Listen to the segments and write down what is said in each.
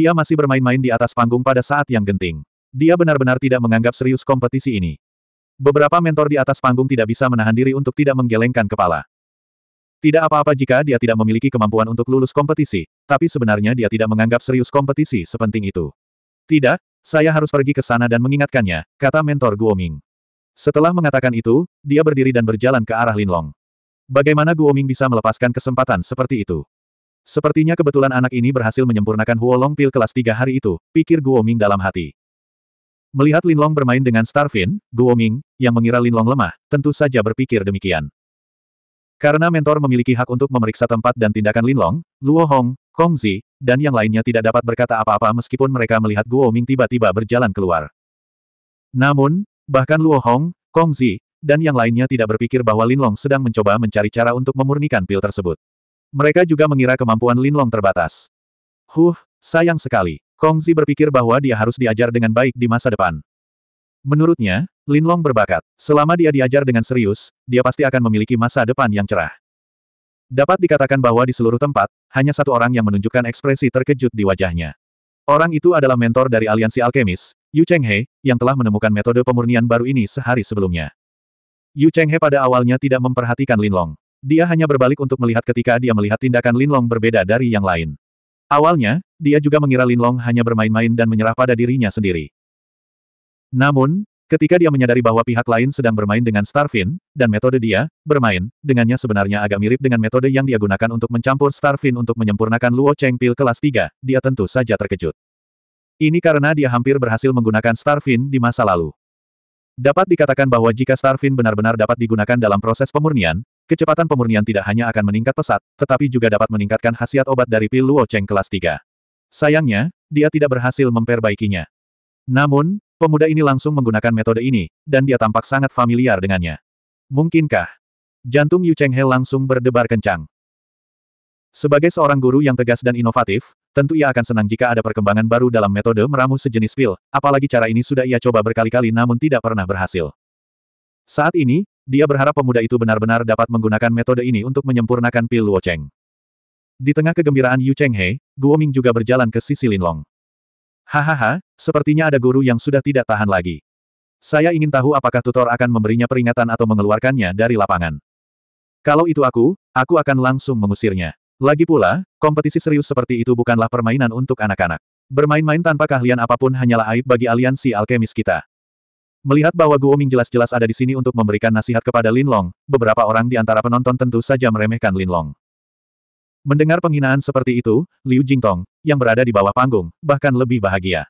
Dia masih bermain-main di atas panggung pada saat yang genting. Dia benar-benar tidak menganggap serius kompetisi ini. Beberapa mentor di atas panggung tidak bisa menahan diri untuk tidak menggelengkan kepala. Tidak apa-apa jika dia tidak memiliki kemampuan untuk lulus kompetisi, tapi sebenarnya dia tidak menganggap serius kompetisi sepenting itu. Tidak, saya harus pergi ke sana dan mengingatkannya, kata mentor Guoming. Setelah mengatakan itu, dia berdiri dan berjalan ke arah Linlong. Bagaimana Guoming bisa melepaskan kesempatan seperti itu? Sepertinya kebetulan anak ini berhasil menyempurnakan Huolong Pil kelas tiga hari itu, pikir Guoming dalam hati. Melihat Linlong bermain dengan Starfin, Guoming, yang mengira Linlong lemah, tentu saja berpikir demikian. Karena mentor memiliki hak untuk memeriksa tempat dan tindakan Linlong, Luo Hong, Kong Zi, dan yang lainnya tidak dapat berkata apa-apa meskipun mereka melihat Guoming tiba-tiba berjalan keluar. Namun, bahkan Luo Hong, Kong Zi, dan yang lainnya tidak berpikir bahwa Linlong sedang mencoba mencari cara untuk memurnikan pil tersebut. Mereka juga mengira kemampuan Linlong terbatas. Huh, sayang sekali. Kongzi berpikir bahwa dia harus diajar dengan baik di masa depan. Menurutnya, Linlong berbakat. Selama dia diajar dengan serius, dia pasti akan memiliki masa depan yang cerah. Dapat dikatakan bahwa di seluruh tempat, hanya satu orang yang menunjukkan ekspresi terkejut di wajahnya. Orang itu adalah mentor dari Aliansi Alkemis, Yu Cheng He, yang telah menemukan metode pemurnian baru ini sehari sebelumnya. Yu Cheng He pada awalnya tidak memperhatikan Linlong. Dia hanya berbalik untuk melihat ketika dia melihat tindakan Linlong berbeda dari yang lain. Awalnya, dia juga mengira Linlong hanya bermain-main dan menyerah pada dirinya sendiri. Namun, ketika dia menyadari bahwa pihak lain sedang bermain dengan Starfin, dan metode dia, bermain, dengannya sebenarnya agak mirip dengan metode yang dia gunakan untuk mencampur Starfin untuk menyempurnakan Luo Cheng Pil kelas 3, dia tentu saja terkejut. Ini karena dia hampir berhasil menggunakan Starfin di masa lalu. Dapat dikatakan bahwa jika Starfin benar-benar dapat digunakan dalam proses pemurnian, Kecepatan pemurnian tidak hanya akan meningkat pesat, tetapi juga dapat meningkatkan khasiat obat dari pil Luo Cheng kelas 3. Sayangnya, dia tidak berhasil memperbaikinya. Namun, pemuda ini langsung menggunakan metode ini, dan dia tampak sangat familiar dengannya. Mungkinkah? Jantung Yu Cheng He langsung berdebar kencang. Sebagai seorang guru yang tegas dan inovatif, tentu ia akan senang jika ada perkembangan baru dalam metode meramu sejenis pil, apalagi cara ini sudah ia coba berkali-kali namun tidak pernah berhasil. Saat ini, dia berharap pemuda itu benar-benar dapat menggunakan metode ini untuk menyempurnakan pil Luo Cheng. Di tengah kegembiraan Yu Cheng He, Guo Ming juga berjalan ke sisi Lin Long. Hahaha, sepertinya ada guru yang sudah tidak tahan lagi. Saya ingin tahu apakah tutor akan memberinya peringatan atau mengeluarkannya dari lapangan. Kalau itu aku, aku akan langsung mengusirnya. Lagi pula, kompetisi serius seperti itu bukanlah permainan untuk anak-anak. Bermain-main tanpa keahlian apapun hanyalah aib bagi aliansi alkemis kita. Melihat bahwa Guo Ming jelas-jelas ada di sini untuk memberikan nasihat kepada Lin Long, beberapa orang di antara penonton tentu saja meremehkan Lin Long. Mendengar penghinaan seperti itu, Liu Jingtong, yang berada di bawah panggung, bahkan lebih bahagia.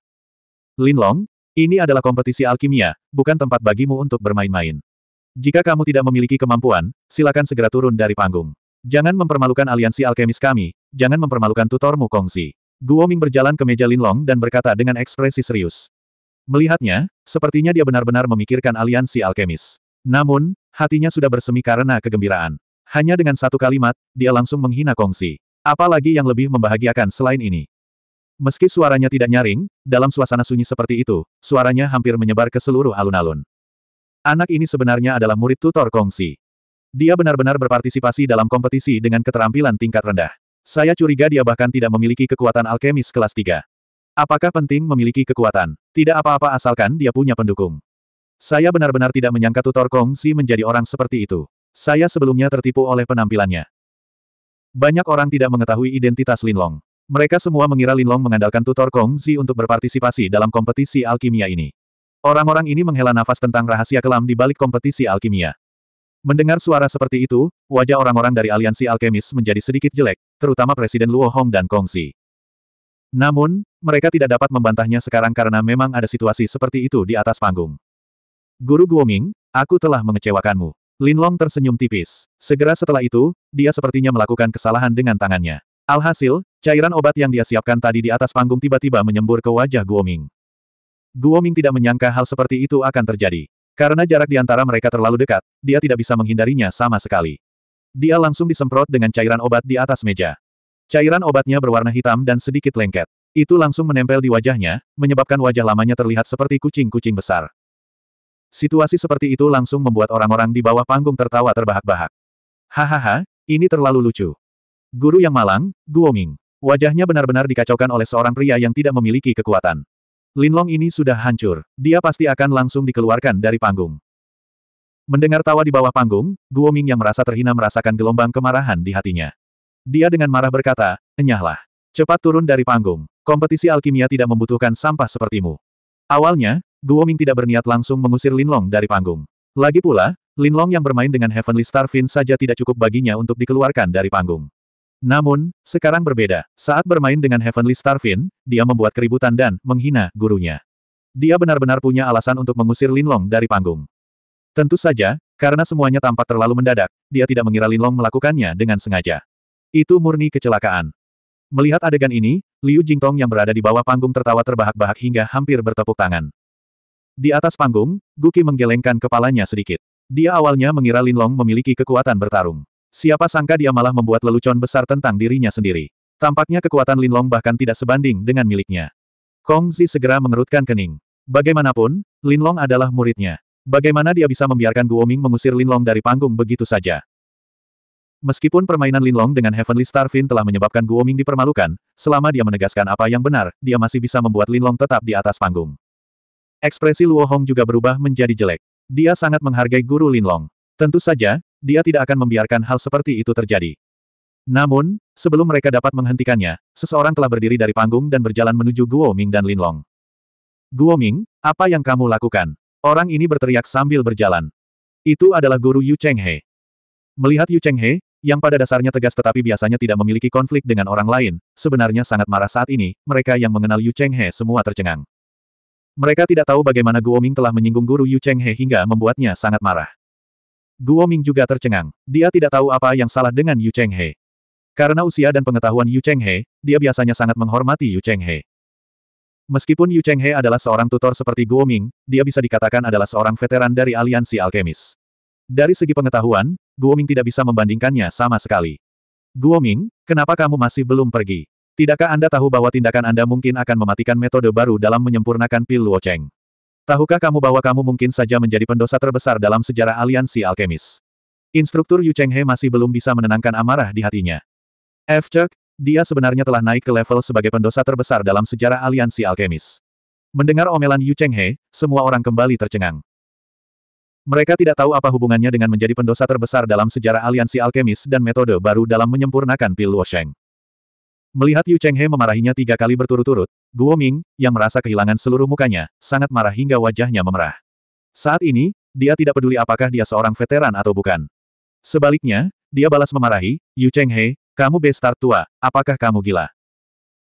Lin Long, ini adalah kompetisi alkimia, bukan tempat bagimu untuk bermain-main. Jika kamu tidak memiliki kemampuan, silakan segera turun dari panggung. Jangan mempermalukan aliansi alkemis kami, jangan mempermalukan tutormu Guo Ming berjalan ke meja Lin Long dan berkata dengan ekspresi serius. Melihatnya, Sepertinya dia benar-benar memikirkan aliansi alkemis. Namun, hatinya sudah bersemi karena kegembiraan. Hanya dengan satu kalimat, dia langsung menghina Kongsi. Apalagi yang lebih membahagiakan selain ini. Meski suaranya tidak nyaring, dalam suasana sunyi seperti itu, suaranya hampir menyebar ke seluruh alun-alun. Anak ini sebenarnya adalah murid tutor Kongsi. Dia benar-benar berpartisipasi dalam kompetisi dengan keterampilan tingkat rendah. Saya curiga dia bahkan tidak memiliki kekuatan alkemis kelas 3. Apakah penting memiliki kekuatan? Tidak apa-apa asalkan dia punya pendukung. Saya benar-benar tidak menyangka tutor Kong Si menjadi orang seperti itu. Saya sebelumnya tertipu oleh penampilannya. Banyak orang tidak mengetahui identitas Linlong. Mereka semua mengira Linlong mengandalkan tutor Kong Si untuk berpartisipasi dalam kompetisi alkimia ini. Orang-orang ini menghela nafas tentang rahasia kelam di balik kompetisi alkimia. Mendengar suara seperti itu, wajah orang-orang dari aliansi alkemis menjadi sedikit jelek, terutama Presiden Luo Hong dan Kong Si. Namun, mereka tidak dapat membantahnya sekarang karena memang ada situasi seperti itu di atas panggung. Guru Guoming, aku telah mengecewakanmu. Lin Long tersenyum tipis. Segera setelah itu, dia sepertinya melakukan kesalahan dengan tangannya. Alhasil, cairan obat yang dia siapkan tadi di atas panggung tiba-tiba menyembur ke wajah Guoming. Guoming tidak menyangka hal seperti itu akan terjadi. Karena jarak di antara mereka terlalu dekat, dia tidak bisa menghindarinya sama sekali. Dia langsung disemprot dengan cairan obat di atas meja. Cairan obatnya berwarna hitam dan sedikit lengket. Itu langsung menempel di wajahnya, menyebabkan wajah lamanya terlihat seperti kucing-kucing besar. Situasi seperti itu langsung membuat orang-orang di bawah panggung tertawa terbahak-bahak. Hahaha, ini terlalu lucu. Guru yang malang, Guoming. Wajahnya benar-benar dikacaukan oleh seorang pria yang tidak memiliki kekuatan. Linlong ini sudah hancur, dia pasti akan langsung dikeluarkan dari panggung. Mendengar tawa di bawah panggung, Guoming yang merasa terhina merasakan gelombang kemarahan di hatinya. Dia dengan marah berkata, enyahlah. Cepat turun dari panggung. Kompetisi alkimia tidak membutuhkan sampah sepertimu. Awalnya, Guo Ming tidak berniat langsung mengusir Linlong dari panggung. Lagi pula, Linlong yang bermain dengan Heavenly Starfin saja tidak cukup baginya untuk dikeluarkan dari panggung. Namun, sekarang berbeda. Saat bermain dengan Heavenly Starfin, dia membuat keributan dan menghina gurunya. Dia benar-benar punya alasan untuk mengusir Linlong dari panggung. Tentu saja, karena semuanya tampak terlalu mendadak, dia tidak mengira Linlong melakukannya dengan sengaja. Itu murni kecelakaan. Melihat adegan ini, Liu Jingtong yang berada di bawah panggung tertawa terbahak-bahak hingga hampir bertepuk tangan. Di atas panggung, Guki menggelengkan kepalanya sedikit. Dia awalnya mengira Linlong memiliki kekuatan bertarung. Siapa sangka dia malah membuat lelucon besar tentang dirinya sendiri. Tampaknya kekuatan Linlong bahkan tidak sebanding dengan miliknya. Kong Zi segera mengerutkan kening. Bagaimanapun, Linlong adalah muridnya. Bagaimana dia bisa membiarkan Guoming mengusir Linlong dari panggung begitu saja? Meskipun permainan Linlong dengan Heavenly Starfin telah menyebabkan Guoming dipermalukan, selama dia menegaskan apa yang benar, dia masih bisa membuat Linlong tetap di atas panggung. Ekspresi Luo Hong juga berubah menjadi jelek. Dia sangat menghargai guru Linlong. Tentu saja, dia tidak akan membiarkan hal seperti itu terjadi. Namun, sebelum mereka dapat menghentikannya, seseorang telah berdiri dari panggung dan berjalan menuju Guo Ming dan Linlong. Ming, apa yang kamu lakukan? Orang ini berteriak sambil berjalan. Itu adalah guru Yu Cheng He. Melihat Yu Cheng He, yang pada dasarnya tegas tetapi biasanya tidak memiliki konflik dengan orang lain, sebenarnya sangat marah saat ini, mereka yang mengenal Yu Cheng He semua tercengang. Mereka tidak tahu bagaimana Guo Ming telah menyinggung guru Yu Cheng He hingga membuatnya sangat marah. Guo Ming juga tercengang, dia tidak tahu apa yang salah dengan Yu Cheng He. Karena usia dan pengetahuan Yu Cheng He, dia biasanya sangat menghormati Yu Cheng He. Meskipun Yu Cheng He adalah seorang tutor seperti Guo Ming, dia bisa dikatakan adalah seorang veteran dari aliansi alkemis. Dari segi pengetahuan, Guoming tidak bisa membandingkannya sama sekali. Ming, kenapa kamu masih belum pergi? Tidakkah Anda tahu bahwa tindakan Anda mungkin akan mematikan metode baru dalam menyempurnakan pil Luocheng? Tahukah kamu bahwa kamu mungkin saja menjadi pendosa terbesar dalam sejarah aliansi alkemis? Instruktur Yu Cheng He masih belum bisa menenangkan amarah di hatinya. F. Chek, dia sebenarnya telah naik ke level sebagai pendosa terbesar dalam sejarah aliansi alkemis. Mendengar omelan Yu Cheng He, semua orang kembali tercengang. Mereka tidak tahu apa hubungannya dengan menjadi pendosa terbesar dalam sejarah aliansi alkemis dan metode baru dalam menyempurnakan pil Luosheng. Melihat Yu Chenghe memarahinya tiga kali berturut-turut, Guo Ming, yang merasa kehilangan seluruh mukanya, sangat marah hingga wajahnya memerah. Saat ini, dia tidak peduli apakah dia seorang veteran atau bukan. Sebaliknya, dia balas memarahi, Yu Chenghe, kamu bestar tua, apakah kamu gila?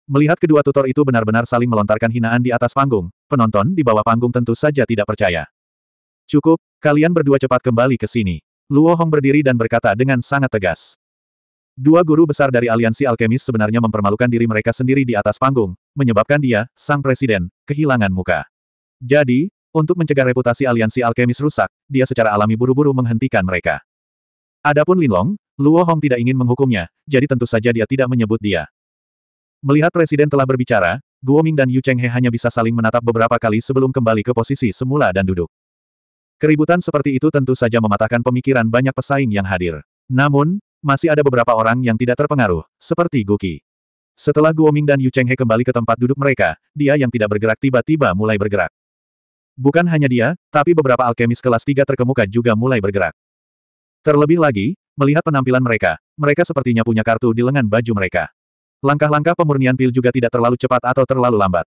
Melihat kedua tutor itu benar-benar saling melontarkan hinaan di atas panggung, penonton di bawah panggung tentu saja tidak percaya. Cukup, kalian berdua cepat kembali ke sini. Luo Hong berdiri dan berkata dengan sangat tegas. Dua guru besar dari aliansi alkemis sebenarnya mempermalukan diri mereka sendiri di atas panggung, menyebabkan dia, sang presiden, kehilangan muka. Jadi, untuk mencegah reputasi aliansi alkemis rusak, dia secara alami buru-buru menghentikan mereka. Adapun Linlong, Luo Hong tidak ingin menghukumnya, jadi tentu saja dia tidak menyebut dia. Melihat presiden telah berbicara, Guoming dan Yu Chenghe hanya bisa saling menatap beberapa kali sebelum kembali ke posisi semula dan duduk. Keributan seperti itu tentu saja mematahkan pemikiran banyak pesaing yang hadir. Namun, masih ada beberapa orang yang tidak terpengaruh, seperti Guki. Setelah Guoming dan Yu Chenghe kembali ke tempat duduk mereka, dia yang tidak bergerak tiba-tiba mulai bergerak. Bukan hanya dia, tapi beberapa alkemis kelas 3 terkemuka juga mulai bergerak. Terlebih lagi, melihat penampilan mereka, mereka sepertinya punya kartu di lengan baju mereka. Langkah-langkah pemurnian pil juga tidak terlalu cepat atau terlalu lambat.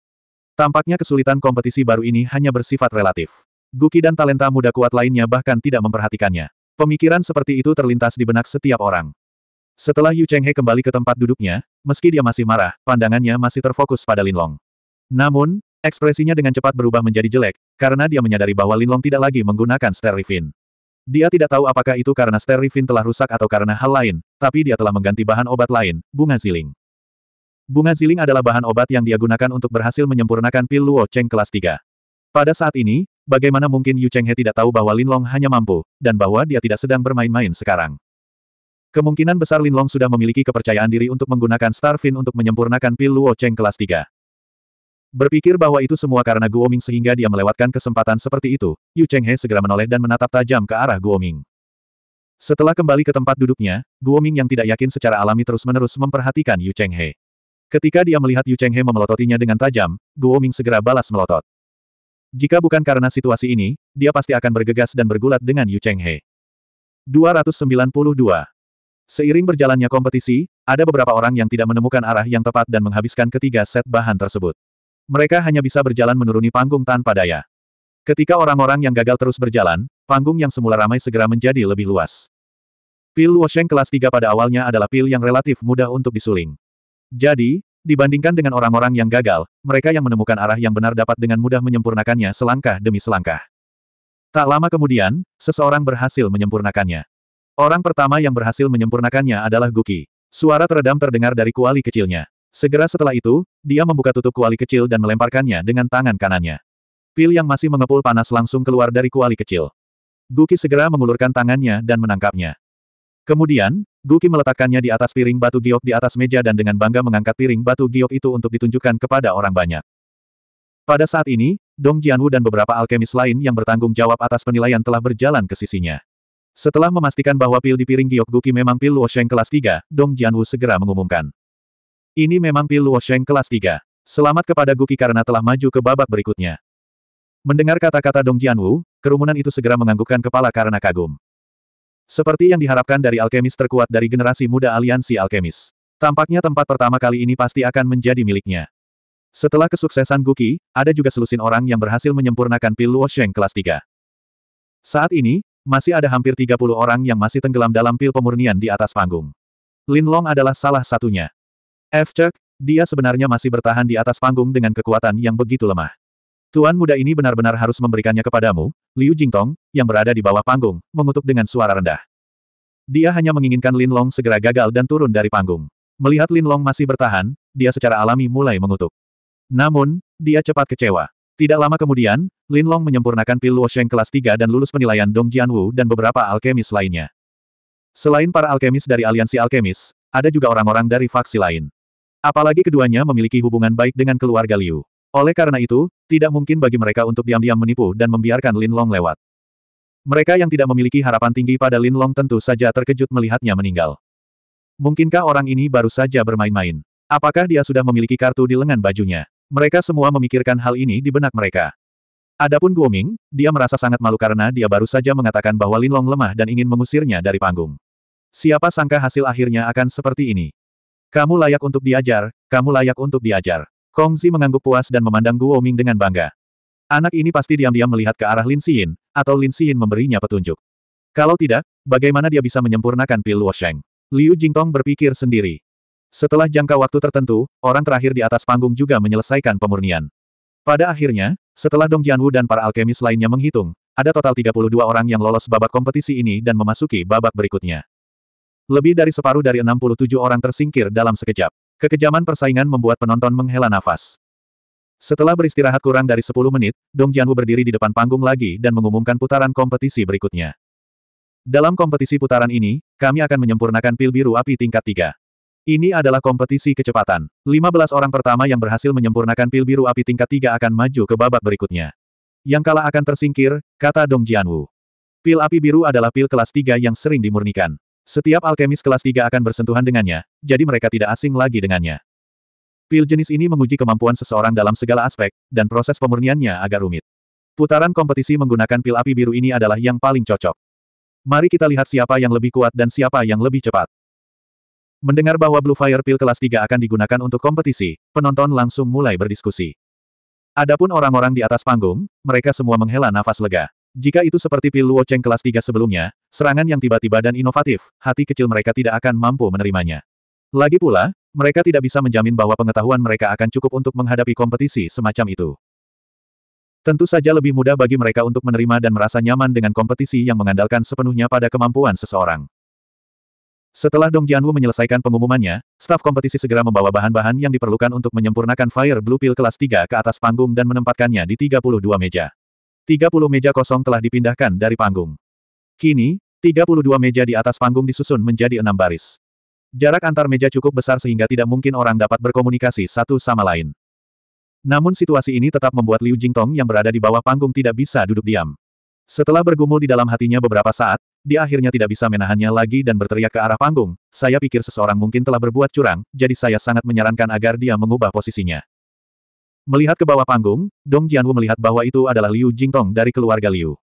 Tampaknya kesulitan kompetisi baru ini hanya bersifat relatif. Guki dan talenta muda kuat lainnya bahkan tidak memperhatikannya. Pemikiran seperti itu terlintas di benak setiap orang. Setelah Yu Chenghe kembali ke tempat duduknya, meski dia masih marah, pandangannya masih terfokus pada Lin Long. Namun, ekspresinya dengan cepat berubah menjadi jelek, karena dia menyadari bahwa Lin Long tidak lagi menggunakan Sterifin. Dia tidak tahu apakah itu karena Sterifin telah rusak atau karena hal lain, tapi dia telah mengganti bahan obat lain, bunga ziling. Bunga ziling adalah bahan obat yang dia gunakan untuk berhasil menyempurnakan pil Luo Cheng kelas 3. Pada saat ini, Bagaimana mungkin Yu Chenghe tidak tahu bahwa Linlong hanya mampu, dan bahwa dia tidak sedang bermain-main sekarang. Kemungkinan besar Linlong sudah memiliki kepercayaan diri untuk menggunakan Starfin untuk menyempurnakan pil Luo Cheng kelas 3. Berpikir bahwa itu semua karena Guoming sehingga dia melewatkan kesempatan seperti itu, Yu Chenghe segera menoleh dan menatap tajam ke arah Guoming. Setelah kembali ke tempat duduknya, Guoming yang tidak yakin secara alami terus-menerus memperhatikan Yu Chenghe. Ketika dia melihat Yu Chenghe memelototinya dengan tajam, Guoming segera balas melotot. Jika bukan karena situasi ini, dia pasti akan bergegas dan bergulat dengan Yu Chenghe. 292. Seiring berjalannya kompetisi, ada beberapa orang yang tidak menemukan arah yang tepat dan menghabiskan ketiga set bahan tersebut. Mereka hanya bisa berjalan menuruni panggung tanpa daya. Ketika orang-orang yang gagal terus berjalan, panggung yang semula ramai segera menjadi lebih luas. Pil Wosheng kelas 3 pada awalnya adalah pil yang relatif mudah untuk disuling. Jadi, Dibandingkan dengan orang-orang yang gagal, mereka yang menemukan arah yang benar dapat dengan mudah menyempurnakannya selangkah demi selangkah. Tak lama kemudian, seseorang berhasil menyempurnakannya. Orang pertama yang berhasil menyempurnakannya adalah Guki. Suara teredam terdengar dari kuali kecilnya. Segera setelah itu, dia membuka tutup kuali kecil dan melemparkannya dengan tangan kanannya. Pil yang masih mengepul panas langsung keluar dari kuali kecil. Guki segera mengulurkan tangannya dan menangkapnya. Kemudian, Guki meletakkannya di atas piring batu giok di atas meja dan dengan bangga mengangkat piring batu giok itu untuk ditunjukkan kepada orang banyak. Pada saat ini, Dong Jianwu dan beberapa alkemis lain yang bertanggung jawab atas penilaian telah berjalan ke sisinya. Setelah memastikan bahwa pil di piring giok Guki memang pil Luosheng kelas 3, Dong Jianwu segera mengumumkan. Ini memang pil Luosheng kelas 3. Selamat kepada Guki karena telah maju ke babak berikutnya. Mendengar kata-kata Dong Jianwu, kerumunan itu segera menganggukkan kepala karena kagum. Seperti yang diharapkan dari alkemis terkuat dari generasi muda aliansi alkemis. Tampaknya tempat pertama kali ini pasti akan menjadi miliknya. Setelah kesuksesan Guki, ada juga selusin orang yang berhasil menyempurnakan pil Luosheng kelas 3. Saat ini, masih ada hampir 30 orang yang masih tenggelam dalam pil pemurnian di atas panggung. Lin Long adalah salah satunya. F. Chuck, dia sebenarnya masih bertahan di atas panggung dengan kekuatan yang begitu lemah. Tuan muda ini benar-benar harus memberikannya kepadamu, Liu Jingtong, yang berada di bawah panggung, mengutuk dengan suara rendah. Dia hanya menginginkan Lin Long segera gagal dan turun dari panggung. Melihat Lin Long masih bertahan, dia secara alami mulai mengutuk. Namun, dia cepat kecewa. Tidak lama kemudian, Lin Long menyempurnakan pil Luosheng kelas 3 dan lulus penilaian Dong Jianwu dan beberapa alkemis lainnya. Selain para alkemis dari aliansi alkemis, ada juga orang-orang dari faksi lain. Apalagi keduanya memiliki hubungan baik dengan keluarga Liu. Oleh karena itu, tidak mungkin bagi mereka untuk diam-diam menipu dan membiarkan Lin Long lewat. Mereka yang tidak memiliki harapan tinggi pada Lin Long tentu saja terkejut melihatnya meninggal. Mungkinkah orang ini baru saja bermain-main? Apakah dia sudah memiliki kartu di lengan bajunya? Mereka semua memikirkan hal ini di benak mereka. Adapun Guoming, dia merasa sangat malu karena dia baru saja mengatakan bahwa Lin Long lemah dan ingin mengusirnya dari panggung. Siapa sangka hasil akhirnya akan seperti ini? Kamu layak untuk diajar, kamu layak untuk diajar. Kongzi mengangguk puas dan memandang Guo Ming dengan bangga. Anak ini pasti diam-diam melihat ke arah Lin Xin, atau Lin Xin memberinya petunjuk. Kalau tidak, bagaimana dia bisa menyempurnakan pil Luosheng? Liu Jingtong berpikir sendiri. Setelah jangka waktu tertentu, orang terakhir di atas panggung juga menyelesaikan pemurnian. Pada akhirnya, setelah Dong Jianwu dan para alkemis lainnya menghitung, ada total 32 orang yang lolos babak kompetisi ini dan memasuki babak berikutnya. Lebih dari separuh dari 67 orang tersingkir dalam sekejap. Kekejaman persaingan membuat penonton menghela nafas. Setelah beristirahat kurang dari 10 menit, Dong Jianwu berdiri di depan panggung lagi dan mengumumkan putaran kompetisi berikutnya. Dalam kompetisi putaran ini, kami akan menyempurnakan pil biru api tingkat 3. Ini adalah kompetisi kecepatan. 15 orang pertama yang berhasil menyempurnakan pil biru api tingkat 3 akan maju ke babak berikutnya. Yang kalah akan tersingkir, kata Dong Jianwu. Pil api biru adalah pil kelas 3 yang sering dimurnikan. Setiap alkemis kelas 3 akan bersentuhan dengannya, jadi mereka tidak asing lagi dengannya. Pil jenis ini menguji kemampuan seseorang dalam segala aspek, dan proses pemurniannya agak rumit. Putaran kompetisi menggunakan pil api biru ini adalah yang paling cocok. Mari kita lihat siapa yang lebih kuat dan siapa yang lebih cepat. Mendengar bahwa Blue Fire Pil kelas 3 akan digunakan untuk kompetisi, penonton langsung mulai berdiskusi. Adapun orang-orang di atas panggung, mereka semua menghela nafas lega. Jika itu seperti pil Luo kelas 3 sebelumnya, serangan yang tiba-tiba dan inovatif, hati kecil mereka tidak akan mampu menerimanya. Lagi pula, mereka tidak bisa menjamin bahwa pengetahuan mereka akan cukup untuk menghadapi kompetisi semacam itu. Tentu saja lebih mudah bagi mereka untuk menerima dan merasa nyaman dengan kompetisi yang mengandalkan sepenuhnya pada kemampuan seseorang. Setelah Dong Jianwu menyelesaikan pengumumannya, staf kompetisi segera membawa bahan-bahan yang diperlukan untuk menyempurnakan Fire Blue Pill kelas 3 ke atas panggung dan menempatkannya di 32 meja. 30 meja kosong telah dipindahkan dari panggung. Kini, 32 meja di atas panggung disusun menjadi enam baris. Jarak antar meja cukup besar sehingga tidak mungkin orang dapat berkomunikasi satu sama lain. Namun situasi ini tetap membuat Liu Jingtong yang berada di bawah panggung tidak bisa duduk diam. Setelah bergumul di dalam hatinya beberapa saat, dia akhirnya tidak bisa menahannya lagi dan berteriak ke arah panggung, saya pikir seseorang mungkin telah berbuat curang, jadi saya sangat menyarankan agar dia mengubah posisinya. Melihat ke bawah panggung, Dong Jianwu melihat bahwa itu adalah Liu Jingtong dari keluarga Liu.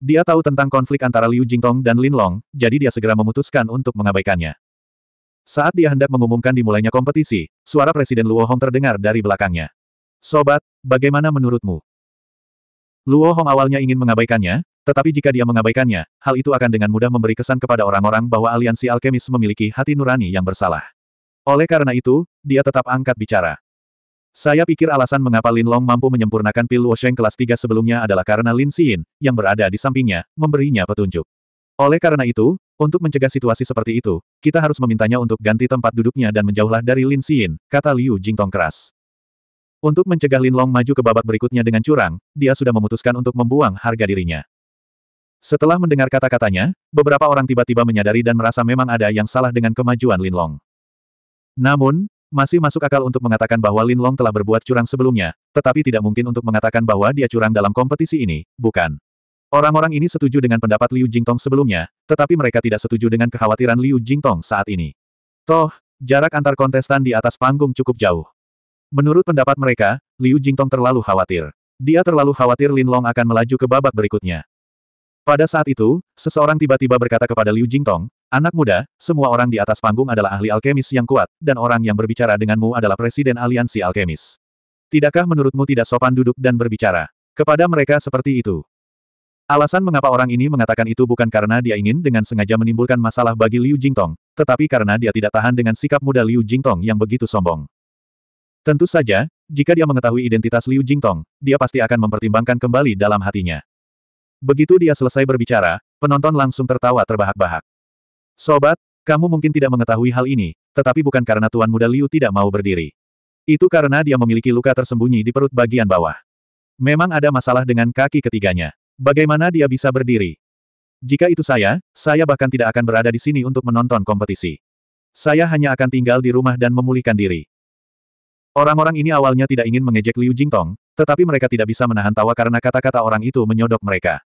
Dia tahu tentang konflik antara Liu Jingtong dan Lin Long, jadi dia segera memutuskan untuk mengabaikannya. Saat dia hendak mengumumkan dimulainya kompetisi, suara Presiden Luo Hong terdengar dari belakangnya. Sobat, bagaimana menurutmu? Luo Hong awalnya ingin mengabaikannya, tetapi jika dia mengabaikannya, hal itu akan dengan mudah memberi kesan kepada orang-orang bahwa aliansi alkemis memiliki hati nurani yang bersalah. Oleh karena itu, dia tetap angkat bicara. Saya pikir alasan mengapa Lin Long mampu menyempurnakan pil Wosheng kelas 3 sebelumnya adalah karena Lin Xin, yang berada di sampingnya, memberinya petunjuk. Oleh karena itu, untuk mencegah situasi seperti itu, kita harus memintanya untuk ganti tempat duduknya dan menjauhlah dari Lin Xin, kata Liu Jingtong keras. Untuk mencegah Lin Long maju ke babak berikutnya dengan curang, dia sudah memutuskan untuk membuang harga dirinya. Setelah mendengar kata-katanya, beberapa orang tiba-tiba menyadari dan merasa memang ada yang salah dengan kemajuan Lin Long. Namun, masih masuk akal untuk mengatakan bahwa Lin Long telah berbuat curang sebelumnya, tetapi tidak mungkin untuk mengatakan bahwa dia curang dalam kompetisi ini, bukan. Orang-orang ini setuju dengan pendapat Liu Jingtong sebelumnya, tetapi mereka tidak setuju dengan kekhawatiran Liu Jingtong saat ini. Toh, jarak antar kontestan di atas panggung cukup jauh. Menurut pendapat mereka, Liu Jingtong terlalu khawatir. Dia terlalu khawatir Lin Long akan melaju ke babak berikutnya. Pada saat itu, seseorang tiba-tiba berkata kepada Liu Jingtong, Anak muda, semua orang di atas panggung adalah ahli alkemis yang kuat, dan orang yang berbicara denganmu adalah Presiden Aliansi Alkemis. Tidakkah menurutmu tidak sopan duduk dan berbicara? Kepada mereka seperti itu. Alasan mengapa orang ini mengatakan itu bukan karena dia ingin dengan sengaja menimbulkan masalah bagi Liu Jingtong, tetapi karena dia tidak tahan dengan sikap muda Liu Jingtong yang begitu sombong. Tentu saja, jika dia mengetahui identitas Liu Jingtong, dia pasti akan mempertimbangkan kembali dalam hatinya. Begitu dia selesai berbicara, penonton langsung tertawa terbahak-bahak. Sobat, kamu mungkin tidak mengetahui hal ini, tetapi bukan karena Tuan Muda Liu tidak mau berdiri. Itu karena dia memiliki luka tersembunyi di perut bagian bawah. Memang ada masalah dengan kaki ketiganya. Bagaimana dia bisa berdiri? Jika itu saya, saya bahkan tidak akan berada di sini untuk menonton kompetisi. Saya hanya akan tinggal di rumah dan memulihkan diri. Orang-orang ini awalnya tidak ingin mengejek Liu Jingtong, tetapi mereka tidak bisa menahan tawa karena kata-kata orang itu menyodok mereka.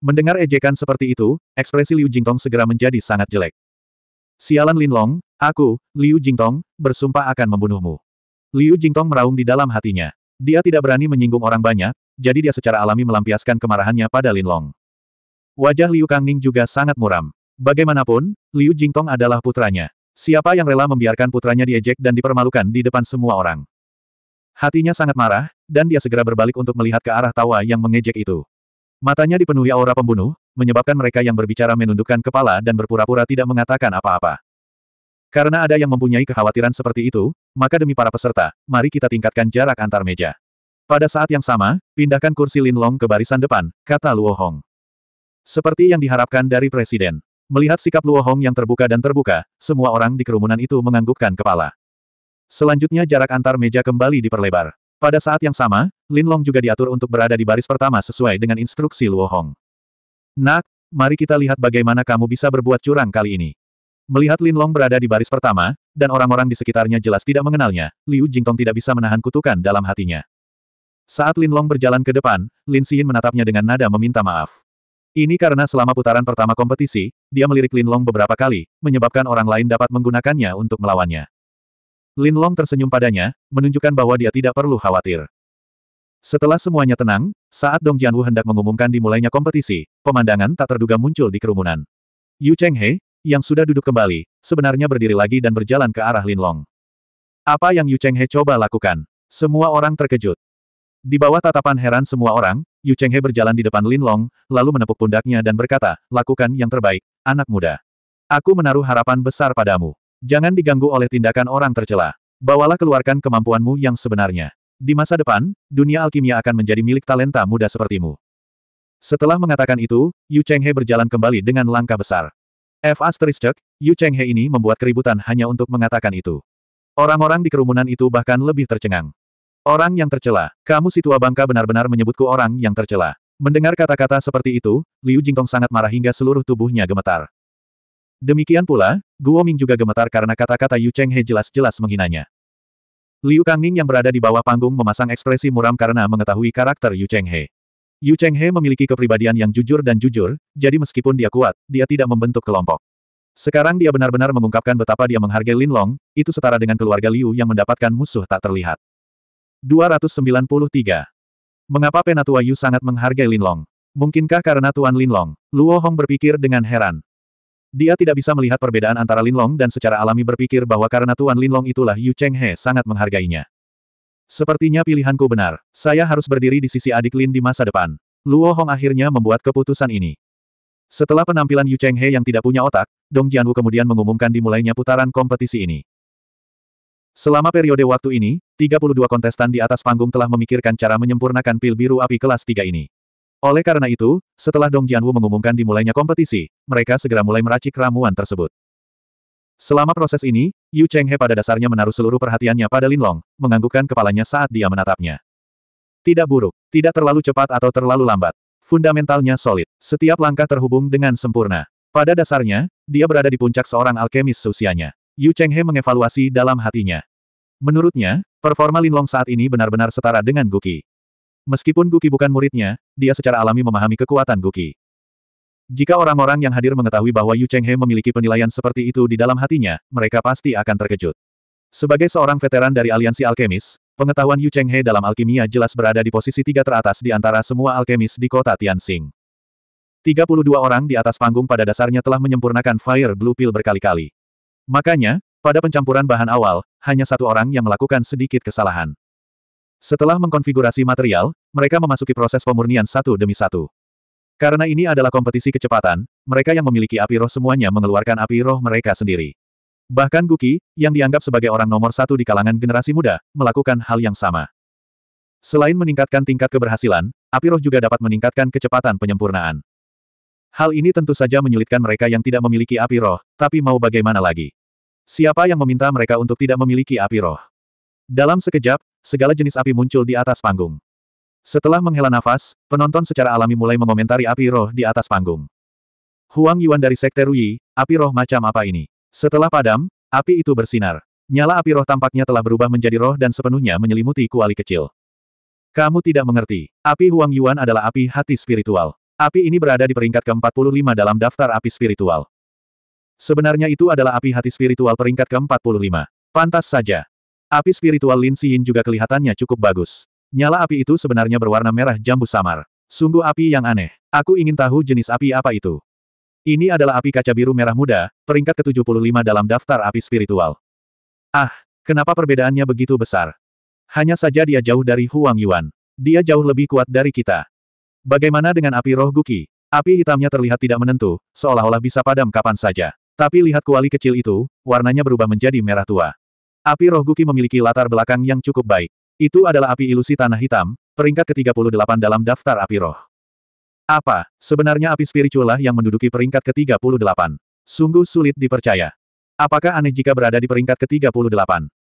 Mendengar ejekan seperti itu, ekspresi Liu Jingtong segera menjadi sangat jelek. Sialan Linlong, aku, Liu Jingtong, bersumpah akan membunuhmu. Liu Jingtong meraung di dalam hatinya. Dia tidak berani menyinggung orang banyak, jadi dia secara alami melampiaskan kemarahannya pada Linlong. Wajah Liu Kangning juga sangat muram. Bagaimanapun, Liu Jingtong adalah putranya. Siapa yang rela membiarkan putranya diejek dan dipermalukan di depan semua orang? Hatinya sangat marah, dan dia segera berbalik untuk melihat ke arah tawa yang mengejek itu. Matanya dipenuhi aura pembunuh, menyebabkan mereka yang berbicara menundukkan kepala dan berpura-pura tidak mengatakan apa-apa. Karena ada yang mempunyai kekhawatiran seperti itu, maka demi para peserta, mari kita tingkatkan jarak antar meja. Pada saat yang sama, pindahkan kursi Linlong ke barisan depan, kata Luo Hong. Seperti yang diharapkan dari Presiden. Melihat sikap Luo Hong yang terbuka dan terbuka, semua orang di kerumunan itu menganggukkan kepala. Selanjutnya jarak antar meja kembali diperlebar. Pada saat yang sama, Lin Long juga diatur untuk berada di baris pertama sesuai dengan instruksi Luo Hong. Nak, mari kita lihat bagaimana kamu bisa berbuat curang kali ini. Melihat Lin Long berada di baris pertama, dan orang-orang di sekitarnya jelas tidak mengenalnya, Liu Jingtong tidak bisa menahan kutukan dalam hatinya. Saat Lin Long berjalan ke depan, Lin Xin menatapnya dengan nada meminta maaf. Ini karena selama putaran pertama kompetisi, dia melirik Lin Long beberapa kali, menyebabkan orang lain dapat menggunakannya untuk melawannya. Lin Long tersenyum padanya, menunjukkan bahwa dia tidak perlu khawatir. Setelah semuanya tenang, saat Dong Jianwu hendak mengumumkan dimulainya kompetisi, pemandangan tak terduga muncul di kerumunan. Yu Chenghe, yang sudah duduk kembali, sebenarnya berdiri lagi dan berjalan ke arah Lin Long. Apa yang Yu Chenghe coba lakukan? Semua orang terkejut. Di bawah tatapan heran semua orang, Yu Chenghe berjalan di depan Lin Long, lalu menepuk pundaknya dan berkata, lakukan yang terbaik, anak muda. Aku menaruh harapan besar padamu. Jangan diganggu oleh tindakan orang tercela. Bawalah keluarkan kemampuanmu yang sebenarnya. Di masa depan, dunia alkimia akan menjadi milik talenta muda sepertimu. Setelah mengatakan itu, Yu Chenghe berjalan kembali dengan langkah besar. F asterisk, Yu Chenghe ini membuat keributan hanya untuk mengatakan itu. Orang-orang di kerumunan itu bahkan lebih tercengang. Orang yang tercela, kamu si tua bangka benar-benar menyebutku orang yang tercela. Mendengar kata-kata seperti itu, Liu Jingtong sangat marah hingga seluruh tubuhnya gemetar. Demikian pula, Guo Ming juga gemetar karena kata-kata Yu Cheng He jelas-jelas menghinanya. Liu Kangning yang berada di bawah panggung memasang ekspresi muram karena mengetahui karakter Yu Cheng He. Yu Cheng He memiliki kepribadian yang jujur dan jujur, jadi meskipun dia kuat, dia tidak membentuk kelompok. Sekarang dia benar-benar mengungkapkan betapa dia menghargai Lin Long, itu setara dengan keluarga Liu yang mendapatkan musuh tak terlihat. 293. Mengapa Penatua Yu sangat menghargai Lin Long? Mungkinkah karena Tuan Lin Long? Luo Hong berpikir dengan heran. Dia tidak bisa melihat perbedaan antara Linlong dan secara alami berpikir bahwa karena Tuan Linlong itulah Yu Cheng He sangat menghargainya. Sepertinya pilihanku benar. Saya harus berdiri di sisi adik Lin di masa depan. Luo Hong akhirnya membuat keputusan ini. Setelah penampilan Yu Cheng He yang tidak punya otak, Dong Jianwu kemudian mengumumkan dimulainya putaran kompetisi ini. Selama periode waktu ini, 32 kontestan di atas panggung telah memikirkan cara menyempurnakan pil biru api kelas 3 ini. Oleh karena itu, setelah Dong Jianwu mengumumkan dimulainya kompetisi, mereka segera mulai meracik ramuan tersebut. Selama proses ini, Yu Chenghe pada dasarnya menaruh seluruh perhatiannya pada Linlong, menganggukkan kepalanya saat dia menatapnya. Tidak buruk, tidak terlalu cepat atau terlalu lambat. Fundamentalnya solid, setiap langkah terhubung dengan sempurna. Pada dasarnya, dia berada di puncak seorang alkemis seusianya. Yu Chenghe mengevaluasi dalam hatinya. Menurutnya, performa Linlong saat ini benar-benar setara dengan Guki. Meskipun Guki bukan muridnya, dia secara alami memahami kekuatan Guki. Jika orang-orang yang hadir mengetahui bahwa Yu Cheng He memiliki penilaian seperti itu di dalam hatinya, mereka pasti akan terkejut. Sebagai seorang veteran dari aliansi alkemis, pengetahuan Yu Cheng He dalam alkimia jelas berada di posisi tiga teratas di antara semua alkemis di kota Tianxing. 32 orang di atas panggung pada dasarnya telah menyempurnakan Fire Blue Pill berkali-kali. Makanya, pada pencampuran bahan awal, hanya satu orang yang melakukan sedikit kesalahan. Setelah mengkonfigurasi material, mereka memasuki proses pemurnian satu demi satu. Karena ini adalah kompetisi kecepatan, mereka yang memiliki api roh semuanya mengeluarkan api roh mereka sendiri. Bahkan Guki, yang dianggap sebagai orang nomor satu di kalangan generasi muda, melakukan hal yang sama. Selain meningkatkan tingkat keberhasilan, api roh juga dapat meningkatkan kecepatan penyempurnaan. Hal ini tentu saja menyulitkan mereka yang tidak memiliki api roh, tapi mau bagaimana lagi? Siapa yang meminta mereka untuk tidak memiliki api roh? Dalam sekejap, segala jenis api muncul di atas panggung. Setelah menghela nafas, penonton secara alami mulai mengomentari api roh di atas panggung. Huang Yuan dari Sekte Rui, api roh macam apa ini? Setelah padam, api itu bersinar. Nyala api roh tampaknya telah berubah menjadi roh dan sepenuhnya menyelimuti kuali kecil. Kamu tidak mengerti. Api Huang Yuan adalah api hati spiritual. Api ini berada di peringkat ke-45 dalam daftar api spiritual. Sebenarnya itu adalah api hati spiritual peringkat ke-45. Pantas saja. Api spiritual Lin Xiyin juga kelihatannya cukup bagus. Nyala api itu sebenarnya berwarna merah jambu samar. Sungguh api yang aneh. Aku ingin tahu jenis api apa itu. Ini adalah api kaca biru merah muda, peringkat ke-75 dalam daftar api spiritual. Ah, kenapa perbedaannya begitu besar? Hanya saja dia jauh dari Huang Yuan. Dia jauh lebih kuat dari kita. Bagaimana dengan api roh Guki? Api hitamnya terlihat tidak menentu, seolah-olah bisa padam kapan saja. Tapi lihat kuali kecil itu, warnanya berubah menjadi merah tua. Api roh Guki memiliki latar belakang yang cukup baik. Itu adalah api ilusi tanah hitam, peringkat ke-38 dalam daftar api roh. Apa, sebenarnya api spiritual yang menduduki peringkat ke-38? Sungguh sulit dipercaya. Apakah aneh jika berada di peringkat ke-38?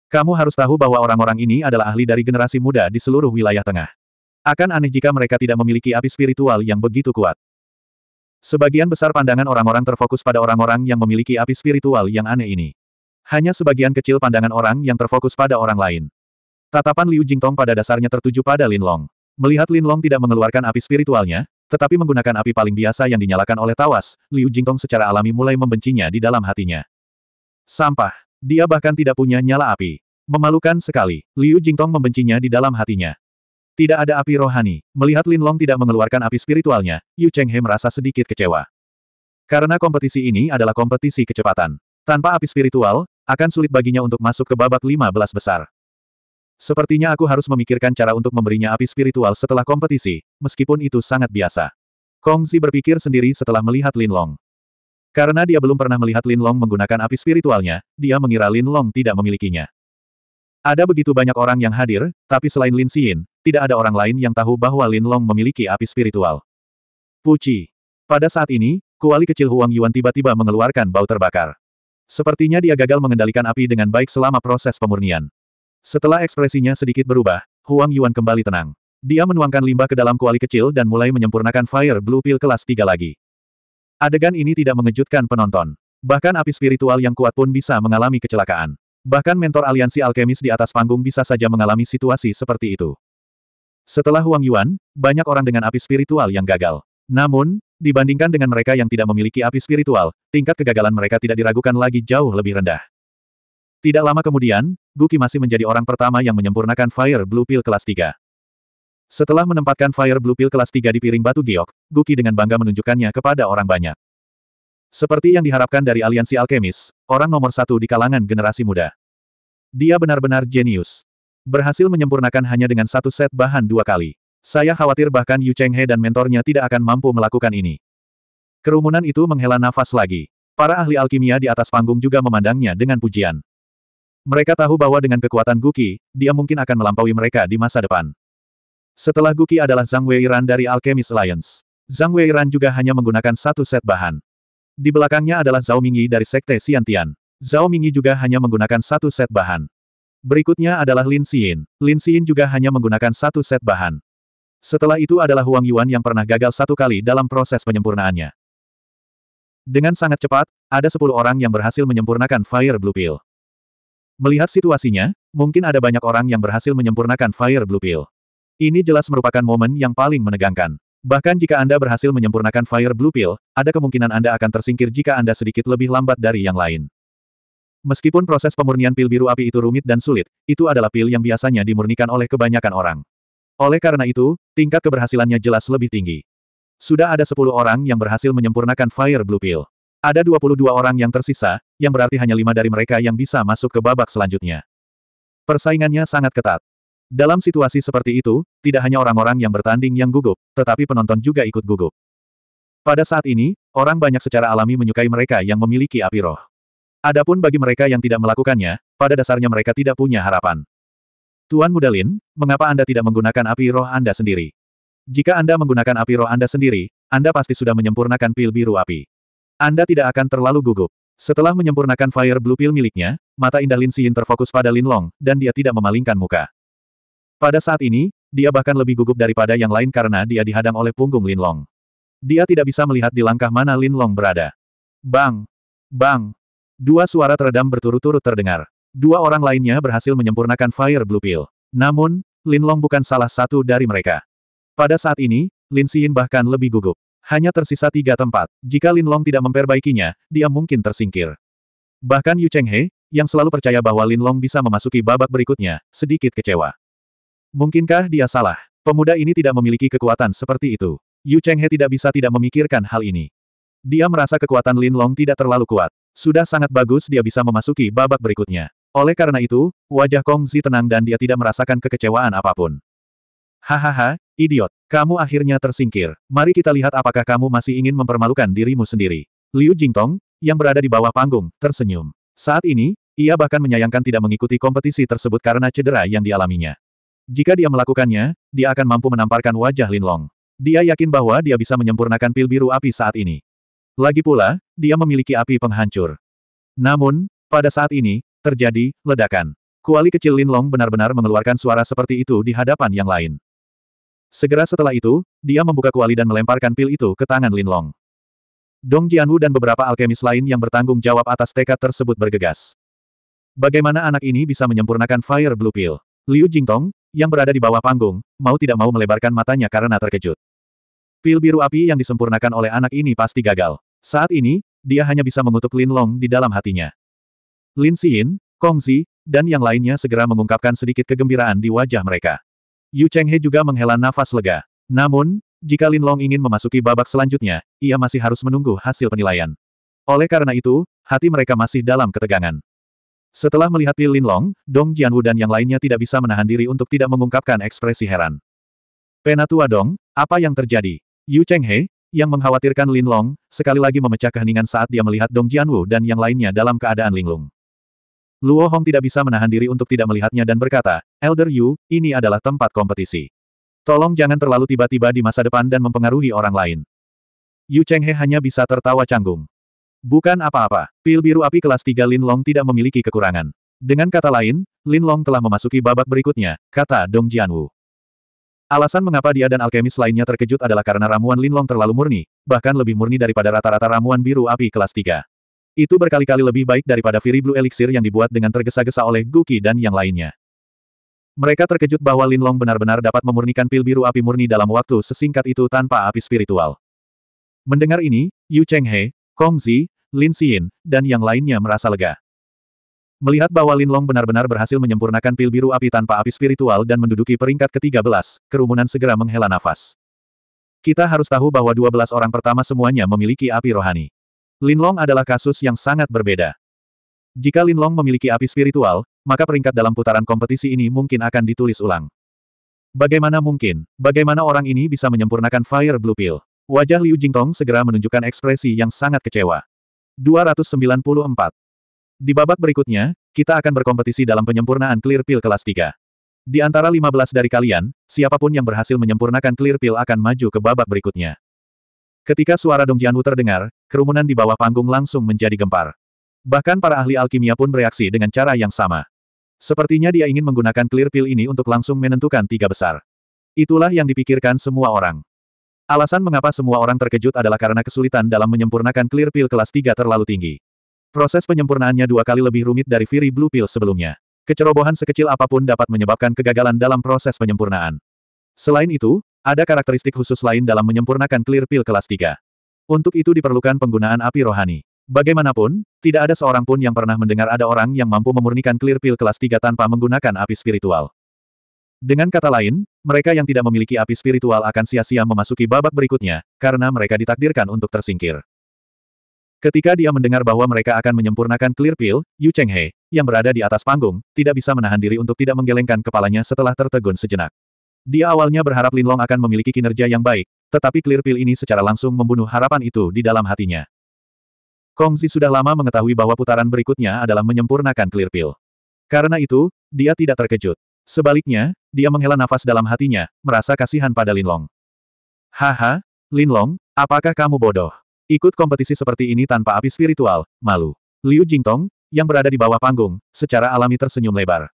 Kamu harus tahu bahwa orang-orang ini adalah ahli dari generasi muda di seluruh wilayah tengah. Akan aneh jika mereka tidak memiliki api spiritual yang begitu kuat. Sebagian besar pandangan orang-orang terfokus pada orang-orang yang memiliki api spiritual yang aneh ini. Hanya sebagian kecil pandangan orang yang terfokus pada orang lain. Tatapan Liu Jingtong pada dasarnya tertuju pada Lin Long. Melihat Lin Long tidak mengeluarkan api spiritualnya, tetapi menggunakan api paling biasa yang dinyalakan oleh tawas, Liu Jingtong secara alami mulai membencinya di dalam hatinya. Sampah. Dia bahkan tidak punya nyala api. Memalukan sekali, Liu Jingtong membencinya di dalam hatinya. Tidak ada api rohani. Melihat Lin Long tidak mengeluarkan api spiritualnya, Yu Cheng He merasa sedikit kecewa. Karena kompetisi ini adalah kompetisi kecepatan. Tanpa api spiritual, akan sulit baginya untuk masuk ke babak 15 besar. Sepertinya aku harus memikirkan cara untuk memberinya api spiritual setelah kompetisi, meskipun itu sangat biasa. Kong Zi berpikir sendiri setelah melihat Lin Long. Karena dia belum pernah melihat Lin Long menggunakan api spiritualnya, dia mengira Lin Long tidak memilikinya. Ada begitu banyak orang yang hadir, tapi selain Lin Xin, tidak ada orang lain yang tahu bahwa Lin Long memiliki api spiritual. Puci. Pada saat ini, kuali kecil Huang Yuan tiba-tiba mengeluarkan bau terbakar. Sepertinya dia gagal mengendalikan api dengan baik selama proses pemurnian. Setelah ekspresinya sedikit berubah, Huang Yuan kembali tenang. Dia menuangkan limbah ke dalam kuali kecil dan mulai menyempurnakan Fire Blue Pill kelas 3 lagi. Adegan ini tidak mengejutkan penonton. Bahkan api spiritual yang kuat pun bisa mengalami kecelakaan. Bahkan mentor aliansi alkemis di atas panggung bisa saja mengalami situasi seperti itu. Setelah Huang Yuan, banyak orang dengan api spiritual yang gagal. Namun, Dibandingkan dengan mereka yang tidak memiliki api spiritual, tingkat kegagalan mereka tidak diragukan lagi jauh lebih rendah. Tidak lama kemudian, Guki masih menjadi orang pertama yang menyempurnakan Fire Blue Pill kelas 3. Setelah menempatkan Fire Blue Pill kelas 3 di piring batu giok, Guki dengan bangga menunjukkannya kepada orang banyak. Seperti yang diharapkan dari aliansi alkemis, orang nomor satu di kalangan generasi muda. Dia benar-benar jenius. Berhasil menyempurnakan hanya dengan satu set bahan dua kali. Saya khawatir bahkan Yu Cheng He dan mentornya tidak akan mampu melakukan ini. Kerumunan itu menghela nafas lagi. Para ahli alkimia di atas panggung juga memandangnya dengan pujian. Mereka tahu bahwa dengan kekuatan Guki, dia mungkin akan melampaui mereka di masa depan. Setelah Guki adalah Zhang Wei Ran dari Alchemist Alliance. Zhang Wei Ran juga hanya menggunakan satu set bahan. Di belakangnya adalah Zhao Mingyi dari Sekte Xiantian. Zhao Mingyi juga hanya menggunakan satu set bahan. Berikutnya adalah Lin Xin. Lin Xin juga hanya menggunakan satu set bahan. Setelah itu adalah Huang Yuan yang pernah gagal satu kali dalam proses penyempurnaannya. Dengan sangat cepat, ada sepuluh orang yang berhasil menyempurnakan Fire Blue Pill. Melihat situasinya, mungkin ada banyak orang yang berhasil menyempurnakan Fire Blue Pill. Ini jelas merupakan momen yang paling menegangkan. Bahkan jika Anda berhasil menyempurnakan Fire Blue Pill, ada kemungkinan Anda akan tersingkir jika Anda sedikit lebih lambat dari yang lain. Meskipun proses pemurnian pil biru api itu rumit dan sulit, itu adalah pil yang biasanya dimurnikan oleh kebanyakan orang. Oleh karena itu, tingkat keberhasilannya jelas lebih tinggi. Sudah ada 10 orang yang berhasil menyempurnakan Fire Blue Pill. Ada 22 orang yang tersisa, yang berarti hanya lima dari mereka yang bisa masuk ke babak selanjutnya. Persaingannya sangat ketat. Dalam situasi seperti itu, tidak hanya orang-orang yang bertanding yang gugup, tetapi penonton juga ikut gugup. Pada saat ini, orang banyak secara alami menyukai mereka yang memiliki api roh. Adapun bagi mereka yang tidak melakukannya, pada dasarnya mereka tidak punya harapan. Tuan Mudalin, mengapa Anda tidak menggunakan api roh Anda sendiri? Jika Anda menggunakan api roh Anda sendiri, Anda pasti sudah menyempurnakan pil biru api. Anda tidak akan terlalu gugup. Setelah menyempurnakan Fire Blue pil miliknya, mata indah Lin Xin terfokus pada Lin Long, dan dia tidak memalingkan muka. Pada saat ini, dia bahkan lebih gugup daripada yang lain karena dia dihadang oleh punggung Lin Long. Dia tidak bisa melihat di langkah mana Lin Long berada. Bang! Bang! Dua suara teredam berturut-turut terdengar. Dua orang lainnya berhasil menyempurnakan Fire Blue Pill. Namun, Lin Long bukan salah satu dari mereka. Pada saat ini, Lin Xin bahkan lebih gugup. Hanya tersisa tiga tempat. Jika Lin Long tidak memperbaikinya, dia mungkin tersingkir. Bahkan Yu Cheng He, yang selalu percaya bahwa Lin Long bisa memasuki babak berikutnya, sedikit kecewa. Mungkinkah dia salah? Pemuda ini tidak memiliki kekuatan seperti itu. Yu Cheng He tidak bisa tidak memikirkan hal ini. Dia merasa kekuatan Lin Long tidak terlalu kuat. Sudah sangat bagus dia bisa memasuki babak berikutnya. Oleh karena itu, wajah Kong Zi tenang dan dia tidak merasakan kekecewaan apapun. Hahaha, idiot, kamu akhirnya tersingkir. Mari kita lihat apakah kamu masih ingin mempermalukan dirimu sendiri. Liu Jingtong, yang berada di bawah panggung, tersenyum. Saat ini, ia bahkan menyayangkan tidak mengikuti kompetisi tersebut karena cedera yang dialaminya. Jika dia melakukannya, dia akan mampu menamparkan wajah Lin Long. Dia yakin bahwa dia bisa menyempurnakan pil biru api saat ini. Lagi pula, dia memiliki api penghancur. Namun, pada saat ini, Terjadi, ledakan. Kuali kecil Lin Long benar-benar mengeluarkan suara seperti itu di hadapan yang lain. Segera setelah itu, dia membuka kuali dan melemparkan pil itu ke tangan Lin Long. Dong Jianwu dan beberapa alkemis lain yang bertanggung jawab atas tekad tersebut bergegas. Bagaimana anak ini bisa menyempurnakan Fire Blue Pill? Liu Jingtong, yang berada di bawah panggung, mau tidak mau melebarkan matanya karena terkejut. Pil biru api yang disempurnakan oleh anak ini pasti gagal. Saat ini, dia hanya bisa mengutuk Lin Long di dalam hatinya. Lin Xin, Kong Zi, dan yang lainnya segera mengungkapkan sedikit kegembiraan di wajah mereka. Yu Cheng He juga menghela nafas lega. Namun, jika Lin Long ingin memasuki babak selanjutnya, ia masih harus menunggu hasil penilaian. Oleh karena itu, hati mereka masih dalam ketegangan. Setelah melihat Pil Lin Long, Dong Jianwu dan yang lainnya tidak bisa menahan diri untuk tidak mengungkapkan ekspresi heran. Penatua Dong, apa yang terjadi? Yu Cheng He, yang mengkhawatirkan Lin Long, sekali lagi memecah keheningan saat dia melihat Dong Jianwu dan yang lainnya dalam keadaan linglung. Luo Hong tidak bisa menahan diri untuk tidak melihatnya dan berkata, Elder Yu, ini adalah tempat kompetisi. Tolong jangan terlalu tiba-tiba di masa depan dan mempengaruhi orang lain. Yu Cheng He hanya bisa tertawa canggung. Bukan apa-apa, pil biru api kelas 3 Lin Long tidak memiliki kekurangan. Dengan kata lain, Lin Long telah memasuki babak berikutnya, kata Dong Jianwu. Alasan mengapa dia dan alkemis lainnya terkejut adalah karena ramuan Lin Long terlalu murni, bahkan lebih murni daripada rata-rata ramuan biru api kelas 3. Itu berkali-kali lebih baik daripada Fury Blue Elixir yang dibuat dengan tergesa-gesa oleh Guki dan yang lainnya. Mereka terkejut bahwa Lin Long benar-benar dapat memurnikan pil biru api murni dalam waktu sesingkat itu tanpa api spiritual. Mendengar ini, Yu Chenghe, Kong Zi, Lin Xin, dan yang lainnya merasa lega. Melihat bahwa Lin Long benar-benar berhasil menyempurnakan pil biru api tanpa api spiritual dan menduduki peringkat ke-13, kerumunan segera menghela nafas. Kita harus tahu bahwa 12 orang pertama semuanya memiliki api rohani. Linlong adalah kasus yang sangat berbeda. Jika Linlong memiliki api spiritual, maka peringkat dalam putaran kompetisi ini mungkin akan ditulis ulang. Bagaimana mungkin? Bagaimana orang ini bisa menyempurnakan Fire Blue Pill? Wajah Liu Jingtong segera menunjukkan ekspresi yang sangat kecewa. 294. Di babak berikutnya, kita akan berkompetisi dalam penyempurnaan Clear Pill kelas 3. Di antara 15 dari kalian, siapapun yang berhasil menyempurnakan Clear Pill akan maju ke babak berikutnya. Ketika suara Dong Jianwu terdengar, kerumunan di bawah panggung langsung menjadi gempar. Bahkan para ahli alkimia pun bereaksi dengan cara yang sama. Sepertinya dia ingin menggunakan clear pill ini untuk langsung menentukan tiga besar. Itulah yang dipikirkan semua orang. Alasan mengapa semua orang terkejut adalah karena kesulitan dalam menyempurnakan clear pill kelas 3 terlalu tinggi. Proses penyempurnaannya dua kali lebih rumit dari Fury Blue Pill sebelumnya. Kecerobohan sekecil apapun dapat menyebabkan kegagalan dalam proses penyempurnaan. Selain itu, ada karakteristik khusus lain dalam menyempurnakan clear pill kelas 3. Untuk itu diperlukan penggunaan api rohani. Bagaimanapun, tidak ada seorang pun yang pernah mendengar ada orang yang mampu memurnikan clear pill kelas 3 tanpa menggunakan api spiritual. Dengan kata lain, mereka yang tidak memiliki api spiritual akan sia-sia memasuki babak berikutnya, karena mereka ditakdirkan untuk tersingkir. Ketika dia mendengar bahwa mereka akan menyempurnakan clear pill, Yu Cheng He, yang berada di atas panggung, tidak bisa menahan diri untuk tidak menggelengkan kepalanya setelah tertegun sejenak. Dia awalnya berharap Linlong akan memiliki kinerja yang baik, tetapi Clear Pill ini secara langsung membunuh harapan itu di dalam hatinya. Kongzi sudah lama mengetahui bahwa putaran berikutnya adalah menyempurnakan Clear Pill. Karena itu, dia tidak terkejut. Sebaliknya, dia menghela nafas dalam hatinya, merasa kasihan pada Linlong. Haha, Linlong, apakah kamu bodoh? Ikut kompetisi seperti ini tanpa api spiritual, malu. Liu Jingtong, yang berada di bawah panggung, secara alami tersenyum lebar.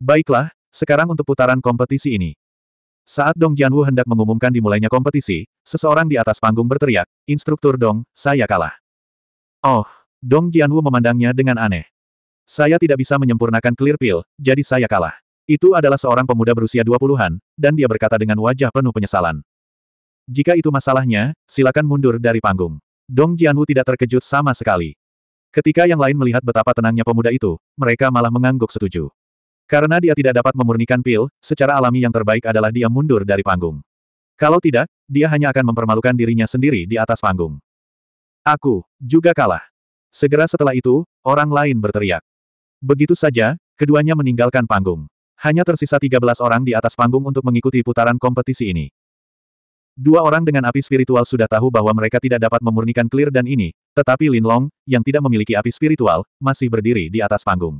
Baiklah, sekarang untuk putaran kompetisi ini. Saat Dong Jianwu hendak mengumumkan dimulainya kompetisi, seseorang di atas panggung berteriak, Instruktur Dong, saya kalah. Oh, Dong Jianwu memandangnya dengan aneh. Saya tidak bisa menyempurnakan clear pill, jadi saya kalah. Itu adalah seorang pemuda berusia 20-an, dan dia berkata dengan wajah penuh penyesalan. Jika itu masalahnya, silakan mundur dari panggung. Dong Jianwu tidak terkejut sama sekali. Ketika yang lain melihat betapa tenangnya pemuda itu, mereka malah mengangguk setuju. Karena dia tidak dapat memurnikan pil, secara alami yang terbaik adalah dia mundur dari panggung. Kalau tidak, dia hanya akan mempermalukan dirinya sendiri di atas panggung. Aku, juga kalah. Segera setelah itu, orang lain berteriak. Begitu saja, keduanya meninggalkan panggung. Hanya tersisa 13 orang di atas panggung untuk mengikuti putaran kompetisi ini. Dua orang dengan api spiritual sudah tahu bahwa mereka tidak dapat memurnikan clear dan ini, tetapi Lin Long, yang tidak memiliki api spiritual, masih berdiri di atas panggung.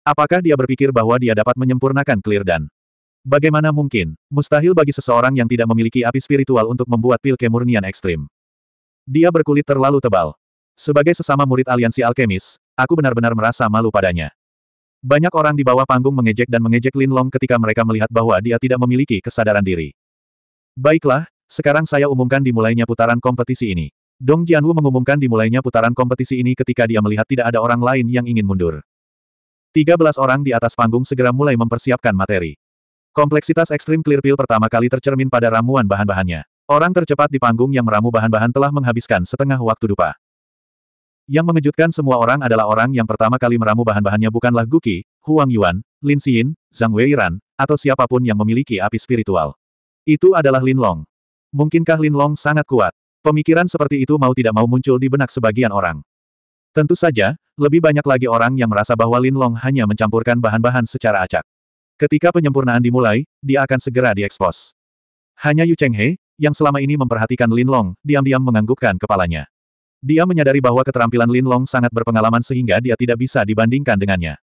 Apakah dia berpikir bahwa dia dapat menyempurnakan Clear Dan? Bagaimana mungkin, mustahil bagi seseorang yang tidak memiliki api spiritual untuk membuat pil kemurnian ekstrim. Dia berkulit terlalu tebal. Sebagai sesama murid aliansi alkemis, aku benar-benar merasa malu padanya. Banyak orang di bawah panggung mengejek dan mengejek Lin Long ketika mereka melihat bahwa dia tidak memiliki kesadaran diri. Baiklah, sekarang saya umumkan dimulainya putaran kompetisi ini. Dong Jianwu mengumumkan dimulainya putaran kompetisi ini ketika dia melihat tidak ada orang lain yang ingin mundur. 13 orang di atas panggung segera mulai mempersiapkan materi. Kompleksitas ekstrim clear pill pertama kali tercermin pada ramuan bahan-bahannya. Orang tercepat di panggung yang meramu bahan-bahan telah menghabiskan setengah waktu dupa. Yang mengejutkan semua orang adalah orang yang pertama kali meramu bahan-bahannya bukanlah Guki, Huang Yuan, Lin Xin, Zhang Wei Weiran, atau siapapun yang memiliki api spiritual. Itu adalah Lin Long. Mungkinkah Lin Long sangat kuat? Pemikiran seperti itu mau tidak mau muncul di benak sebagian orang. Tentu saja, lebih banyak lagi orang yang merasa bahwa Lin Long hanya mencampurkan bahan-bahan secara acak. Ketika penyempurnaan dimulai, dia akan segera diekspos. Hanya Yu Cheng He, yang selama ini memperhatikan Lin Long, diam-diam menganggukkan kepalanya. Dia menyadari bahwa keterampilan Lin Long sangat berpengalaman sehingga dia tidak bisa dibandingkan dengannya.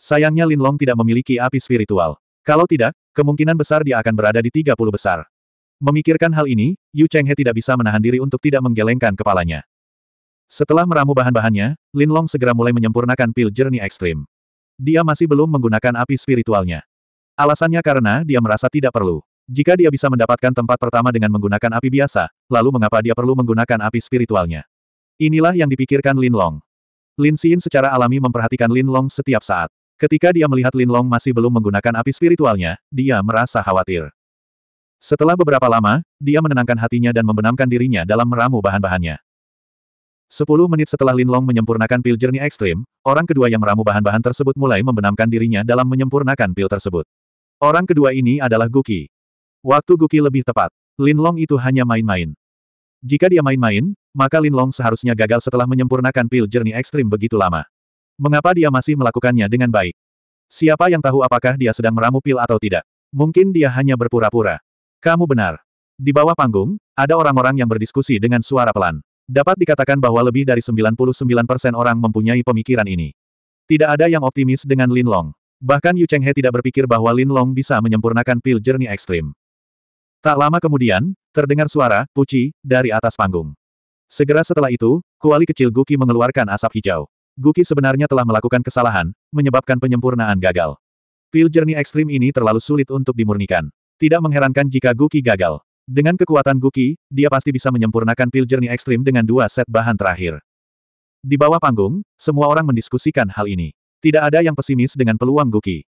Sayangnya Lin Long tidak memiliki api spiritual. Kalau tidak, kemungkinan besar dia akan berada di 30 besar. Memikirkan hal ini, Yu Cheng He tidak bisa menahan diri untuk tidak menggelengkan kepalanya. Setelah meramu bahan-bahannya, Lin Long segera mulai menyempurnakan pil jernih ekstrim. Dia masih belum menggunakan api spiritualnya. Alasannya karena dia merasa tidak perlu. Jika dia bisa mendapatkan tempat pertama dengan menggunakan api biasa, lalu mengapa dia perlu menggunakan api spiritualnya? Inilah yang dipikirkan Lin Long. Lin Xin secara alami memperhatikan Lin Long setiap saat. Ketika dia melihat Lin Long masih belum menggunakan api spiritualnya, dia merasa khawatir. Setelah beberapa lama, dia menenangkan hatinya dan membenamkan dirinya dalam meramu bahan-bahannya. Sepuluh menit setelah Lin Long menyempurnakan pil jernih ekstrim, orang kedua yang meramu bahan-bahan tersebut mulai membenamkan dirinya dalam menyempurnakan pil tersebut. Orang kedua ini adalah Guki. Waktu Guki lebih tepat. Lin Long itu hanya main-main. Jika dia main-main, maka Lin Long seharusnya gagal setelah menyempurnakan pil jernih ekstrim begitu lama. Mengapa dia masih melakukannya dengan baik? Siapa yang tahu apakah dia sedang meramu pil atau tidak? Mungkin dia hanya berpura-pura. Kamu benar. Di bawah panggung, ada orang-orang yang berdiskusi dengan suara pelan. Dapat dikatakan bahwa lebih dari 99% orang mempunyai pemikiran ini. Tidak ada yang optimis dengan Lin Long. Bahkan Yu Cheng He tidak berpikir bahwa Lin Long bisa menyempurnakan pil jernih ekstrim. Tak lama kemudian, terdengar suara, puci, dari atas panggung. Segera setelah itu, kuali kecil Guki mengeluarkan asap hijau. Guki sebenarnya telah melakukan kesalahan, menyebabkan penyempurnaan gagal. Pil jernih ekstrim ini terlalu sulit untuk dimurnikan. Tidak mengherankan jika Guki gagal. Dengan kekuatan Guki, dia pasti bisa menyempurnakan pil jernih ekstrim dengan dua set bahan terakhir. Di bawah panggung, semua orang mendiskusikan hal ini. Tidak ada yang pesimis dengan peluang Guki.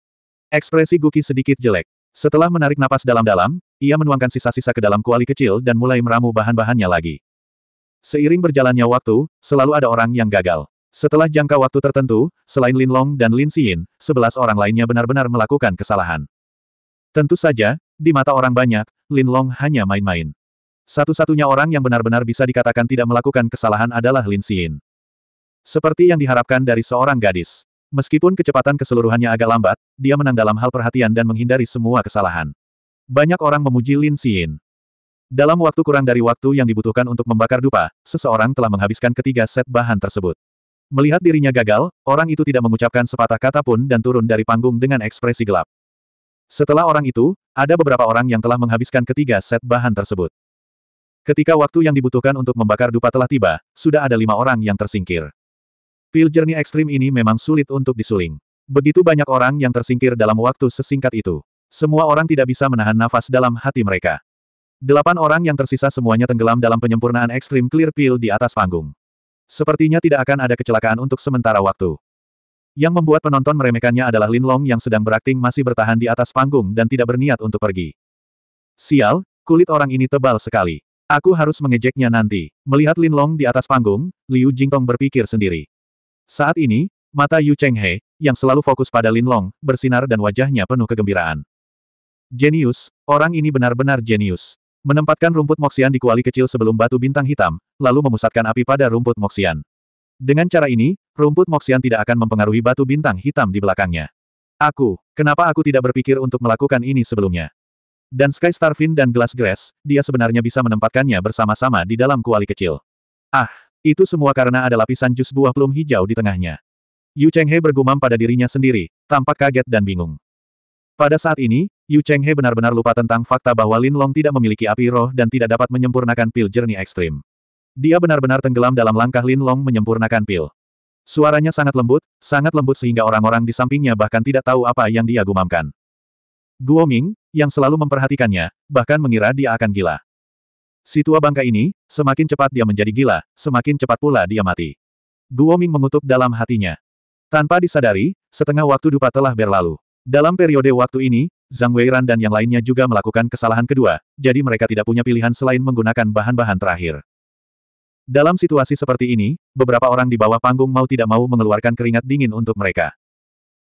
Ekspresi Guki sedikit jelek. Setelah menarik napas dalam-dalam, ia menuangkan sisa-sisa ke dalam kuali kecil dan mulai meramu bahan-bahannya lagi. Seiring berjalannya waktu, selalu ada orang yang gagal. Setelah jangka waktu tertentu, selain Lin Long dan Lin Xin, sebelas orang lainnya benar-benar melakukan kesalahan. Tentu saja, di mata orang banyak, Lin Long hanya main-main. Satu-satunya orang yang benar-benar bisa dikatakan tidak melakukan kesalahan adalah Lin Xin. Seperti yang diharapkan dari seorang gadis. Meskipun kecepatan keseluruhannya agak lambat, dia menang dalam hal perhatian dan menghindari semua kesalahan. Banyak orang memuji Lin Xin. Dalam waktu kurang dari waktu yang dibutuhkan untuk membakar dupa, seseorang telah menghabiskan ketiga set bahan tersebut. Melihat dirinya gagal, orang itu tidak mengucapkan sepatah kata pun dan turun dari panggung dengan ekspresi gelap. Setelah orang itu, ada beberapa orang yang telah menghabiskan ketiga set bahan tersebut. Ketika waktu yang dibutuhkan untuk membakar dupa telah tiba, sudah ada lima orang yang tersingkir. Pil jernih ekstrim ini memang sulit untuk disuling. Begitu banyak orang yang tersingkir dalam waktu sesingkat itu. Semua orang tidak bisa menahan nafas dalam hati mereka. Delapan orang yang tersisa semuanya tenggelam dalam penyempurnaan ekstrim clear peel di atas panggung. Sepertinya tidak akan ada kecelakaan untuk sementara waktu. Yang membuat penonton meremehkannya adalah Lin Long yang sedang berakting masih bertahan di atas panggung dan tidak berniat untuk pergi. Sial, kulit orang ini tebal sekali. Aku harus mengejeknya nanti. Melihat Lin Long di atas panggung, Liu Jingtong berpikir sendiri. Saat ini, mata Yu He yang selalu fokus pada Lin Long, bersinar dan wajahnya penuh kegembiraan. Jenius, orang ini benar-benar jenius. Menempatkan rumput moksian di kuali kecil sebelum batu bintang hitam, lalu memusatkan api pada rumput moksian. Dengan cara ini, rumput Moxian tidak akan mempengaruhi batu bintang hitam di belakangnya. Aku, kenapa aku tidak berpikir untuk melakukan ini sebelumnya? Dan Sky Starfin dan Glass Grass, dia sebenarnya bisa menempatkannya bersama-sama di dalam kuali kecil. Ah, itu semua karena ada lapisan jus buah plum hijau di tengahnya. Yu Cheng Chenghe bergumam pada dirinya sendiri, tampak kaget dan bingung. Pada saat ini, Yu Cheng He benar-benar lupa tentang fakta bahwa Lin Long tidak memiliki api roh dan tidak dapat menyempurnakan pil jernih ekstrim. Dia benar-benar tenggelam dalam langkah Lin Long menyempurnakan pil. Suaranya sangat lembut, sangat lembut sehingga orang-orang di sampingnya bahkan tidak tahu apa yang dia gumamkan. Guo Ming, yang selalu memperhatikannya, bahkan mengira dia akan gila. Si tua bangka ini, semakin cepat dia menjadi gila, semakin cepat pula dia mati. Guo Ming mengutuk dalam hatinya. Tanpa disadari, setengah waktu dupa telah berlalu. Dalam periode waktu ini, Zhang Weiran dan yang lainnya juga melakukan kesalahan kedua, jadi mereka tidak punya pilihan selain menggunakan bahan-bahan terakhir. Dalam situasi seperti ini, beberapa orang di bawah panggung mau tidak mau mengeluarkan keringat dingin untuk mereka.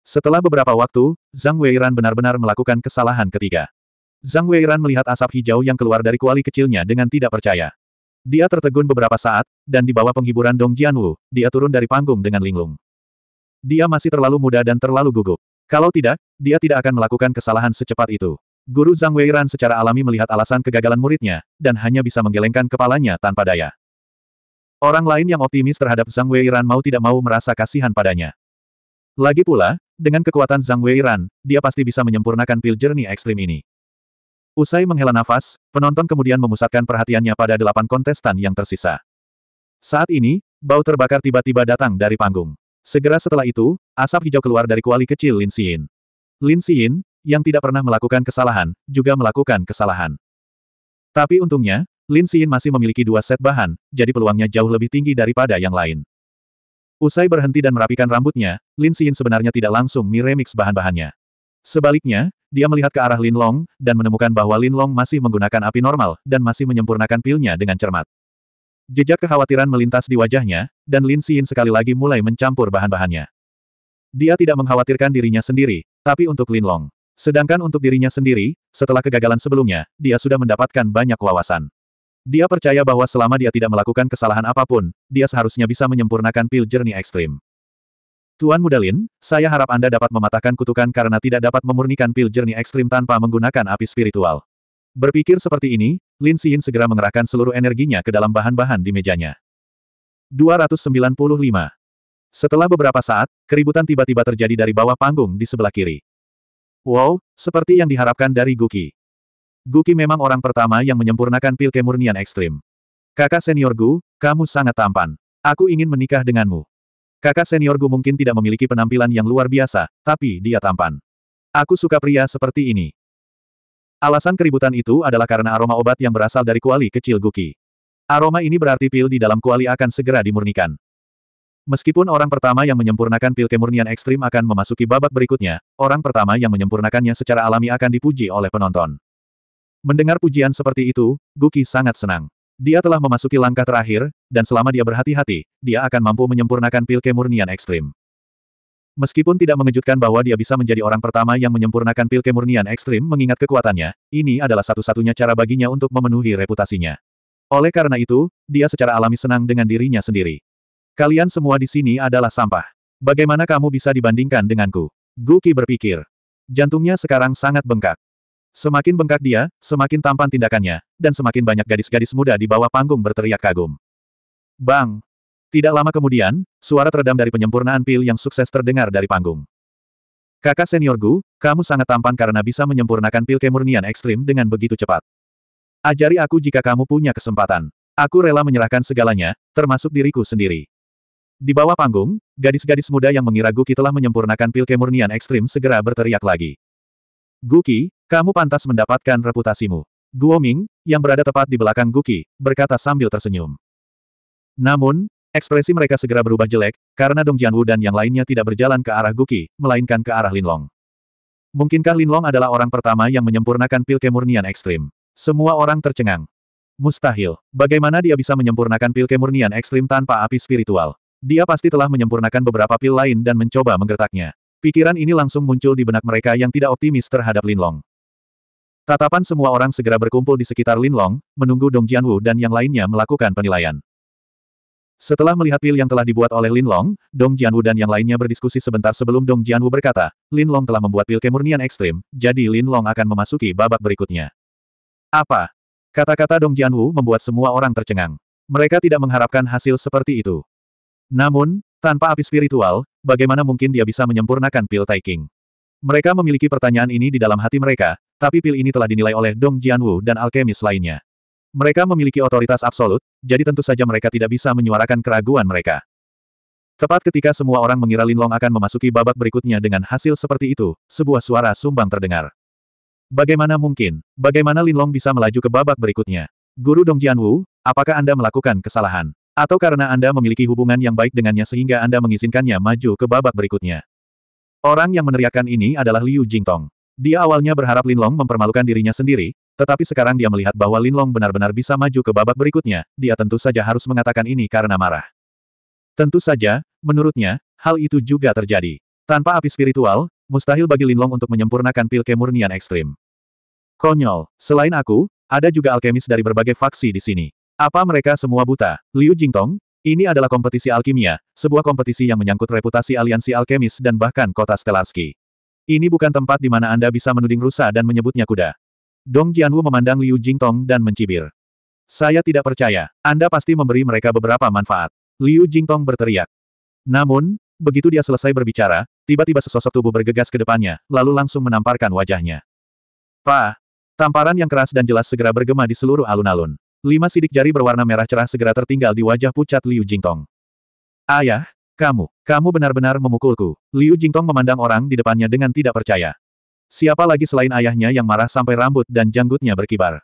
Setelah beberapa waktu, Zhang Weiran benar-benar melakukan kesalahan ketiga. Zhang Weiran melihat asap hijau yang keluar dari kuali kecilnya dengan tidak percaya. Dia tertegun beberapa saat, dan di bawah penghiburan Dong Jianwu, dia turun dari panggung dengan linglung. Dia masih terlalu muda dan terlalu gugup. Kalau tidak, dia tidak akan melakukan kesalahan secepat itu. Guru Zhang Weiran secara alami melihat alasan kegagalan muridnya, dan hanya bisa menggelengkan kepalanya tanpa daya. Orang lain yang optimis terhadap Zhang Wei Ran mau tidak mau merasa kasihan padanya. Lagi pula, dengan kekuatan Zhang Wei Ran, dia pasti bisa menyempurnakan pil jernih ekstrim ini. Usai menghela nafas, penonton kemudian memusatkan perhatiannya pada delapan kontestan yang tersisa. Saat ini, bau terbakar tiba-tiba datang dari panggung. Segera setelah itu, asap hijau keluar dari kuali kecil Lin Xin. Lin Xin, yang tidak pernah melakukan kesalahan, juga melakukan kesalahan. Tapi untungnya, Lin Xin masih memiliki dua set bahan, jadi peluangnya jauh lebih tinggi daripada yang lain. Usai berhenti dan merapikan rambutnya, Lin Xin sebenarnya tidak langsung miremix bahan-bahannya. Sebaliknya, dia melihat ke arah Lin Long, dan menemukan bahwa Lin Long masih menggunakan api normal, dan masih menyempurnakan pilnya dengan cermat. Jejak kekhawatiran melintas di wajahnya, dan Lin Xin sekali lagi mulai mencampur bahan-bahannya. Dia tidak mengkhawatirkan dirinya sendiri, tapi untuk Lin Long. Sedangkan untuk dirinya sendiri, setelah kegagalan sebelumnya, dia sudah mendapatkan banyak wawasan. Dia percaya bahwa selama dia tidak melakukan kesalahan apapun, dia seharusnya bisa menyempurnakan pil jernih ekstrim. Tuan Mudalin, saya harap Anda dapat mematahkan kutukan karena tidak dapat memurnikan pil jernih ekstrim tanpa menggunakan api spiritual. Berpikir seperti ini, Lin Xin segera mengerahkan seluruh energinya ke dalam bahan-bahan di mejanya. 295. Setelah beberapa saat, keributan tiba-tiba terjadi dari bawah panggung di sebelah kiri. Wow, seperti yang diharapkan dari Guki. Guki memang orang pertama yang menyempurnakan pil kemurnian ekstrim. Kakak senior Gu, kamu sangat tampan. Aku ingin menikah denganmu. Kakak senior Gu mungkin tidak memiliki penampilan yang luar biasa, tapi dia tampan. Aku suka pria seperti ini. Alasan keributan itu adalah karena aroma obat yang berasal dari kuali kecil Guki. Aroma ini berarti pil di dalam kuali akan segera dimurnikan. Meskipun orang pertama yang menyempurnakan pil kemurnian ekstrim akan memasuki babak berikutnya, orang pertama yang menyempurnakannya secara alami akan dipuji oleh penonton. Mendengar pujian seperti itu, Guki sangat senang. Dia telah memasuki langkah terakhir, dan selama dia berhati-hati, dia akan mampu menyempurnakan pil kemurnian ekstrim. Meskipun tidak mengejutkan bahwa dia bisa menjadi orang pertama yang menyempurnakan pil kemurnian ekstrim mengingat kekuatannya, ini adalah satu-satunya cara baginya untuk memenuhi reputasinya. Oleh karena itu, dia secara alami senang dengan dirinya sendiri. Kalian semua di sini adalah sampah. Bagaimana kamu bisa dibandingkan denganku? Guki berpikir. Jantungnya sekarang sangat bengkak. Semakin bengkak dia, semakin tampan tindakannya, dan semakin banyak gadis-gadis muda di bawah panggung berteriak kagum. Bang! Tidak lama kemudian, suara teredam dari penyempurnaan pil yang sukses terdengar dari panggung. Kakak senior Gu, kamu sangat tampan karena bisa menyempurnakan pil kemurnian ekstrim dengan begitu cepat. Ajari aku jika kamu punya kesempatan. Aku rela menyerahkan segalanya, termasuk diriku sendiri. Di bawah panggung, gadis-gadis muda yang mengira Guki telah menyempurnakan pil kemurnian ekstrim segera berteriak lagi. Guki, kamu pantas mendapatkan reputasimu. Guo Ming, yang berada tepat di belakang Guki, berkata sambil tersenyum. Namun, ekspresi mereka segera berubah jelek, karena Dong Jianwu dan yang lainnya tidak berjalan ke arah Guki, melainkan ke arah Linlong. Mungkinkah Linlong adalah orang pertama yang menyempurnakan pil kemurnian ekstrim? Semua orang tercengang. Mustahil. Bagaimana dia bisa menyempurnakan pil kemurnian ekstrim tanpa api spiritual? Dia pasti telah menyempurnakan beberapa pil lain dan mencoba menggertaknya. Pikiran ini langsung muncul di benak mereka yang tidak optimis terhadap Linlong. Tatapan semua orang segera berkumpul di sekitar Lin Long, menunggu Dong Jianwu dan yang lainnya melakukan penilaian. Setelah melihat pil yang telah dibuat oleh Lin Long, Dong Jianwu dan yang lainnya berdiskusi sebentar sebelum Dong Jianwu berkata, Lin Long telah membuat pil kemurnian ekstrim, jadi Lin Long akan memasuki babak berikutnya. Apa? Kata-kata Dong Jianwu membuat semua orang tercengang. Mereka tidak mengharapkan hasil seperti itu. Namun, tanpa api spiritual, bagaimana mungkin dia bisa menyempurnakan pil Taiking? Mereka memiliki pertanyaan ini di dalam hati mereka, tapi pil ini telah dinilai oleh Dong Jianwu dan alkemis lainnya. Mereka memiliki otoritas absolut, jadi tentu saja mereka tidak bisa menyuarakan keraguan mereka. Tepat ketika semua orang mengira Linlong akan memasuki babak berikutnya dengan hasil seperti itu, sebuah suara sumbang terdengar. Bagaimana mungkin? Bagaimana Linlong bisa melaju ke babak berikutnya? Guru Dong Jianwu, apakah Anda melakukan kesalahan? Atau karena Anda memiliki hubungan yang baik dengannya sehingga Anda mengizinkannya maju ke babak berikutnya? Orang yang meneriakkan ini adalah Liu Jingtong. Dia awalnya berharap Linlong mempermalukan dirinya sendiri, tetapi sekarang dia melihat bahwa Linlong benar-benar bisa maju ke babak berikutnya, dia tentu saja harus mengatakan ini karena marah. Tentu saja, menurutnya, hal itu juga terjadi. Tanpa api spiritual, mustahil bagi Linlong untuk menyempurnakan pil kemurnian ekstrim. Konyol, selain aku, ada juga alkemis dari berbagai faksi di sini. Apa mereka semua buta? Liu Jingtong, ini adalah kompetisi alkimia, sebuah kompetisi yang menyangkut reputasi aliansi alkemis dan bahkan kota Stelarski. Ini bukan tempat di mana Anda bisa menuding rusa dan menyebutnya kuda. Dong Jianwu memandang Liu Jingtong dan mencibir. Saya tidak percaya, Anda pasti memberi mereka beberapa manfaat. Liu Jingtong berteriak. Namun, begitu dia selesai berbicara, tiba-tiba sesosok tubuh bergegas ke depannya, lalu langsung menamparkan wajahnya. Pa! Tamparan yang keras dan jelas segera bergema di seluruh alun-alun. Lima sidik jari berwarna merah cerah segera tertinggal di wajah pucat Liu Jingtong. Ayah, kamu, kamu benar-benar memukulku. Liu Jingtong memandang orang di depannya dengan tidak percaya. Siapa lagi selain ayahnya yang marah sampai rambut dan janggutnya berkibar.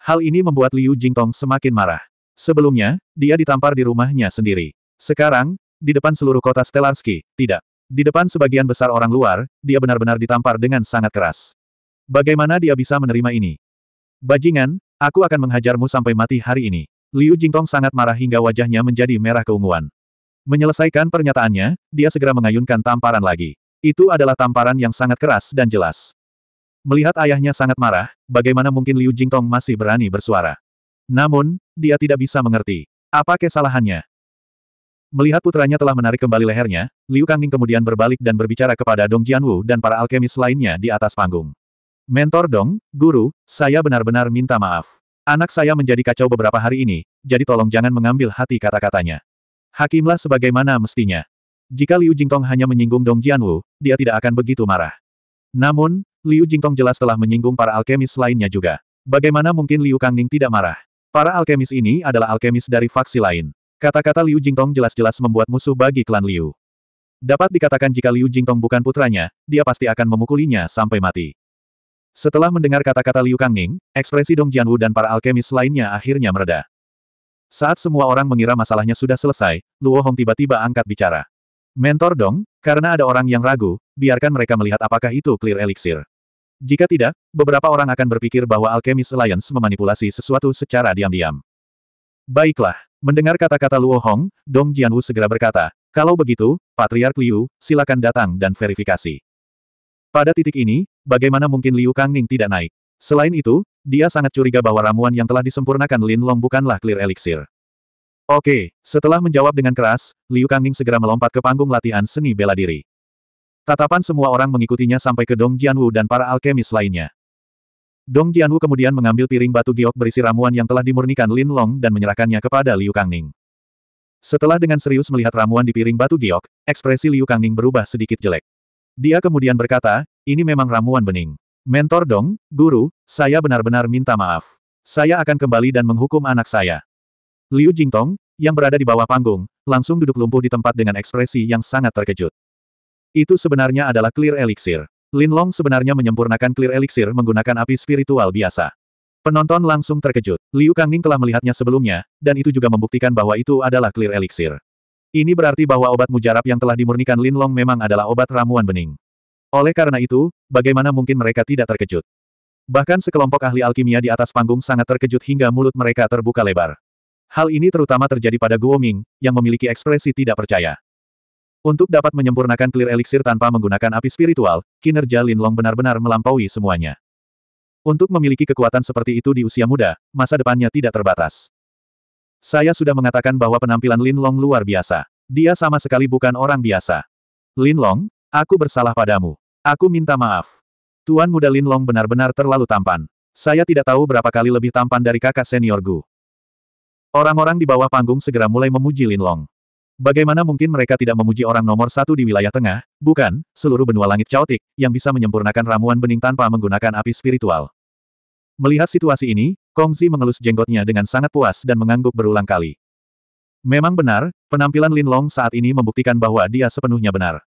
Hal ini membuat Liu Jingtong semakin marah. Sebelumnya, dia ditampar di rumahnya sendiri. Sekarang, di depan seluruh kota Stelarski, tidak. Di depan sebagian besar orang luar, dia benar-benar ditampar dengan sangat keras. Bagaimana dia bisa menerima ini? Bajingan, aku akan menghajarmu sampai mati hari ini. Liu Jingtong sangat marah hingga wajahnya menjadi merah keunguan. Menyelesaikan pernyataannya, dia segera mengayunkan tamparan lagi. Itu adalah tamparan yang sangat keras dan jelas. Melihat ayahnya sangat marah, bagaimana mungkin Liu Jingtong masih berani bersuara. Namun, dia tidak bisa mengerti. Apa kesalahannya? Melihat putranya telah menarik kembali lehernya, Liu Kangning kemudian berbalik dan berbicara kepada Dong Jianwu dan para alkemis lainnya di atas panggung. Mentor Dong, Guru, saya benar-benar minta maaf. Anak saya menjadi kacau beberapa hari ini, jadi tolong jangan mengambil hati kata-katanya. Hakimlah sebagaimana mestinya. Jika Liu Jingtong hanya menyinggung Dong Jianwu, dia tidak akan begitu marah. Namun, Liu Jingtong jelas telah menyinggung para alkemis lainnya juga. Bagaimana mungkin Liu Kangning tidak marah? Para alkemis ini adalah alkemis dari faksi lain. Kata-kata Liu Jingtong jelas-jelas membuat musuh bagi klan Liu. Dapat dikatakan jika Liu Jingtong bukan putranya, dia pasti akan memukulinya sampai mati. Setelah mendengar kata-kata Liu Kangning, ekspresi Dong Jianwu dan para alkemis lainnya akhirnya mereda. Saat semua orang mengira masalahnya sudah selesai, Luo Hong tiba-tiba angkat bicara. Mentor dong, karena ada orang yang ragu, biarkan mereka melihat apakah itu clear elixir. Jika tidak, beberapa orang akan berpikir bahwa Alchemist Alliance memanipulasi sesuatu secara diam-diam. Baiklah, mendengar kata-kata Luo Hong, Dong Jianwu segera berkata, kalau begitu, Patriark Liu, silakan datang dan verifikasi. Pada titik ini, bagaimana mungkin Liu Kangning tidak naik? Selain itu, dia sangat curiga bahwa ramuan yang telah disempurnakan Lin Long bukanlah clear elixir. Oke, setelah menjawab dengan keras, Liu Kangning segera melompat ke panggung latihan seni bela diri. Tatapan semua orang mengikutinya sampai ke Dong Jianwu dan para alkemis lainnya. Dong Jianwu kemudian mengambil piring batu giok berisi ramuan yang telah dimurnikan Lin Long dan menyerahkannya kepada Liu Kangning. Setelah dengan serius melihat ramuan di piring batu giok, ekspresi Liu Kangning berubah sedikit jelek. Dia kemudian berkata, ini memang ramuan bening. Mentor dong, guru, saya benar-benar minta maaf. Saya akan kembali dan menghukum anak saya. Liu Jingtong, yang berada di bawah panggung, langsung duduk lumpuh di tempat dengan ekspresi yang sangat terkejut. Itu sebenarnya adalah clear elixir. Lin Long sebenarnya menyempurnakan clear elixir menggunakan api spiritual biasa. Penonton langsung terkejut. Liu Kangning telah melihatnya sebelumnya, dan itu juga membuktikan bahwa itu adalah clear elixir. Ini berarti bahwa obat mujarab yang telah dimurnikan Lin Long memang adalah obat ramuan bening. Oleh karena itu, bagaimana mungkin mereka tidak terkejut? Bahkan sekelompok ahli alkimia di atas panggung sangat terkejut hingga mulut mereka terbuka lebar. Hal ini terutama terjadi pada Guo Ming, yang memiliki ekspresi tidak percaya. Untuk dapat menyempurnakan clear elixir tanpa menggunakan api spiritual, kinerja Lin Long benar-benar melampaui semuanya. Untuk memiliki kekuatan seperti itu di usia muda, masa depannya tidak terbatas. Saya sudah mengatakan bahwa penampilan Lin Long luar biasa. Dia sama sekali bukan orang biasa. Lin Long, Aku bersalah padamu. Aku minta maaf. Tuan muda Lin Long benar-benar terlalu tampan. Saya tidak tahu berapa kali lebih tampan dari kakak seniorku. Orang-orang di bawah panggung segera mulai memuji Lin Long. Bagaimana mungkin mereka tidak memuji orang nomor satu di wilayah tengah, bukan, seluruh benua langit caotik, yang bisa menyempurnakan ramuan bening tanpa menggunakan api spiritual. Melihat situasi ini, Kongzi mengelus jenggotnya dengan sangat puas dan mengangguk berulang kali. Memang benar, penampilan Lin Long saat ini membuktikan bahwa dia sepenuhnya benar.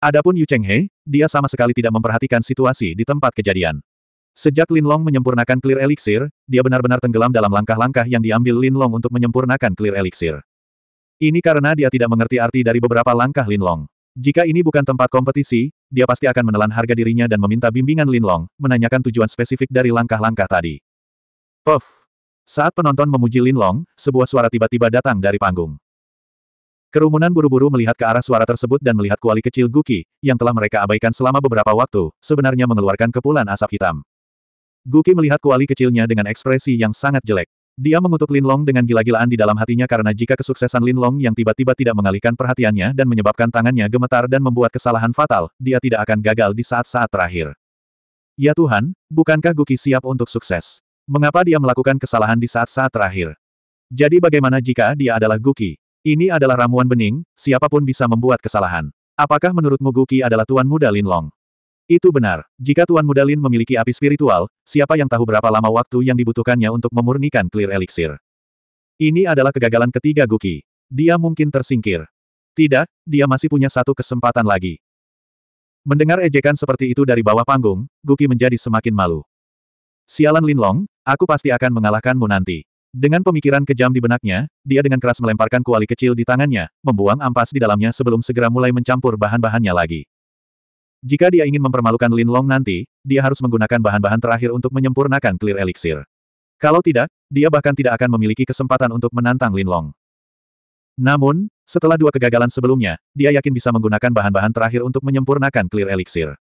Adapun Yu Cheng He, dia sama sekali tidak memperhatikan situasi di tempat kejadian. Sejak Lin Long menyempurnakan Clear Elixir, dia benar-benar tenggelam dalam langkah-langkah yang diambil Lin Long untuk menyempurnakan Clear Elixir. Ini karena dia tidak mengerti arti dari beberapa langkah Lin Long. Jika ini bukan tempat kompetisi, dia pasti akan menelan harga dirinya dan meminta bimbingan Lin Long, menanyakan tujuan spesifik dari langkah-langkah tadi. Puff! Saat penonton memuji Lin Long, sebuah suara tiba-tiba datang dari panggung. Kerumunan buru-buru melihat ke arah suara tersebut dan melihat kuali kecil Guki, yang telah mereka abaikan selama beberapa waktu, sebenarnya mengeluarkan kepulan asap hitam. Guki melihat kuali kecilnya dengan ekspresi yang sangat jelek. Dia mengutuk Lin Long dengan gila-gilaan di dalam hatinya karena jika kesuksesan Lin Long yang tiba-tiba tidak mengalihkan perhatiannya dan menyebabkan tangannya gemetar dan membuat kesalahan fatal, dia tidak akan gagal di saat-saat terakhir. Ya Tuhan, bukankah Guki siap untuk sukses? Mengapa dia melakukan kesalahan di saat-saat terakhir? Jadi bagaimana jika dia adalah Guki? Ini adalah ramuan bening, siapapun bisa membuat kesalahan. Apakah menurutmu Guki adalah Tuan Muda Lin Long? Itu benar. Jika Tuan Muda Lin memiliki api spiritual, siapa yang tahu berapa lama waktu yang dibutuhkannya untuk memurnikan clear elixir? Ini adalah kegagalan ketiga Guki. Dia mungkin tersingkir. Tidak, dia masih punya satu kesempatan lagi. Mendengar ejekan seperti itu dari bawah panggung, Guki menjadi semakin malu. Sialan Linlong, aku pasti akan mengalahkanmu nanti. Dengan pemikiran kejam di benaknya, dia dengan keras melemparkan kuali kecil di tangannya, membuang ampas di dalamnya sebelum segera mulai mencampur bahan-bahannya lagi. Jika dia ingin mempermalukan Lin Long nanti, dia harus menggunakan bahan-bahan terakhir untuk menyempurnakan clear elixir. Kalau tidak, dia bahkan tidak akan memiliki kesempatan untuk menantang Lin Long. Namun, setelah dua kegagalan sebelumnya, dia yakin bisa menggunakan bahan-bahan terakhir untuk menyempurnakan clear elixir.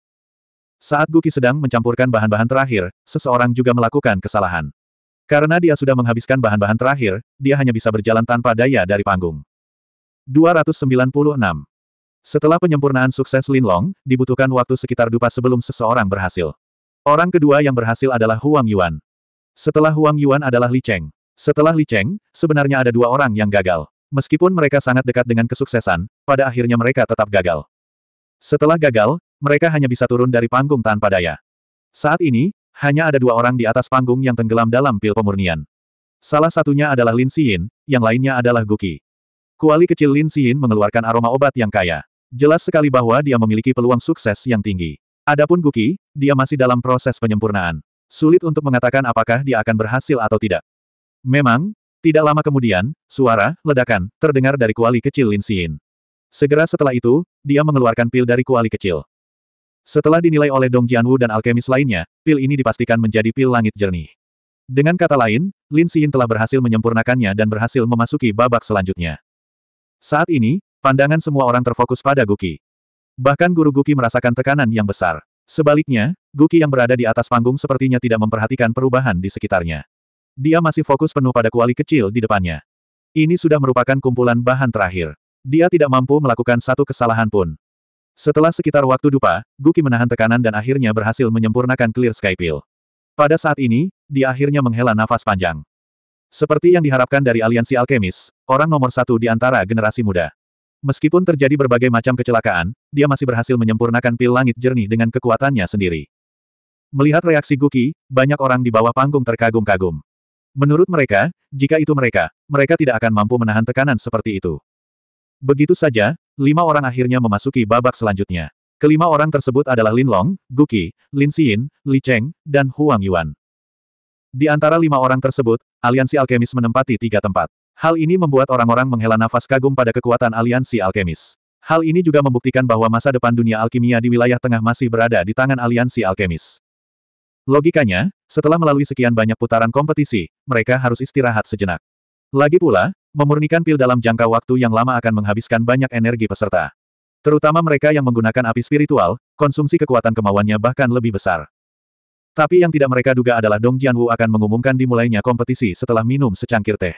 Saat Guki sedang mencampurkan bahan-bahan terakhir, seseorang juga melakukan kesalahan. Karena dia sudah menghabiskan bahan-bahan terakhir, dia hanya bisa berjalan tanpa daya dari panggung. 296. Setelah penyempurnaan sukses Lin Long, dibutuhkan waktu sekitar dupa sebelum seseorang berhasil. Orang kedua yang berhasil adalah Huang Yuan. Setelah Huang Yuan adalah Li Cheng. Setelah Li Cheng, sebenarnya ada dua orang yang gagal. Meskipun mereka sangat dekat dengan kesuksesan, pada akhirnya mereka tetap gagal. Setelah gagal, mereka hanya bisa turun dari panggung tanpa daya. Saat ini, hanya ada dua orang di atas panggung yang tenggelam dalam pil pemurnian. Salah satunya adalah Lin Xin, yang lainnya adalah Guki. Kuali kecil Lin Xin mengeluarkan aroma obat yang kaya. Jelas sekali bahwa dia memiliki peluang sukses yang tinggi. Adapun Guki, dia masih dalam proses penyempurnaan. Sulit untuk mengatakan apakah dia akan berhasil atau tidak. Memang, tidak lama kemudian, suara, ledakan, terdengar dari kuali kecil Lin Xin. Segera setelah itu, dia mengeluarkan pil dari kuali kecil. Setelah dinilai oleh Dong Jianwu dan alkemis lainnya, pil ini dipastikan menjadi pil langit jernih. Dengan kata lain, Lin Xin telah berhasil menyempurnakannya dan berhasil memasuki babak selanjutnya. Saat ini, pandangan semua orang terfokus pada Guki. Bahkan guru Guki merasakan tekanan yang besar. Sebaliknya, Guki yang berada di atas panggung sepertinya tidak memperhatikan perubahan di sekitarnya. Dia masih fokus penuh pada kuali kecil di depannya. Ini sudah merupakan kumpulan bahan terakhir. Dia tidak mampu melakukan satu kesalahan pun. Setelah sekitar waktu dupa, Guki menahan tekanan dan akhirnya berhasil menyempurnakan Clear Sky Pill. Pada saat ini, dia akhirnya menghela nafas panjang. Seperti yang diharapkan dari aliansi alkemis, orang nomor satu di antara generasi muda. Meskipun terjadi berbagai macam kecelakaan, dia masih berhasil menyempurnakan pil langit jernih dengan kekuatannya sendiri. Melihat reaksi Guki, banyak orang di bawah panggung terkagum-kagum. Menurut mereka, jika itu mereka, mereka tidak akan mampu menahan tekanan seperti itu. Begitu saja, lima orang akhirnya memasuki babak selanjutnya. Kelima orang tersebut adalah Lin Long, Qi, Lin Xin, Li Cheng, dan Huang Yuan. Di antara lima orang tersebut, aliansi alkemis menempati tiga tempat. Hal ini membuat orang-orang menghela nafas kagum pada kekuatan aliansi alkemis. Hal ini juga membuktikan bahwa masa depan dunia alkimia di wilayah tengah masih berada di tangan aliansi alkemis. Logikanya, setelah melalui sekian banyak putaran kompetisi, mereka harus istirahat sejenak. Lagi pula, Memurnikan pil dalam jangka waktu yang lama akan menghabiskan banyak energi peserta. Terutama mereka yang menggunakan api spiritual, konsumsi kekuatan kemauannya bahkan lebih besar. Tapi yang tidak mereka duga adalah Dong Jianwu akan mengumumkan dimulainya kompetisi setelah minum secangkir teh.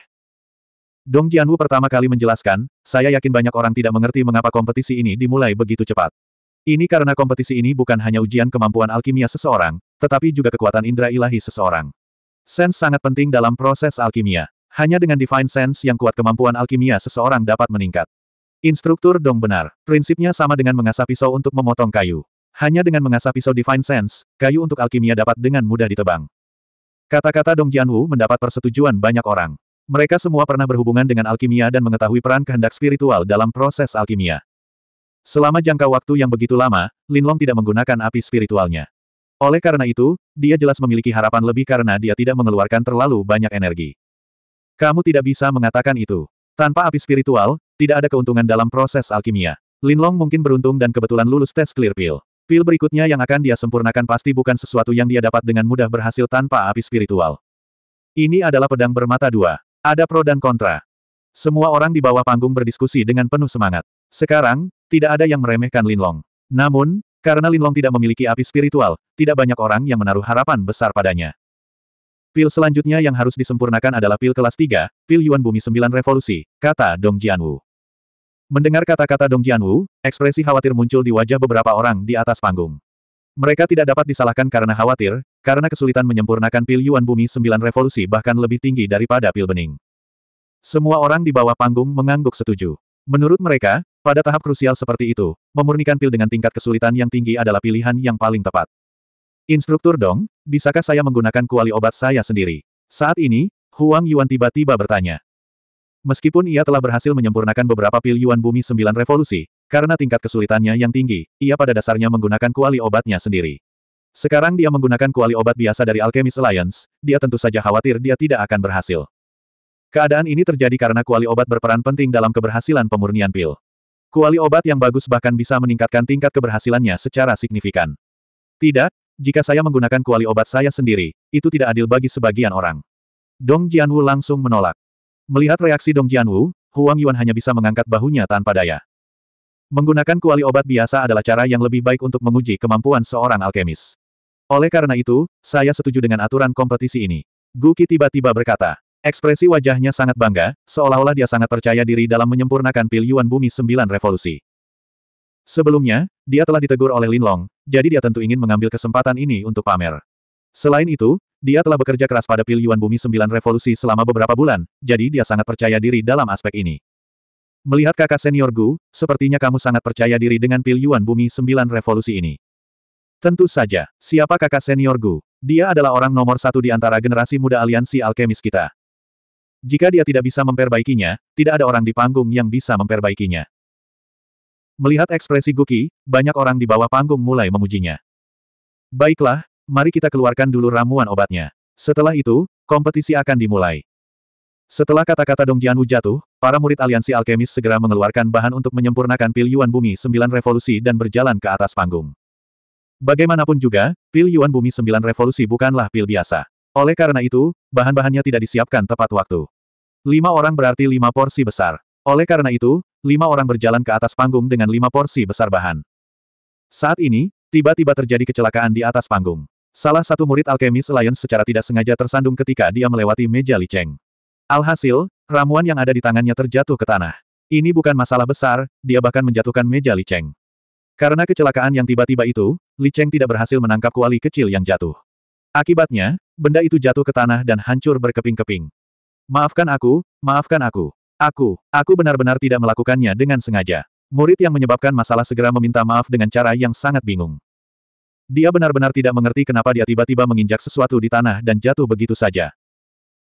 Dong Jianwu pertama kali menjelaskan, saya yakin banyak orang tidak mengerti mengapa kompetisi ini dimulai begitu cepat. Ini karena kompetisi ini bukan hanya ujian kemampuan alkimia seseorang, tetapi juga kekuatan indera ilahi seseorang. Sense sangat penting dalam proses alkimia. Hanya dengan Divine Sense yang kuat kemampuan alkimia seseorang dapat meningkat. Instruktur Dong benar, prinsipnya sama dengan mengasah pisau untuk memotong kayu. Hanya dengan mengasah pisau Divine Sense, kayu untuk alkimia dapat dengan mudah ditebang. Kata-kata Dong Jianwu mendapat persetujuan banyak orang. Mereka semua pernah berhubungan dengan alkimia dan mengetahui peran kehendak spiritual dalam proses alkimia. Selama jangka waktu yang begitu lama, Linlong tidak menggunakan api spiritualnya. Oleh karena itu, dia jelas memiliki harapan lebih karena dia tidak mengeluarkan terlalu banyak energi. Kamu tidak bisa mengatakan itu. Tanpa api spiritual, tidak ada keuntungan dalam proses alkimia. Linlong mungkin beruntung dan kebetulan lulus tes clear pill. Pil berikutnya yang akan dia sempurnakan pasti bukan sesuatu yang dia dapat dengan mudah berhasil tanpa api spiritual. Ini adalah pedang bermata dua. Ada pro dan kontra. Semua orang di bawah panggung berdiskusi dengan penuh semangat. Sekarang, tidak ada yang meremehkan Linlong. Namun, karena Linlong tidak memiliki api spiritual, tidak banyak orang yang menaruh harapan besar padanya. Pil selanjutnya yang harus disempurnakan adalah pil kelas 3, pil Yuan Bumi 9 Revolusi, kata Dong Jianwu. Mendengar kata-kata Dong Jianwu, ekspresi khawatir muncul di wajah beberapa orang di atas panggung. Mereka tidak dapat disalahkan karena khawatir, karena kesulitan menyempurnakan pil Yuan Bumi 9 Revolusi bahkan lebih tinggi daripada pil bening. Semua orang di bawah panggung mengangguk setuju. Menurut mereka, pada tahap krusial seperti itu, memurnikan pil dengan tingkat kesulitan yang tinggi adalah pilihan yang paling tepat. Instruktur Dong, bisakah saya menggunakan kuali obat saya sendiri? Saat ini, Huang Yuan tiba-tiba bertanya. Meskipun ia telah berhasil menyempurnakan beberapa pil Yuan Bumi Sembilan Revolusi, karena tingkat kesulitannya yang tinggi, ia pada dasarnya menggunakan kuali obatnya sendiri. Sekarang dia menggunakan kuali obat biasa dari Alchemist Alliance, dia tentu saja khawatir dia tidak akan berhasil. Keadaan ini terjadi karena kuali obat berperan penting dalam keberhasilan pemurnian pil. Kuali obat yang bagus bahkan bisa meningkatkan tingkat keberhasilannya secara signifikan. Tidak, jika saya menggunakan kuali obat saya sendiri, itu tidak adil bagi sebagian orang. Dong Jianwu langsung menolak. Melihat reaksi Dong Jianwu, Huang Yuan hanya bisa mengangkat bahunya tanpa daya. Menggunakan kuali obat biasa adalah cara yang lebih baik untuk menguji kemampuan seorang alkemis. Oleh karena itu, saya setuju dengan aturan kompetisi ini. Gu Qi tiba-tiba berkata. Ekspresi wajahnya sangat bangga, seolah-olah dia sangat percaya diri dalam menyempurnakan pil Yuan Bumi Sembilan Revolusi. Sebelumnya, dia telah ditegur oleh Lin Long, jadi dia tentu ingin mengambil kesempatan ini untuk pamer. Selain itu, dia telah bekerja keras pada pil Yuan Bumi Sembilan Revolusi selama beberapa bulan, jadi dia sangat percaya diri dalam aspek ini. Melihat kakak senior Gu, sepertinya kamu sangat percaya diri dengan pil Yuan Bumi Sembilan Revolusi ini. Tentu saja, siapa kakak senior Gu? Dia adalah orang nomor satu di antara generasi muda aliansi alkemis kita. Jika dia tidak bisa memperbaikinya, tidak ada orang di panggung yang bisa memperbaikinya. Melihat ekspresi Guki, banyak orang di bawah panggung mulai memujinya. Baiklah, mari kita keluarkan dulu ramuan obatnya. Setelah itu, kompetisi akan dimulai. Setelah kata-kata Dong Jianwu jatuh, para murid aliansi alkemis segera mengeluarkan bahan untuk menyempurnakan pil Yuan Bumi Sembilan Revolusi dan berjalan ke atas panggung. Bagaimanapun juga, pil Yuan Bumi Sembilan Revolusi bukanlah pil biasa. Oleh karena itu, bahan-bahannya tidak disiapkan tepat waktu. Lima orang berarti lima porsi besar. Oleh karena itu, lima orang berjalan ke atas panggung dengan lima porsi besar bahan. Saat ini, tiba-tiba terjadi kecelakaan di atas panggung. Salah satu murid alkemis Lions secara tidak sengaja tersandung ketika dia melewati meja liceng. Alhasil, ramuan yang ada di tangannya terjatuh ke tanah. Ini bukan masalah besar, dia bahkan menjatuhkan meja liceng. Karena kecelakaan yang tiba-tiba itu, Li Cheng tidak berhasil menangkap kuali kecil yang jatuh. Akibatnya, benda itu jatuh ke tanah dan hancur berkeping-keping. Maafkan aku, maafkan aku. Aku, aku benar-benar tidak melakukannya dengan sengaja. Murid yang menyebabkan masalah segera meminta maaf dengan cara yang sangat bingung. Dia benar-benar tidak mengerti kenapa dia tiba-tiba menginjak sesuatu di tanah dan jatuh begitu saja.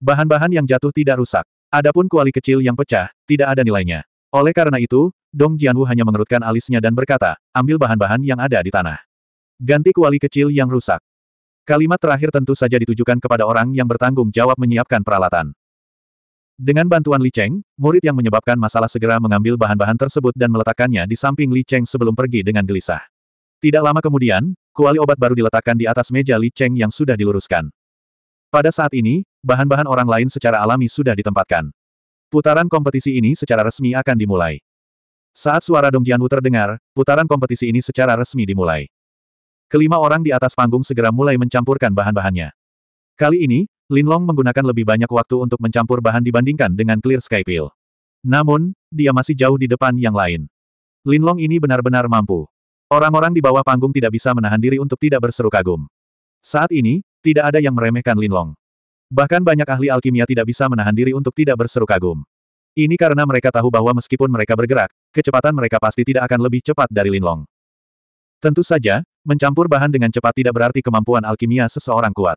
Bahan-bahan yang jatuh tidak rusak. Adapun kuali kecil yang pecah, tidak ada nilainya. Oleh karena itu, Dong Jianwu hanya mengerutkan alisnya dan berkata, ambil bahan-bahan yang ada di tanah. Ganti kuali kecil yang rusak. Kalimat terakhir tentu saja ditujukan kepada orang yang bertanggung jawab menyiapkan peralatan. Dengan bantuan Li Cheng, murid yang menyebabkan masalah segera mengambil bahan-bahan tersebut dan meletakkannya di samping Li Cheng sebelum pergi dengan gelisah. Tidak lama kemudian, kuali obat baru diletakkan di atas meja Li Cheng yang sudah diluruskan. Pada saat ini, bahan-bahan orang lain secara alami sudah ditempatkan. Putaran kompetisi ini secara resmi akan dimulai. Saat suara Dong Jianwu terdengar, putaran kompetisi ini secara resmi dimulai. Kelima orang di atas panggung segera mulai mencampurkan bahan-bahannya. Kali ini, Linlong menggunakan lebih banyak waktu untuk mencampur bahan dibandingkan dengan Clear Sky Pill. Namun, dia masih jauh di depan yang lain. Linlong ini benar-benar mampu. Orang-orang di bawah panggung tidak bisa menahan diri untuk tidak berseru kagum. Saat ini, tidak ada yang meremehkan Linlong. Bahkan banyak ahli alkimia tidak bisa menahan diri untuk tidak berseru kagum. Ini karena mereka tahu bahwa meskipun mereka bergerak, kecepatan mereka pasti tidak akan lebih cepat dari Linlong. Tentu saja, mencampur bahan dengan cepat tidak berarti kemampuan alkimia seseorang kuat.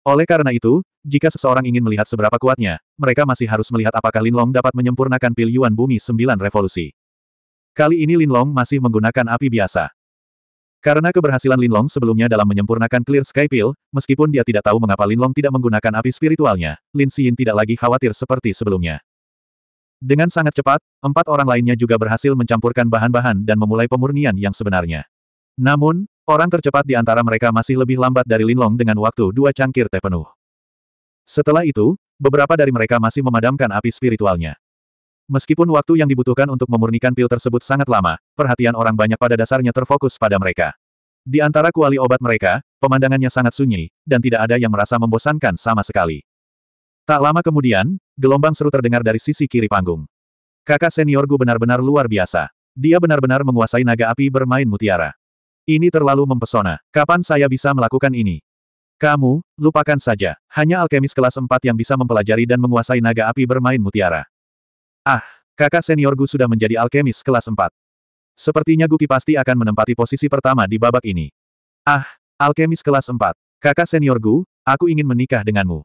Oleh karena itu, jika seseorang ingin melihat seberapa kuatnya, mereka masih harus melihat apakah Lin Long dapat menyempurnakan pil Yuan Bumi Sembilan Revolusi. Kali ini Lin Long masih menggunakan api biasa. Karena keberhasilan Lin Long sebelumnya dalam menyempurnakan Clear Sky Pill, meskipun dia tidak tahu mengapa Lin Long tidak menggunakan api spiritualnya, Lin Xin tidak lagi khawatir seperti sebelumnya. Dengan sangat cepat, empat orang lainnya juga berhasil mencampurkan bahan-bahan dan memulai pemurnian yang sebenarnya. Namun, Orang tercepat di antara mereka masih lebih lambat dari Linlong dengan waktu dua cangkir teh penuh. Setelah itu, beberapa dari mereka masih memadamkan api spiritualnya. Meskipun waktu yang dibutuhkan untuk memurnikan pil tersebut sangat lama, perhatian orang banyak pada dasarnya terfokus pada mereka. Di antara kuali obat mereka, pemandangannya sangat sunyi, dan tidak ada yang merasa membosankan sama sekali. Tak lama kemudian, gelombang seru terdengar dari sisi kiri panggung. Kakak seniorku benar-benar luar biasa. Dia benar-benar menguasai naga api bermain mutiara. Ini terlalu mempesona. Kapan saya bisa melakukan ini? Kamu, lupakan saja. Hanya alkemis kelas 4 yang bisa mempelajari dan menguasai naga api bermain mutiara. Ah, kakak seniorku sudah menjadi alkemis kelas 4. Sepertinya Guki pasti akan menempati posisi pertama di babak ini. Ah, alkemis kelas 4. Kakak seniorku, aku ingin menikah denganmu.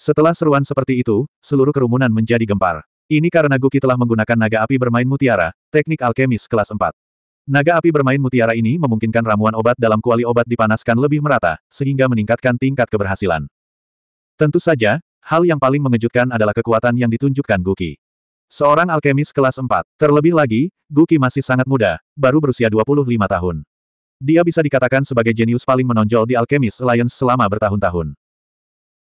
Setelah seruan seperti itu, seluruh kerumunan menjadi gempar. Ini karena Guki telah menggunakan naga api bermain mutiara, teknik alkemis kelas 4. Naga api bermain mutiara ini memungkinkan ramuan obat dalam kuali obat dipanaskan lebih merata, sehingga meningkatkan tingkat keberhasilan. Tentu saja, hal yang paling mengejutkan adalah kekuatan yang ditunjukkan Guki. Seorang alkemis kelas 4. Terlebih lagi, Guki masih sangat muda, baru berusia 25 tahun. Dia bisa dikatakan sebagai jenius paling menonjol di Alkemis Lions selama bertahun-tahun.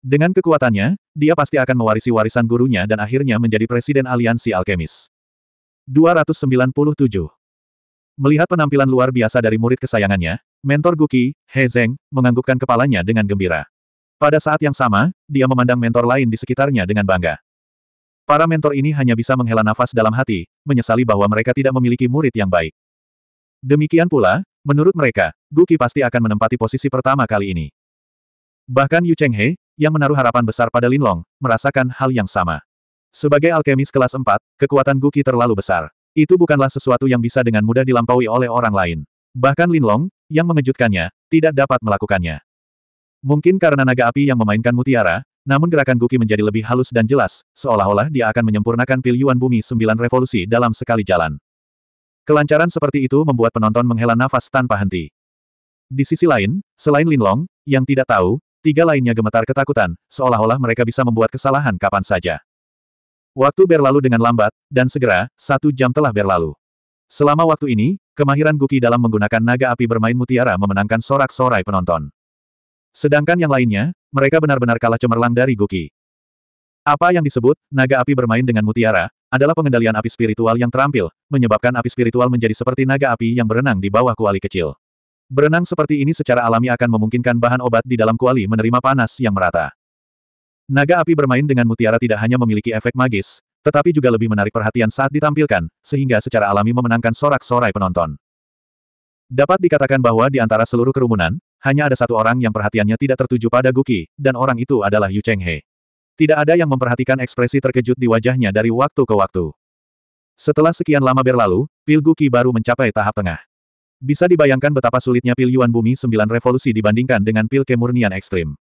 Dengan kekuatannya, dia pasti akan mewarisi warisan gurunya dan akhirnya menjadi presiden aliansi alkemis. 297 Melihat penampilan luar biasa dari murid kesayangannya, mentor Guki, He Zeng, menganggukkan kepalanya dengan gembira. Pada saat yang sama, dia memandang mentor lain di sekitarnya dengan bangga. Para mentor ini hanya bisa menghela nafas dalam hati, menyesali bahwa mereka tidak memiliki murid yang baik. Demikian pula, menurut mereka, Guki pasti akan menempati posisi pertama kali ini. Bahkan Yu Chenghe, yang menaruh harapan besar pada Lin Long, merasakan hal yang sama. Sebagai alkemis kelas 4, kekuatan Guki terlalu besar. Itu bukanlah sesuatu yang bisa dengan mudah dilampaui oleh orang lain. Bahkan Linlong, yang mengejutkannya, tidak dapat melakukannya. Mungkin karena naga api yang memainkan mutiara, namun gerakan Guki menjadi lebih halus dan jelas, seolah-olah dia akan menyempurnakan pil Yuan Bumi Sembilan Revolusi dalam sekali jalan. Kelancaran seperti itu membuat penonton menghela nafas tanpa henti. Di sisi lain, selain Linlong, yang tidak tahu, tiga lainnya gemetar ketakutan, seolah-olah mereka bisa membuat kesalahan kapan saja. Waktu berlalu dengan lambat, dan segera, satu jam telah berlalu. Selama waktu ini, kemahiran Guki dalam menggunakan naga api bermain mutiara memenangkan sorak-sorai penonton. Sedangkan yang lainnya, mereka benar-benar kalah cemerlang dari Guki. Apa yang disebut, naga api bermain dengan mutiara, adalah pengendalian api spiritual yang terampil, menyebabkan api spiritual menjadi seperti naga api yang berenang di bawah kuali kecil. Berenang seperti ini secara alami akan memungkinkan bahan obat di dalam kuali menerima panas yang merata. Naga api bermain dengan mutiara tidak hanya memiliki efek magis, tetapi juga lebih menarik perhatian saat ditampilkan, sehingga secara alami memenangkan sorak-sorai penonton. Dapat dikatakan bahwa di antara seluruh kerumunan, hanya ada satu orang yang perhatiannya tidak tertuju pada Guki, dan orang itu adalah Yu Cheng He. Tidak ada yang memperhatikan ekspresi terkejut di wajahnya dari waktu ke waktu. Setelah sekian lama berlalu, pil Guki baru mencapai tahap tengah. Bisa dibayangkan betapa sulitnya pil Yuan Bumi Sembilan Revolusi dibandingkan dengan pil kemurnian ekstrim.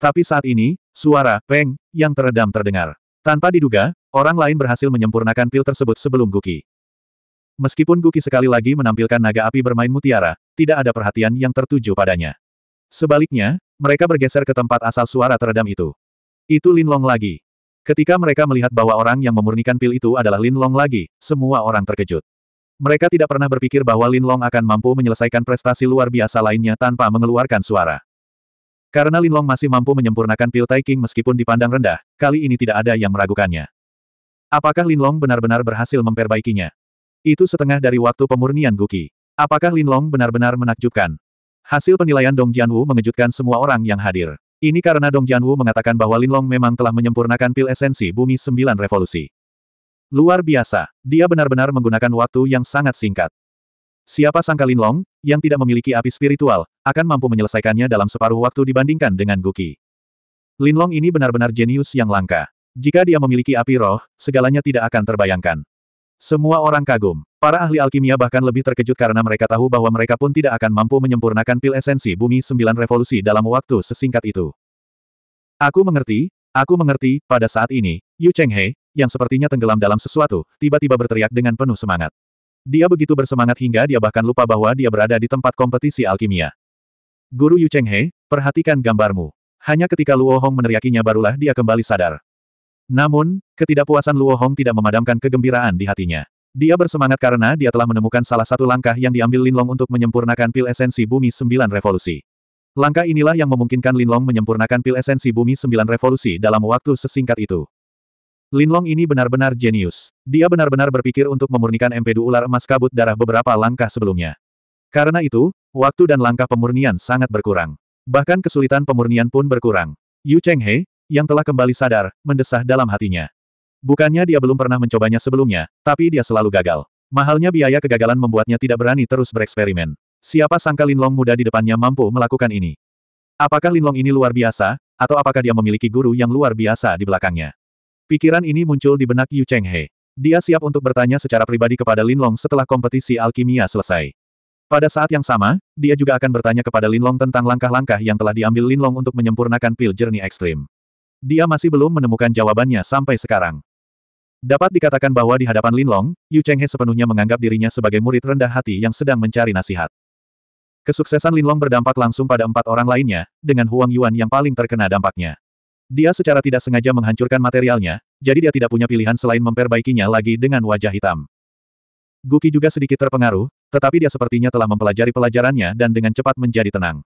Tapi saat ini, suara peng yang teredam terdengar. Tanpa diduga, orang lain berhasil menyempurnakan pil tersebut sebelum Guki. Meskipun Guki sekali lagi menampilkan naga api bermain mutiara, tidak ada perhatian yang tertuju padanya. Sebaliknya, mereka bergeser ke tempat asal suara teredam itu. Itu Lin Long lagi. Ketika mereka melihat bahwa orang yang memurnikan pil itu adalah Lin Long lagi, semua orang terkejut. Mereka tidak pernah berpikir bahwa Lin Long akan mampu menyelesaikan prestasi luar biasa lainnya tanpa mengeluarkan suara. Karena Linlong masih mampu menyempurnakan pil Tai meskipun dipandang rendah, kali ini tidak ada yang meragukannya. Apakah Linlong benar-benar berhasil memperbaikinya? Itu setengah dari waktu pemurnian Guki. Apakah Linlong benar-benar menakjubkan? Hasil penilaian Dong Jianwu mengejutkan semua orang yang hadir. Ini karena Dong Jianwu mengatakan bahwa Linlong memang telah menyempurnakan pil esensi bumi sembilan revolusi. Luar biasa, dia benar-benar menggunakan waktu yang sangat singkat. Siapa sangka Long yang tidak memiliki api spiritual, akan mampu menyelesaikannya dalam separuh waktu dibandingkan dengan Guki. Long ini benar-benar jenius yang langka. Jika dia memiliki api roh, segalanya tidak akan terbayangkan. Semua orang kagum. Para ahli alkimia bahkan lebih terkejut karena mereka tahu bahwa mereka pun tidak akan mampu menyempurnakan pil esensi bumi sembilan revolusi dalam waktu sesingkat itu. Aku mengerti, aku mengerti, pada saat ini, Yu Cheng He, yang sepertinya tenggelam dalam sesuatu, tiba-tiba berteriak dengan penuh semangat. Dia begitu bersemangat hingga dia bahkan lupa bahwa dia berada di tempat kompetisi alkimia. Guru Yu Cheng Chenghe, perhatikan gambarmu. Hanya ketika Luo Hong meneriakinya barulah dia kembali sadar. Namun, ketidakpuasan Luo Hong tidak memadamkan kegembiraan di hatinya. Dia bersemangat karena dia telah menemukan salah satu langkah yang diambil Lin Long untuk menyempurnakan pil esensi bumi sembilan revolusi. Langkah inilah yang memungkinkan Lin Long menyempurnakan pil esensi bumi sembilan revolusi dalam waktu sesingkat itu. Linlong ini benar-benar jenius. Dia benar-benar berpikir untuk memurnikan empedu ular emas kabut darah beberapa langkah sebelumnya. Karena itu, waktu dan langkah pemurnian sangat berkurang. Bahkan kesulitan pemurnian pun berkurang. Yu Chenghe, yang telah kembali sadar, mendesah dalam hatinya. Bukannya dia belum pernah mencobanya sebelumnya, tapi dia selalu gagal. Mahalnya biaya kegagalan membuatnya tidak berani terus bereksperimen. Siapa sangka Linlong muda di depannya mampu melakukan ini? Apakah Linlong ini luar biasa, atau apakah dia memiliki guru yang luar biasa di belakangnya? Pikiran ini muncul di benak Yu Cheng He. Dia siap untuk bertanya secara pribadi kepada Lin Long setelah kompetisi alkimia selesai. Pada saat yang sama, dia juga akan bertanya kepada Lin Long tentang langkah-langkah yang telah diambil Lin Long untuk menyempurnakan pil jernih ekstrim. Dia masih belum menemukan jawabannya sampai sekarang. Dapat dikatakan bahwa di hadapan Lin Long, Yu Cheng He sepenuhnya menganggap dirinya sebagai murid rendah hati yang sedang mencari nasihat. Kesuksesan Lin Long berdampak langsung pada empat orang lainnya, dengan Huang Yuan yang paling terkena dampaknya. Dia secara tidak sengaja menghancurkan materialnya, jadi dia tidak punya pilihan selain memperbaikinya lagi dengan wajah hitam. Guki juga sedikit terpengaruh, tetapi dia sepertinya telah mempelajari pelajarannya dan dengan cepat menjadi tenang.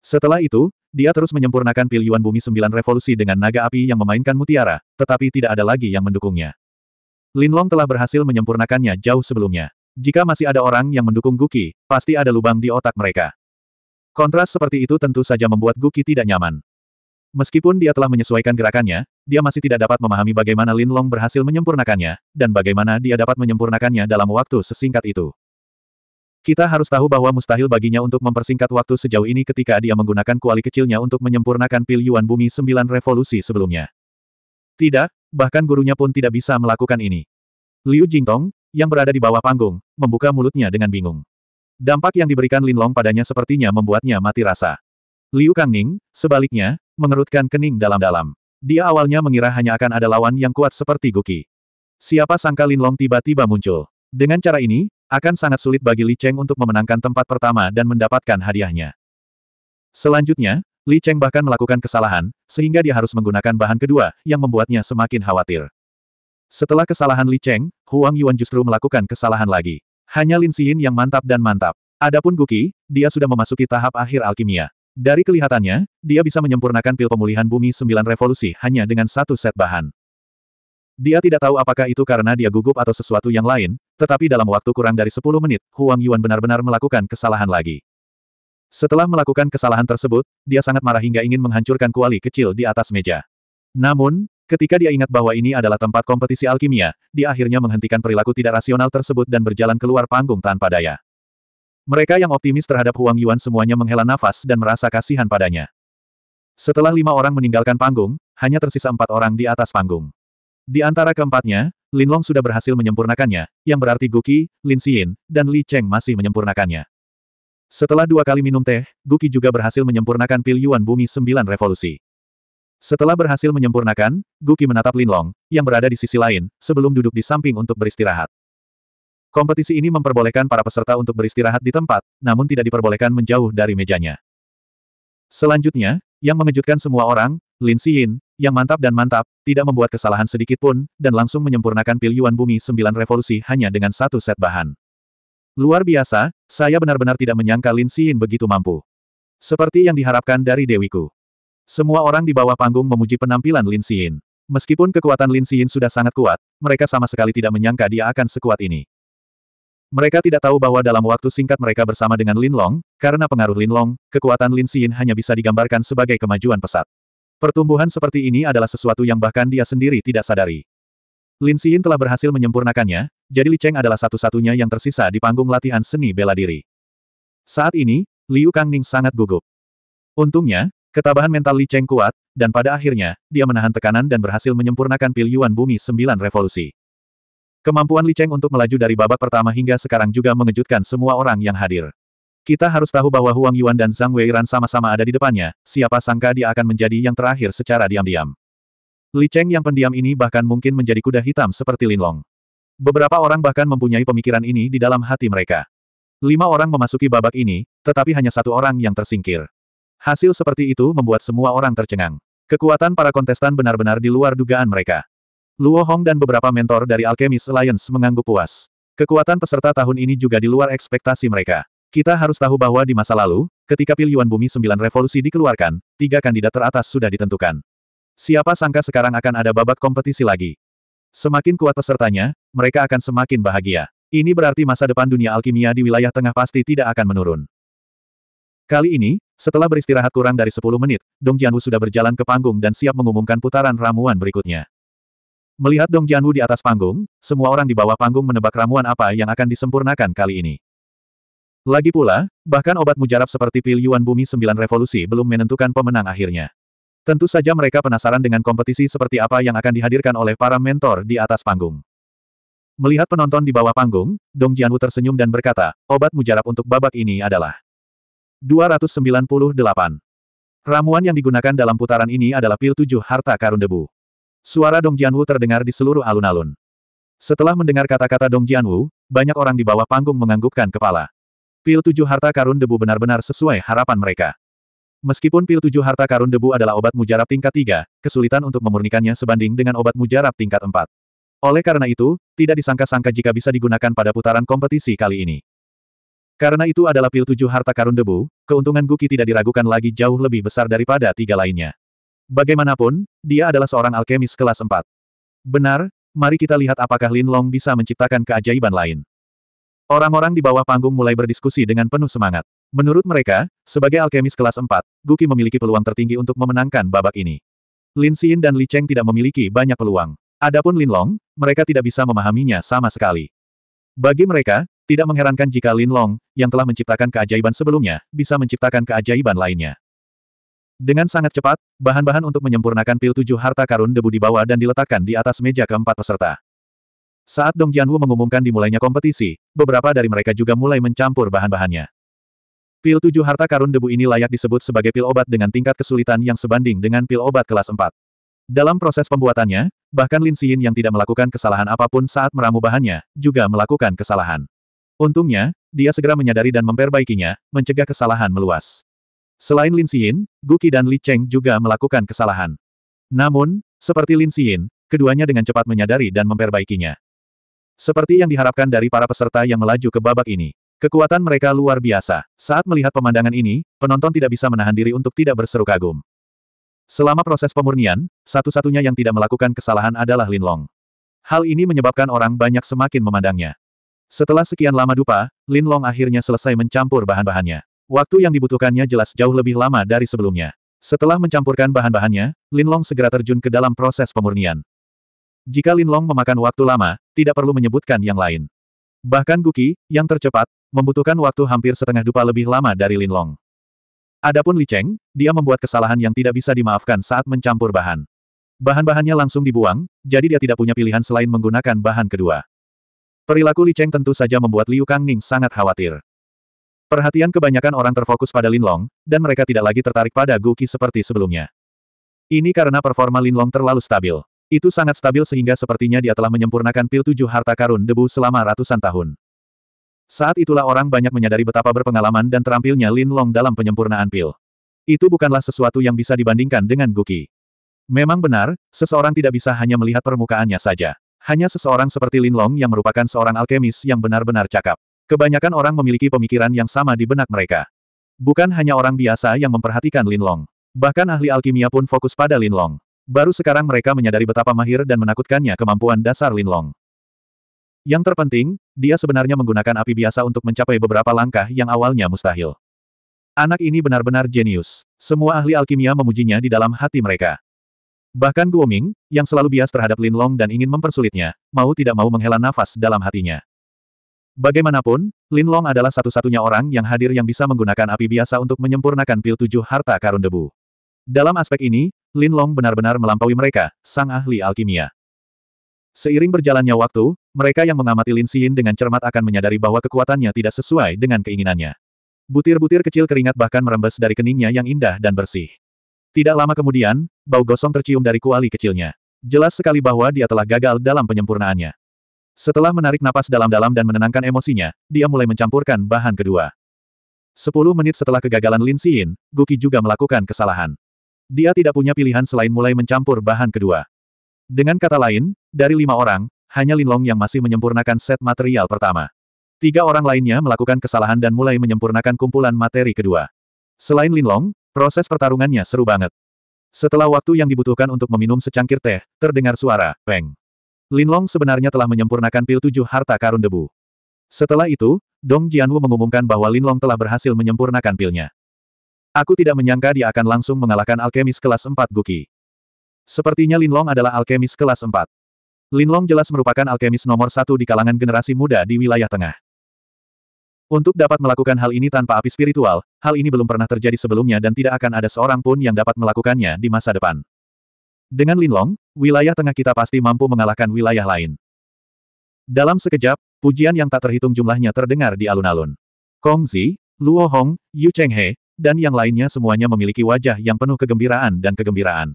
Setelah itu, dia terus menyempurnakan Yuan bumi sembilan revolusi dengan naga api yang memainkan mutiara, tetapi tidak ada lagi yang mendukungnya. Linlong telah berhasil menyempurnakannya jauh sebelumnya. Jika masih ada orang yang mendukung Guki, pasti ada lubang di otak mereka. Kontras seperti itu tentu saja membuat Guki tidak nyaman. Meskipun dia telah menyesuaikan gerakannya, dia masih tidak dapat memahami bagaimana Lin Long berhasil menyempurnakannya, dan bagaimana dia dapat menyempurnakannya dalam waktu sesingkat itu. Kita harus tahu bahwa mustahil baginya untuk mempersingkat waktu sejauh ini ketika dia menggunakan kuali kecilnya untuk menyempurnakan pil Yuan Bumi Sembilan Revolusi sebelumnya. Tidak, bahkan gurunya pun tidak bisa melakukan ini. Liu Jingtong, yang berada di bawah panggung, membuka mulutnya dengan bingung. Dampak yang diberikan Lin Long padanya sepertinya membuatnya mati rasa. Liu Kangning, sebaliknya, mengerutkan kening dalam-dalam. Dia awalnya mengira hanya akan ada lawan yang kuat seperti Guki. Siapa sangka Linlong tiba-tiba muncul. Dengan cara ini, akan sangat sulit bagi Li Cheng untuk memenangkan tempat pertama dan mendapatkan hadiahnya. Selanjutnya, Li Cheng bahkan melakukan kesalahan, sehingga dia harus menggunakan bahan kedua, yang membuatnya semakin khawatir. Setelah kesalahan Li Cheng, Huang Yuan justru melakukan kesalahan lagi. Hanya Lin Xin yang mantap dan mantap. Adapun Guki, dia sudah memasuki tahap akhir alkimia. Dari kelihatannya, dia bisa menyempurnakan pil pemulihan bumi sembilan revolusi hanya dengan satu set bahan. Dia tidak tahu apakah itu karena dia gugup atau sesuatu yang lain, tetapi dalam waktu kurang dari 10 menit, Huang Yuan benar-benar melakukan kesalahan lagi. Setelah melakukan kesalahan tersebut, dia sangat marah hingga ingin menghancurkan kuali kecil di atas meja. Namun, ketika dia ingat bahwa ini adalah tempat kompetisi alkimia, dia akhirnya menghentikan perilaku tidak rasional tersebut dan berjalan keluar panggung tanpa daya. Mereka yang optimis terhadap Huang Yuan semuanya menghela nafas dan merasa kasihan padanya. Setelah lima orang meninggalkan panggung, hanya tersisa empat orang di atas panggung. Di antara keempatnya, Lin Long sudah berhasil menyempurnakannya, yang berarti Qi, Lin Xin, dan Li Cheng masih menyempurnakannya. Setelah dua kali minum teh, Qi juga berhasil menyempurnakan pil Yuan Bumi Sembilan Revolusi. Setelah berhasil menyempurnakan, Qi menatap Lin Long, yang berada di sisi lain, sebelum duduk di samping untuk beristirahat. Kompetisi ini memperbolehkan para peserta untuk beristirahat di tempat, namun tidak diperbolehkan menjauh dari mejanya. Selanjutnya, yang mengejutkan semua orang, Lin Xin, yang mantap dan mantap, tidak membuat kesalahan sedikit pun, dan langsung menyempurnakan pil Yuan Bumi Sembilan Revolusi hanya dengan satu set bahan. Luar biasa, saya benar-benar tidak menyangka Lin Xin begitu mampu. Seperti yang diharapkan dari Dewiku. Semua orang di bawah panggung memuji penampilan Lin Xin. Meskipun kekuatan Lin Xin sudah sangat kuat, mereka sama sekali tidak menyangka dia akan sekuat ini. Mereka tidak tahu bahwa dalam waktu singkat mereka bersama dengan Lin Long, karena pengaruh Lin Long, kekuatan Lin Xin hanya bisa digambarkan sebagai kemajuan pesat. Pertumbuhan seperti ini adalah sesuatu yang bahkan dia sendiri tidak sadari. Lin Xin telah berhasil menyempurnakannya, jadi Li Cheng adalah satu-satunya yang tersisa di panggung latihan seni bela diri. Saat ini, Liu Kang Ning sangat gugup. Untungnya, ketabahan mental Li Cheng kuat, dan pada akhirnya, dia menahan tekanan dan berhasil menyempurnakan pil Yuan Bumi Sembilan Revolusi. Kemampuan Li Cheng untuk melaju dari babak pertama hingga sekarang juga mengejutkan semua orang yang hadir. Kita harus tahu bahwa Huang Yuan dan Zhang Weiran sama-sama ada di depannya, siapa sangka dia akan menjadi yang terakhir secara diam-diam. Li Cheng yang pendiam ini bahkan mungkin menjadi kuda hitam seperti Lin Long. Beberapa orang bahkan mempunyai pemikiran ini di dalam hati mereka. Lima orang memasuki babak ini, tetapi hanya satu orang yang tersingkir. Hasil seperti itu membuat semua orang tercengang. Kekuatan para kontestan benar-benar di luar dugaan mereka. Luo Hong dan beberapa mentor dari Alchemist Alliance mengangguk puas. Kekuatan peserta tahun ini juga di luar ekspektasi mereka. Kita harus tahu bahwa di masa lalu, ketika pilihan bumi sembilan revolusi dikeluarkan, tiga kandidat teratas sudah ditentukan. Siapa sangka sekarang akan ada babak kompetisi lagi. Semakin kuat pesertanya, mereka akan semakin bahagia. Ini berarti masa depan dunia alkimia di wilayah tengah pasti tidak akan menurun. Kali ini, setelah beristirahat kurang dari 10 menit, Dong Jianwu sudah berjalan ke panggung dan siap mengumumkan putaran ramuan berikutnya. Melihat Dong Jianwu di atas panggung, semua orang di bawah panggung menebak ramuan apa yang akan disempurnakan kali ini. Lagi pula, bahkan obat mujarab seperti pil Yuan Bumi Sembilan Revolusi belum menentukan pemenang akhirnya. Tentu saja mereka penasaran dengan kompetisi seperti apa yang akan dihadirkan oleh para mentor di atas panggung. Melihat penonton di bawah panggung, Dong Jianwu tersenyum dan berkata, obat mujarab untuk babak ini adalah 298. Ramuan yang digunakan dalam putaran ini adalah pil tujuh harta karun debu. Suara Dong Jianwu terdengar di seluruh alun-alun. Setelah mendengar kata-kata Dong Jianwu, banyak orang di bawah panggung menganggukkan kepala. Pil tujuh harta karun debu benar-benar sesuai harapan mereka. Meskipun pil tujuh harta karun debu adalah obat mujarab tingkat tiga, kesulitan untuk memurnikannya sebanding dengan obat mujarab tingkat empat. Oleh karena itu, tidak disangka-sangka jika bisa digunakan pada putaran kompetisi kali ini. Karena itu adalah pil tujuh harta karun debu, keuntungan Guki tidak diragukan lagi jauh lebih besar daripada tiga lainnya. Bagaimanapun, dia adalah seorang alkemis kelas 4. Benar, mari kita lihat apakah Lin Long bisa menciptakan keajaiban lain. Orang-orang di bawah panggung mulai berdiskusi dengan penuh semangat. Menurut mereka, sebagai alkemis kelas 4, Guki memiliki peluang tertinggi untuk memenangkan babak ini. Lin Xin dan Li Cheng tidak memiliki banyak peluang. Adapun Lin Long, mereka tidak bisa memahaminya sama sekali. Bagi mereka, tidak mengherankan jika Lin Long, yang telah menciptakan keajaiban sebelumnya, bisa menciptakan keajaiban lainnya. Dengan sangat cepat, bahan-bahan untuk menyempurnakan pil tujuh harta karun debu dibawa dan diletakkan di atas meja keempat peserta. Saat Dong Jianwu mengumumkan dimulainya kompetisi, beberapa dari mereka juga mulai mencampur bahan-bahannya. Pil tujuh harta karun debu ini layak disebut sebagai pil obat dengan tingkat kesulitan yang sebanding dengan pil obat kelas 4. Dalam proses pembuatannya, bahkan Lin Xin yang tidak melakukan kesalahan apapun saat meramu bahannya, juga melakukan kesalahan. Untungnya, dia segera menyadari dan memperbaikinya, mencegah kesalahan meluas. Selain Lin Gu Guki dan Li Cheng juga melakukan kesalahan. Namun, seperti Lin Xin, keduanya dengan cepat menyadari dan memperbaikinya. Seperti yang diharapkan dari para peserta yang melaju ke babak ini, kekuatan mereka luar biasa. Saat melihat pemandangan ini, penonton tidak bisa menahan diri untuk tidak berseru kagum. Selama proses pemurnian, satu-satunya yang tidak melakukan kesalahan adalah Lin Long. Hal ini menyebabkan orang banyak semakin memandangnya. Setelah sekian lama dupa, Lin Long akhirnya selesai mencampur bahan-bahannya. Waktu yang dibutuhkannya jelas jauh lebih lama dari sebelumnya. Setelah mencampurkan bahan-bahannya, Linlong segera terjun ke dalam proses pemurnian. Jika Linlong memakan waktu lama, tidak perlu menyebutkan yang lain. Bahkan Guki, yang tercepat, membutuhkan waktu hampir setengah dupa lebih lama dari Linlong. Adapun Li Cheng, dia membuat kesalahan yang tidak bisa dimaafkan saat mencampur bahan. Bahan-bahannya langsung dibuang, jadi dia tidak punya pilihan selain menggunakan bahan kedua. Perilaku Li Cheng tentu saja membuat Liu Kang Ning sangat khawatir. Perhatian kebanyakan orang terfokus pada Linlong, dan mereka tidak lagi tertarik pada Gu Qi seperti sebelumnya. Ini karena performa Linlong terlalu stabil. Itu sangat stabil sehingga sepertinya dia telah menyempurnakan pil tujuh harta karun debu selama ratusan tahun. Saat itulah orang banyak menyadari betapa berpengalaman dan terampilnya Lin Long dalam penyempurnaan pil. Itu bukanlah sesuatu yang bisa dibandingkan dengan Guki. Memang benar, seseorang tidak bisa hanya melihat permukaannya saja. Hanya seseorang seperti Lin Long yang merupakan seorang alkemis yang benar-benar cakap. Kebanyakan orang memiliki pemikiran yang sama di benak mereka. Bukan hanya orang biasa yang memperhatikan Lin Long, Bahkan ahli alkimia pun fokus pada Lin Long. Baru sekarang mereka menyadari betapa mahir dan menakutkannya kemampuan dasar Lin Long. Yang terpenting, dia sebenarnya menggunakan api biasa untuk mencapai beberapa langkah yang awalnya mustahil. Anak ini benar-benar jenius. Semua ahli alkimia memujinya di dalam hati mereka. Bahkan Guoming, yang selalu bias terhadap Lin Long dan ingin mempersulitnya, mau tidak mau menghela nafas dalam hatinya. Bagaimanapun, Lin Long adalah satu-satunya orang yang hadir yang bisa menggunakan api biasa untuk menyempurnakan pil tujuh harta karun debu. Dalam aspek ini, Lin Long benar-benar melampaui mereka, sang ahli alkimia. Seiring berjalannya waktu, mereka yang mengamati Lin Xin dengan cermat akan menyadari bahwa kekuatannya tidak sesuai dengan keinginannya. Butir-butir kecil keringat bahkan merembes dari keningnya yang indah dan bersih. Tidak lama kemudian, bau gosong tercium dari kuali kecilnya. Jelas sekali bahwa dia telah gagal dalam penyempurnaannya. Setelah menarik napas dalam-dalam dan menenangkan emosinya, dia mulai mencampurkan bahan kedua. Sepuluh menit setelah kegagalan Lin Xin, Guki juga melakukan kesalahan. Dia tidak punya pilihan selain mulai mencampur bahan kedua. Dengan kata lain, dari lima orang, hanya Lin Long yang masih menyempurnakan set material pertama. Tiga orang lainnya melakukan kesalahan dan mulai menyempurnakan kumpulan materi kedua. Selain Lin Long, proses pertarungannya seru banget. Setelah waktu yang dibutuhkan untuk meminum secangkir teh, terdengar suara, peng. Linlong sebenarnya telah menyempurnakan pil tujuh harta karun debu. Setelah itu, Dong Jianwu mengumumkan bahwa Linlong telah berhasil menyempurnakan pilnya. Aku tidak menyangka dia akan langsung mengalahkan alkemis kelas 4 Guki. Sepertinya Linlong adalah alkemis kelas 4. Linlong jelas merupakan alkemis nomor satu di kalangan generasi muda di wilayah tengah. Untuk dapat melakukan hal ini tanpa api spiritual, hal ini belum pernah terjadi sebelumnya dan tidak akan ada seorang pun yang dapat melakukannya di masa depan. Dengan Linlong, wilayah tengah kita pasti mampu mengalahkan wilayah lain. Dalam sekejap, pujian yang tak terhitung jumlahnya terdengar di alun-alun. Kong Zi, Luo Hong, Yu Cheng He, dan yang lainnya semuanya memiliki wajah yang penuh kegembiraan dan kegembiraan.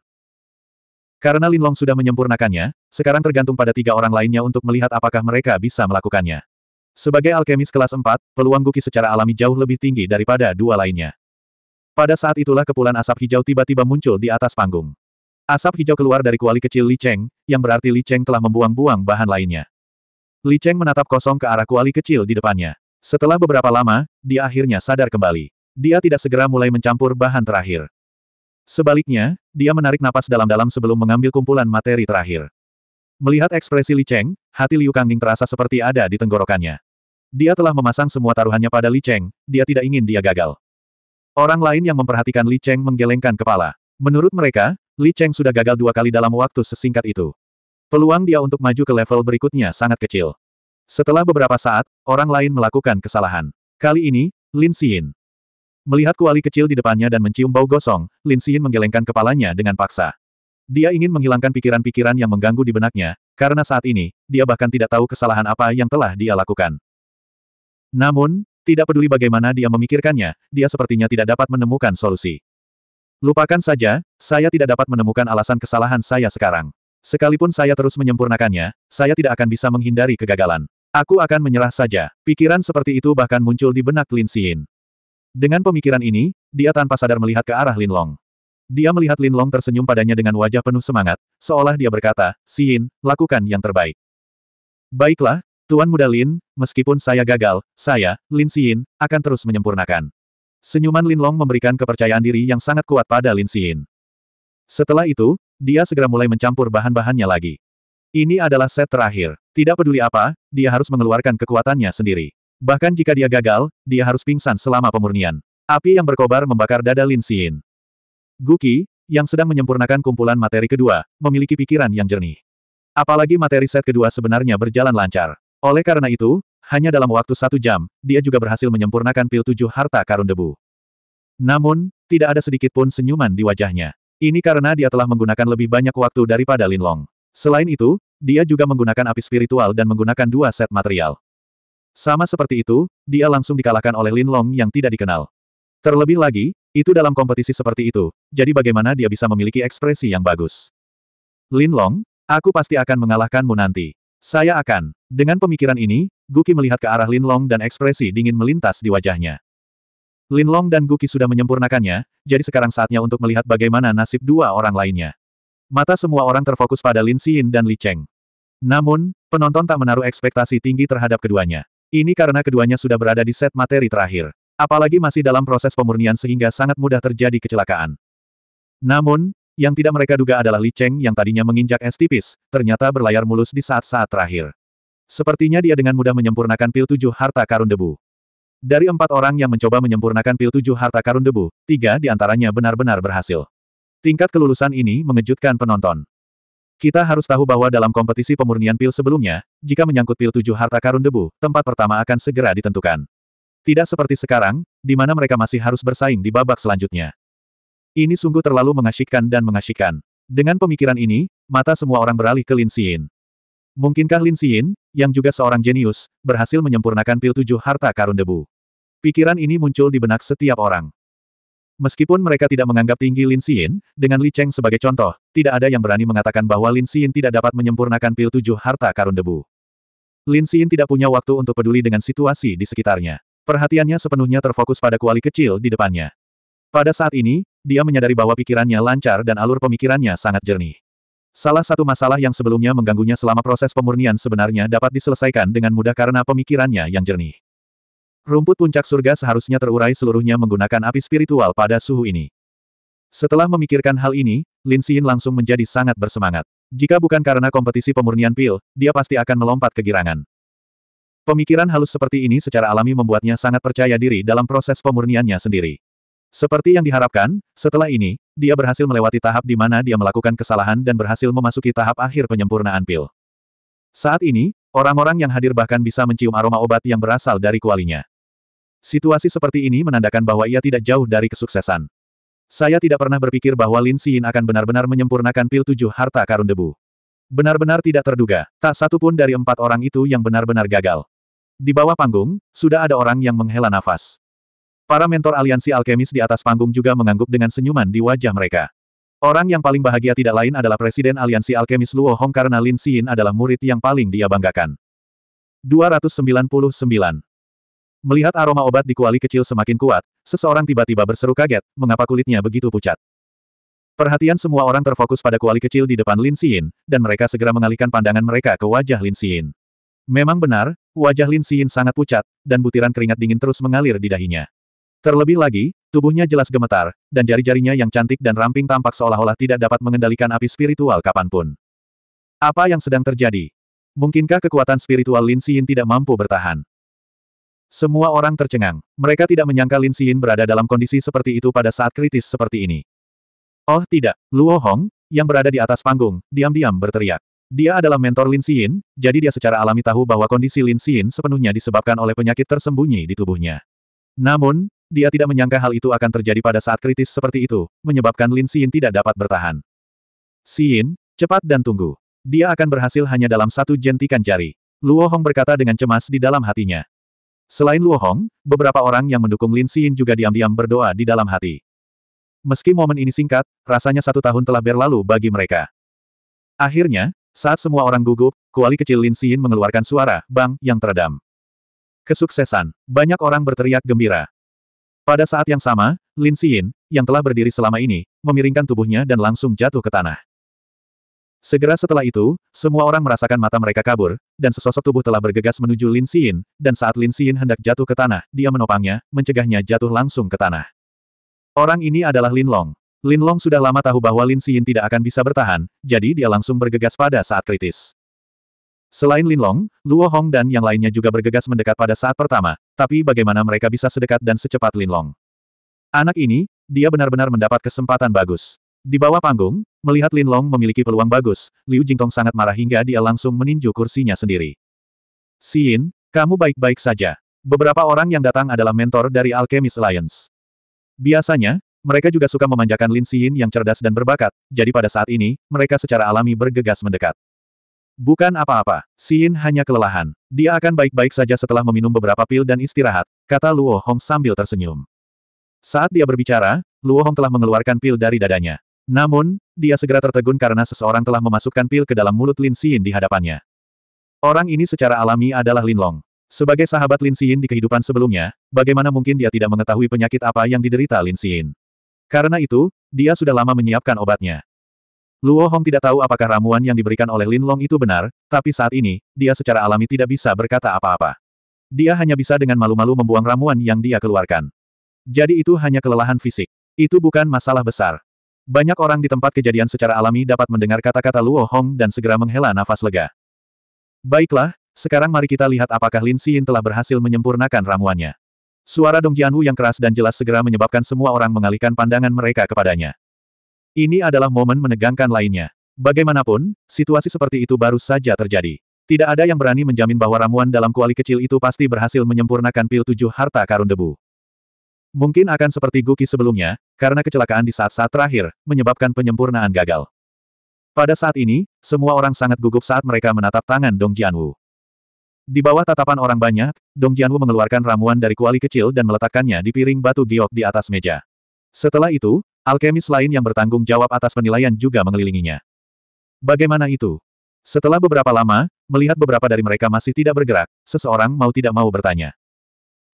Karena Linlong sudah menyempurnakannya, sekarang tergantung pada tiga orang lainnya untuk melihat apakah mereka bisa melakukannya. Sebagai alkemis kelas 4, peluang Guki secara alami jauh lebih tinggi daripada dua lainnya. Pada saat itulah kepulan asap hijau tiba-tiba muncul di atas panggung. Asap hijau keluar dari kuali kecil Li Cheng, yang berarti Li Cheng telah membuang-buang bahan lainnya. Li Cheng menatap kosong ke arah kuali kecil di depannya. Setelah beberapa lama, dia akhirnya sadar kembali. Dia tidak segera mulai mencampur bahan terakhir. Sebaliknya, dia menarik napas dalam-dalam sebelum mengambil kumpulan materi terakhir. Melihat ekspresi Li Cheng, hati Liu Kangning terasa seperti ada di tenggorokannya. Dia telah memasang semua taruhannya pada Li Cheng, dia tidak ingin dia gagal. Orang lain yang memperhatikan Li Cheng menggelengkan kepala. Menurut mereka, Li Cheng sudah gagal dua kali dalam waktu sesingkat itu. Peluang dia untuk maju ke level berikutnya sangat kecil. Setelah beberapa saat, orang lain melakukan kesalahan. Kali ini, Lin Xin. Melihat kuali kecil di depannya dan mencium bau gosong, Lin Xin menggelengkan kepalanya dengan paksa. Dia ingin menghilangkan pikiran-pikiran yang mengganggu di benaknya, karena saat ini, dia bahkan tidak tahu kesalahan apa yang telah dia lakukan. Namun, tidak peduli bagaimana dia memikirkannya, dia sepertinya tidak dapat menemukan solusi. Lupakan saja, saya tidak dapat menemukan alasan kesalahan saya sekarang. Sekalipun saya terus menyempurnakannya, saya tidak akan bisa menghindari kegagalan. Aku akan menyerah saja. Pikiran seperti itu bahkan muncul di benak Lin Xin. Dengan pemikiran ini, dia tanpa sadar melihat ke arah Lin Long. Dia melihat Lin Long tersenyum padanya dengan wajah penuh semangat, seolah dia berkata, Xin, lakukan yang terbaik. Baiklah, Tuan Muda Lin, meskipun saya gagal, saya, Lin Xin, akan terus menyempurnakan. Senyuman Lin Long memberikan kepercayaan diri yang sangat kuat pada Lin Xin. Setelah itu, dia segera mulai mencampur bahan-bahannya lagi. Ini adalah set terakhir. Tidak peduli apa, dia harus mengeluarkan kekuatannya sendiri. Bahkan jika dia gagal, dia harus pingsan selama pemurnian. Api yang berkobar membakar dada Lin Xin. Guki, yang sedang menyempurnakan kumpulan materi kedua, memiliki pikiran yang jernih. Apalagi materi set kedua sebenarnya berjalan lancar. Oleh karena itu, hanya dalam waktu satu jam, dia juga berhasil menyempurnakan pil tujuh harta karun debu. Namun, tidak ada sedikit pun senyuman di wajahnya. Ini karena dia telah menggunakan lebih banyak waktu daripada Lin Long. Selain itu, dia juga menggunakan api spiritual dan menggunakan dua set material. Sama seperti itu, dia langsung dikalahkan oleh Lin Long yang tidak dikenal. Terlebih lagi, itu dalam kompetisi seperti itu, jadi bagaimana dia bisa memiliki ekspresi yang bagus. Lin Long, aku pasti akan mengalahkanmu nanti. Saya akan. Dengan pemikiran ini, Guki melihat ke arah Lin Long dan ekspresi dingin melintas di wajahnya. Lin Long dan Guki sudah menyempurnakannya, jadi sekarang saatnya untuk melihat bagaimana nasib dua orang lainnya. Mata semua orang terfokus pada Lin Xin dan Li Cheng. Namun, penonton tak menaruh ekspektasi tinggi terhadap keduanya. Ini karena keduanya sudah berada di set materi terakhir. Apalagi masih dalam proses pemurnian sehingga sangat mudah terjadi kecelakaan. Namun, yang tidak mereka duga adalah Li Cheng yang tadinya menginjak es tipis, ternyata berlayar mulus di saat-saat terakhir. Sepertinya dia dengan mudah menyempurnakan pil tujuh harta karun debu. Dari empat orang yang mencoba menyempurnakan pil tujuh harta karun debu, tiga di antaranya benar-benar berhasil. Tingkat kelulusan ini mengejutkan penonton. Kita harus tahu bahwa dalam kompetisi pemurnian pil sebelumnya, jika menyangkut pil tujuh harta karun debu, tempat pertama akan segera ditentukan. Tidak seperti sekarang, di mana mereka masih harus bersaing di babak selanjutnya. Ini sungguh terlalu mengasyikkan dan mengasyikkan. Dengan pemikiran ini, mata semua orang beralih ke Lin Xin. Mungkinkah Lin Xin, yang juga seorang jenius, berhasil menyempurnakan pil tujuh harta karun debu? Pikiran ini muncul di benak setiap orang. Meskipun mereka tidak menganggap tinggi Lin Xin, dengan Li Cheng sebagai contoh, tidak ada yang berani mengatakan bahwa Lin Xin tidak dapat menyempurnakan pil tujuh harta karun debu. Lin Xin tidak punya waktu untuk peduli dengan situasi di sekitarnya. Perhatiannya sepenuhnya terfokus pada kuali kecil di depannya. Pada saat ini, dia menyadari bahwa pikirannya lancar dan alur pemikirannya sangat jernih. Salah satu masalah yang sebelumnya mengganggunya selama proses pemurnian sebenarnya dapat diselesaikan dengan mudah karena pemikirannya yang jernih. Rumput puncak surga seharusnya terurai seluruhnya menggunakan api spiritual pada suhu ini. Setelah memikirkan hal ini, Lin Xin langsung menjadi sangat bersemangat. Jika bukan karena kompetisi pemurnian pil, dia pasti akan melompat kegirangan. Pemikiran halus seperti ini secara alami membuatnya sangat percaya diri dalam proses pemurniannya sendiri. Seperti yang diharapkan, setelah ini, dia berhasil melewati tahap di mana dia melakukan kesalahan dan berhasil memasuki tahap akhir penyempurnaan pil. Saat ini, orang-orang yang hadir bahkan bisa mencium aroma obat yang berasal dari kualinya. Situasi seperti ini menandakan bahwa ia tidak jauh dari kesuksesan. Saya tidak pernah berpikir bahwa Lin Xin akan benar-benar menyempurnakan pil tujuh harta karun debu. Benar-benar tidak terduga, tak satu pun dari empat orang itu yang benar-benar gagal. Di bawah panggung, sudah ada orang yang menghela nafas. Para mentor aliansi alkemis di atas panggung juga mengangguk dengan senyuman di wajah mereka. Orang yang paling bahagia tidak lain adalah Presiden Aliansi Alkemis Luo Hong karena Lin Xin adalah murid yang paling dia banggakan. 299. Melihat aroma obat di kuali kecil semakin kuat, seseorang tiba-tiba berseru kaget, mengapa kulitnya begitu pucat. Perhatian semua orang terfokus pada kuali kecil di depan Lin Xin, dan mereka segera mengalihkan pandangan mereka ke wajah Lin Xin. Memang benar, wajah Lin Xin sangat pucat, dan butiran keringat dingin terus mengalir di dahinya. Terlebih lagi, tubuhnya jelas gemetar, dan jari-jarinya yang cantik dan ramping tampak seolah-olah tidak dapat mengendalikan api spiritual kapanpun. Apa yang sedang terjadi? Mungkinkah kekuatan spiritual Lin Xin tidak mampu bertahan? Semua orang tercengang. Mereka tidak menyangka Lin Xin berada dalam kondisi seperti itu pada saat kritis seperti ini. Oh tidak, Luo Hong, yang berada di atas panggung, diam-diam berteriak. Dia adalah mentor Lin Xin, jadi dia secara alami tahu bahwa kondisi Lin Xin sepenuhnya disebabkan oleh penyakit tersembunyi di tubuhnya. Namun, dia tidak menyangka hal itu akan terjadi pada saat kritis seperti itu, menyebabkan Lin Xin tidak dapat bertahan. Xin, cepat dan tunggu. Dia akan berhasil hanya dalam satu jentikan jari. Luo Hong berkata dengan cemas di dalam hatinya. Selain Luo Hong, beberapa orang yang mendukung Lin Xin juga diam-diam berdoa di dalam hati. Meski momen ini singkat, rasanya satu tahun telah berlalu bagi mereka. Akhirnya, saat semua orang gugup, kuali kecil Lin Xin mengeluarkan suara, bang, yang teredam. Kesuksesan. Banyak orang berteriak gembira. Pada saat yang sama, Lin Xin, yang telah berdiri selama ini, memiringkan tubuhnya dan langsung jatuh ke tanah. Segera setelah itu, semua orang merasakan mata mereka kabur, dan sesosok tubuh telah bergegas menuju Lin Xin, dan saat Lin Xin hendak jatuh ke tanah, dia menopangnya, mencegahnya jatuh langsung ke tanah. Orang ini adalah Lin Long. Lin Long sudah lama tahu bahwa Lin Xin tidak akan bisa bertahan, jadi dia langsung bergegas pada saat kritis. Selain Linlong, Luo Hong dan yang lainnya juga bergegas mendekat pada saat pertama, tapi bagaimana mereka bisa sedekat dan secepat Linlong? Anak ini, dia benar-benar mendapat kesempatan bagus. Di bawah panggung, melihat Linlong memiliki peluang bagus, Liu Jingtong sangat marah hingga dia langsung meninju kursinya sendiri. Xin, kamu baik-baik saja. Beberapa orang yang datang adalah mentor dari Alchemist Alliance. Biasanya, mereka juga suka memanjakan Lin Xin yang cerdas dan berbakat, jadi pada saat ini, mereka secara alami bergegas mendekat. Bukan apa-apa, Xin hanya kelelahan. Dia akan baik-baik saja setelah meminum beberapa pil dan istirahat, kata Luo Hong sambil tersenyum. Saat dia berbicara, Luo Hong telah mengeluarkan pil dari dadanya. Namun, dia segera tertegun karena seseorang telah memasukkan pil ke dalam mulut Lin Xin di hadapannya. Orang ini secara alami adalah Lin Long. Sebagai sahabat Lin Xin di kehidupan sebelumnya, bagaimana mungkin dia tidak mengetahui penyakit apa yang diderita Lin Xin? Karena itu, dia sudah lama menyiapkan obatnya. Luo Hong tidak tahu apakah ramuan yang diberikan oleh Lin Long itu benar, tapi saat ini, dia secara alami tidak bisa berkata apa-apa. Dia hanya bisa dengan malu-malu membuang ramuan yang dia keluarkan. Jadi itu hanya kelelahan fisik. Itu bukan masalah besar. Banyak orang di tempat kejadian secara alami dapat mendengar kata-kata Luo Hong dan segera menghela nafas lega. Baiklah, sekarang mari kita lihat apakah Lin Xin telah berhasil menyempurnakan ramuannya. Suara Dong Jianwu yang keras dan jelas segera menyebabkan semua orang mengalihkan pandangan mereka kepadanya. Ini adalah momen menegangkan lainnya. Bagaimanapun, situasi seperti itu baru saja terjadi. Tidak ada yang berani menjamin bahwa ramuan dalam kuali kecil itu pasti berhasil menyempurnakan pil tujuh harta karun debu. Mungkin akan seperti Guki sebelumnya, karena kecelakaan di saat-saat terakhir, menyebabkan penyempurnaan gagal. Pada saat ini, semua orang sangat gugup saat mereka menatap tangan Dong Jianwu. Di bawah tatapan orang banyak, Dong Jianwu mengeluarkan ramuan dari kuali kecil dan meletakkannya di piring batu giok di atas meja. Setelah itu, Alkemis lain yang bertanggung jawab atas penilaian juga mengelilinginya. Bagaimana itu? Setelah beberapa lama, melihat beberapa dari mereka masih tidak bergerak, seseorang mau tidak mau bertanya.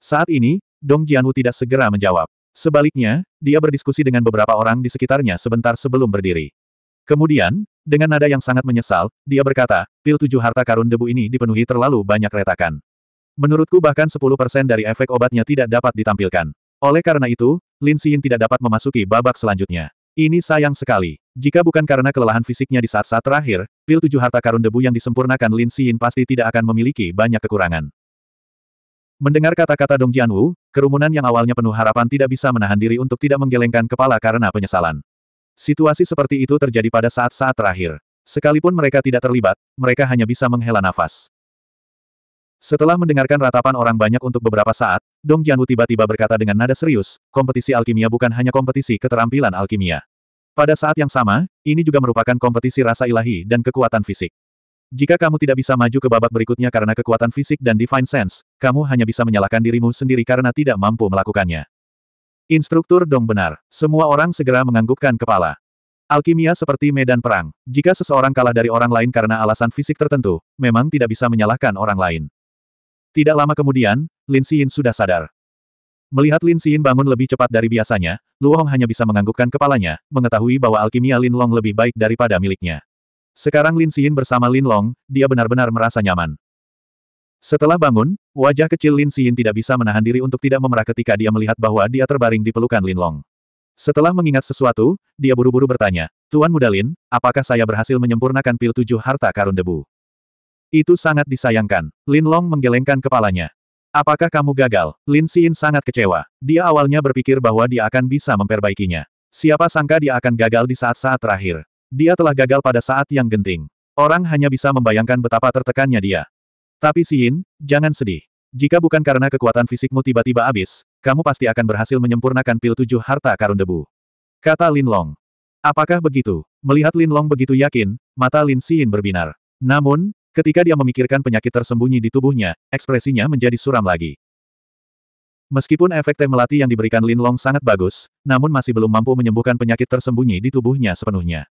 Saat ini, Dong Jianwu tidak segera menjawab. Sebaliknya, dia berdiskusi dengan beberapa orang di sekitarnya sebentar sebelum berdiri. Kemudian, dengan nada yang sangat menyesal, dia berkata, pil tujuh harta karun debu ini dipenuhi terlalu banyak retakan. Menurutku bahkan 10% dari efek obatnya tidak dapat ditampilkan. Oleh karena itu, Lin Xin tidak dapat memasuki babak selanjutnya. Ini sayang sekali. Jika bukan karena kelelahan fisiknya di saat-saat terakhir, pil tujuh harta karun debu yang disempurnakan Lin Xin pasti tidak akan memiliki banyak kekurangan. Mendengar kata-kata Dong Jianwu, kerumunan yang awalnya penuh harapan tidak bisa menahan diri untuk tidak menggelengkan kepala karena penyesalan. Situasi seperti itu terjadi pada saat-saat terakhir. Sekalipun mereka tidak terlibat, mereka hanya bisa menghela nafas. Setelah mendengarkan ratapan orang banyak untuk beberapa saat, Dong Jianwu tiba-tiba berkata dengan nada serius, kompetisi alkimia bukan hanya kompetisi keterampilan alkimia. Pada saat yang sama, ini juga merupakan kompetisi rasa ilahi dan kekuatan fisik. Jika kamu tidak bisa maju ke babak berikutnya karena kekuatan fisik dan divine sense, kamu hanya bisa menyalahkan dirimu sendiri karena tidak mampu melakukannya. Instruktur Dong benar, semua orang segera menganggukkan kepala. Alkimia seperti medan perang, jika seseorang kalah dari orang lain karena alasan fisik tertentu, memang tidak bisa menyalahkan orang lain. Tidak lama kemudian, Lin Xin sudah sadar. Melihat Lin Xin bangun lebih cepat dari biasanya, Luohong hanya bisa menganggukkan kepalanya, mengetahui bahwa alkimia Lin Long lebih baik daripada miliknya. Sekarang Lin Xin bersama Lin Long, dia benar-benar merasa nyaman. Setelah bangun, wajah kecil Lin Xin tidak bisa menahan diri untuk tidak memerah ketika dia melihat bahwa dia terbaring di pelukan Lin Long. Setelah mengingat sesuatu, dia buru-buru bertanya, Tuan Muda Lin, apakah saya berhasil menyempurnakan pil tujuh harta karun debu? Itu sangat disayangkan. Lin Long menggelengkan kepalanya. Apakah kamu gagal? Lin Xin sangat kecewa. Dia awalnya berpikir bahwa dia akan bisa memperbaikinya. Siapa sangka dia akan gagal di saat-saat terakhir. Dia telah gagal pada saat yang genting. Orang hanya bisa membayangkan betapa tertekannya dia. Tapi Xin, jangan sedih. Jika bukan karena kekuatan fisikmu tiba-tiba habis, kamu pasti akan berhasil menyempurnakan pil tujuh harta karun debu. Kata Lin Long. Apakah begitu? Melihat Lin Long begitu yakin, mata Lin Xin berbinar. Namun, Ketika dia memikirkan penyakit tersembunyi di tubuhnya, ekspresinya menjadi suram lagi. Meskipun efek teh melati yang diberikan Lin Long sangat bagus, namun masih belum mampu menyembuhkan penyakit tersembunyi di tubuhnya sepenuhnya.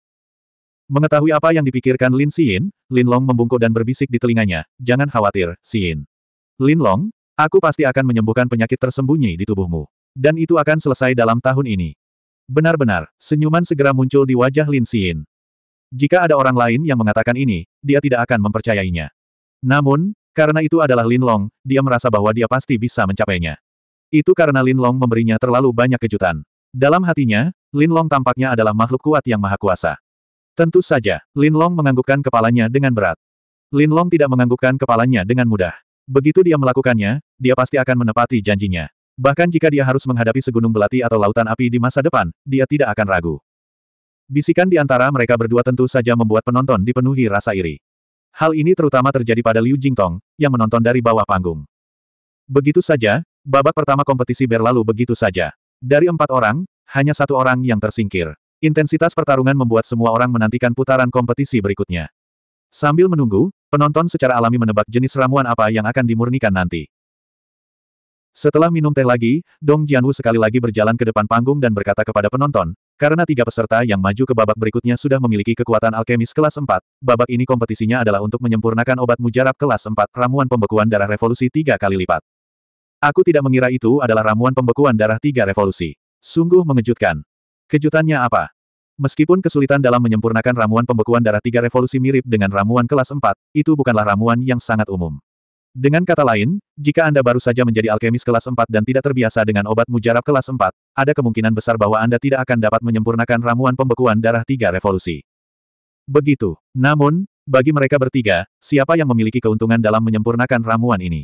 Mengetahui apa yang dipikirkan Lin Xin, Lin Long membungkuk dan berbisik di telinganya, jangan khawatir, Xin. Lin Long, aku pasti akan menyembuhkan penyakit tersembunyi di tubuhmu. Dan itu akan selesai dalam tahun ini. Benar-benar, senyuman segera muncul di wajah Lin Xin. Jika ada orang lain yang mengatakan ini, dia tidak akan mempercayainya. Namun, karena itu adalah Lin Long, dia merasa bahwa dia pasti bisa mencapainya. Itu karena Lin Long memberinya terlalu banyak kejutan. Dalam hatinya, Lin Long tampaknya adalah makhluk kuat yang maha kuasa. Tentu saja, Lin Long menganggukkan kepalanya dengan berat. Lin Long tidak menganggukkan kepalanya dengan mudah. Begitu dia melakukannya, dia pasti akan menepati janjinya. Bahkan jika dia harus menghadapi segunung belati atau lautan api di masa depan, dia tidak akan ragu. Bisikan di antara mereka berdua tentu saja membuat penonton dipenuhi rasa iri. Hal ini terutama terjadi pada Liu Jingtong, yang menonton dari bawah panggung. Begitu saja, babak pertama kompetisi berlalu begitu saja. Dari empat orang, hanya satu orang yang tersingkir. Intensitas pertarungan membuat semua orang menantikan putaran kompetisi berikutnya. Sambil menunggu, penonton secara alami menebak jenis ramuan apa yang akan dimurnikan nanti. Setelah minum teh lagi, Dong Jianwu sekali lagi berjalan ke depan panggung dan berkata kepada penonton, karena tiga peserta yang maju ke babak berikutnya sudah memiliki kekuatan alkemis kelas 4, babak ini kompetisinya adalah untuk menyempurnakan obat mujarab kelas 4 ramuan pembekuan darah revolusi tiga kali lipat. Aku tidak mengira itu adalah ramuan pembekuan darah tiga revolusi. Sungguh mengejutkan. Kejutannya apa? Meskipun kesulitan dalam menyempurnakan ramuan pembekuan darah tiga revolusi mirip dengan ramuan kelas 4, itu bukanlah ramuan yang sangat umum. Dengan kata lain, jika Anda baru saja menjadi alkemis kelas 4 dan tidak terbiasa dengan obat mujarab kelas 4, ada kemungkinan besar bahwa Anda tidak akan dapat menyempurnakan ramuan pembekuan darah tiga revolusi. Begitu. Namun, bagi mereka bertiga, siapa yang memiliki keuntungan dalam menyempurnakan ramuan ini?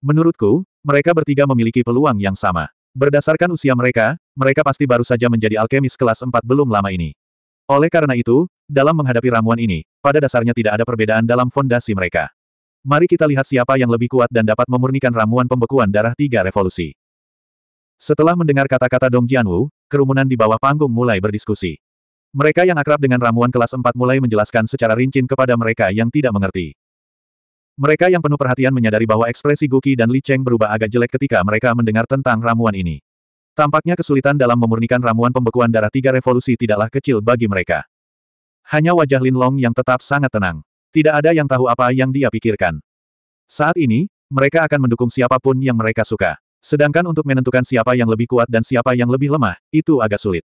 Menurutku, mereka bertiga memiliki peluang yang sama. Berdasarkan usia mereka, mereka pasti baru saja menjadi alkemis kelas 4 belum lama ini. Oleh karena itu, dalam menghadapi ramuan ini, pada dasarnya tidak ada perbedaan dalam fondasi mereka. Mari kita lihat siapa yang lebih kuat dan dapat memurnikan ramuan pembekuan darah tiga revolusi. Setelah mendengar kata-kata Dong Jianwu, kerumunan di bawah panggung mulai berdiskusi. Mereka yang akrab dengan ramuan kelas 4 mulai menjelaskan secara rinci kepada mereka yang tidak mengerti. Mereka yang penuh perhatian menyadari bahwa ekspresi Guki dan Li Cheng berubah agak jelek ketika mereka mendengar tentang ramuan ini. Tampaknya kesulitan dalam memurnikan ramuan pembekuan darah tiga revolusi tidaklah kecil bagi mereka. Hanya wajah Lin Long yang tetap sangat tenang. Tidak ada yang tahu apa yang dia pikirkan. Saat ini, mereka akan mendukung siapapun yang mereka suka. Sedangkan untuk menentukan siapa yang lebih kuat dan siapa yang lebih lemah, itu agak sulit.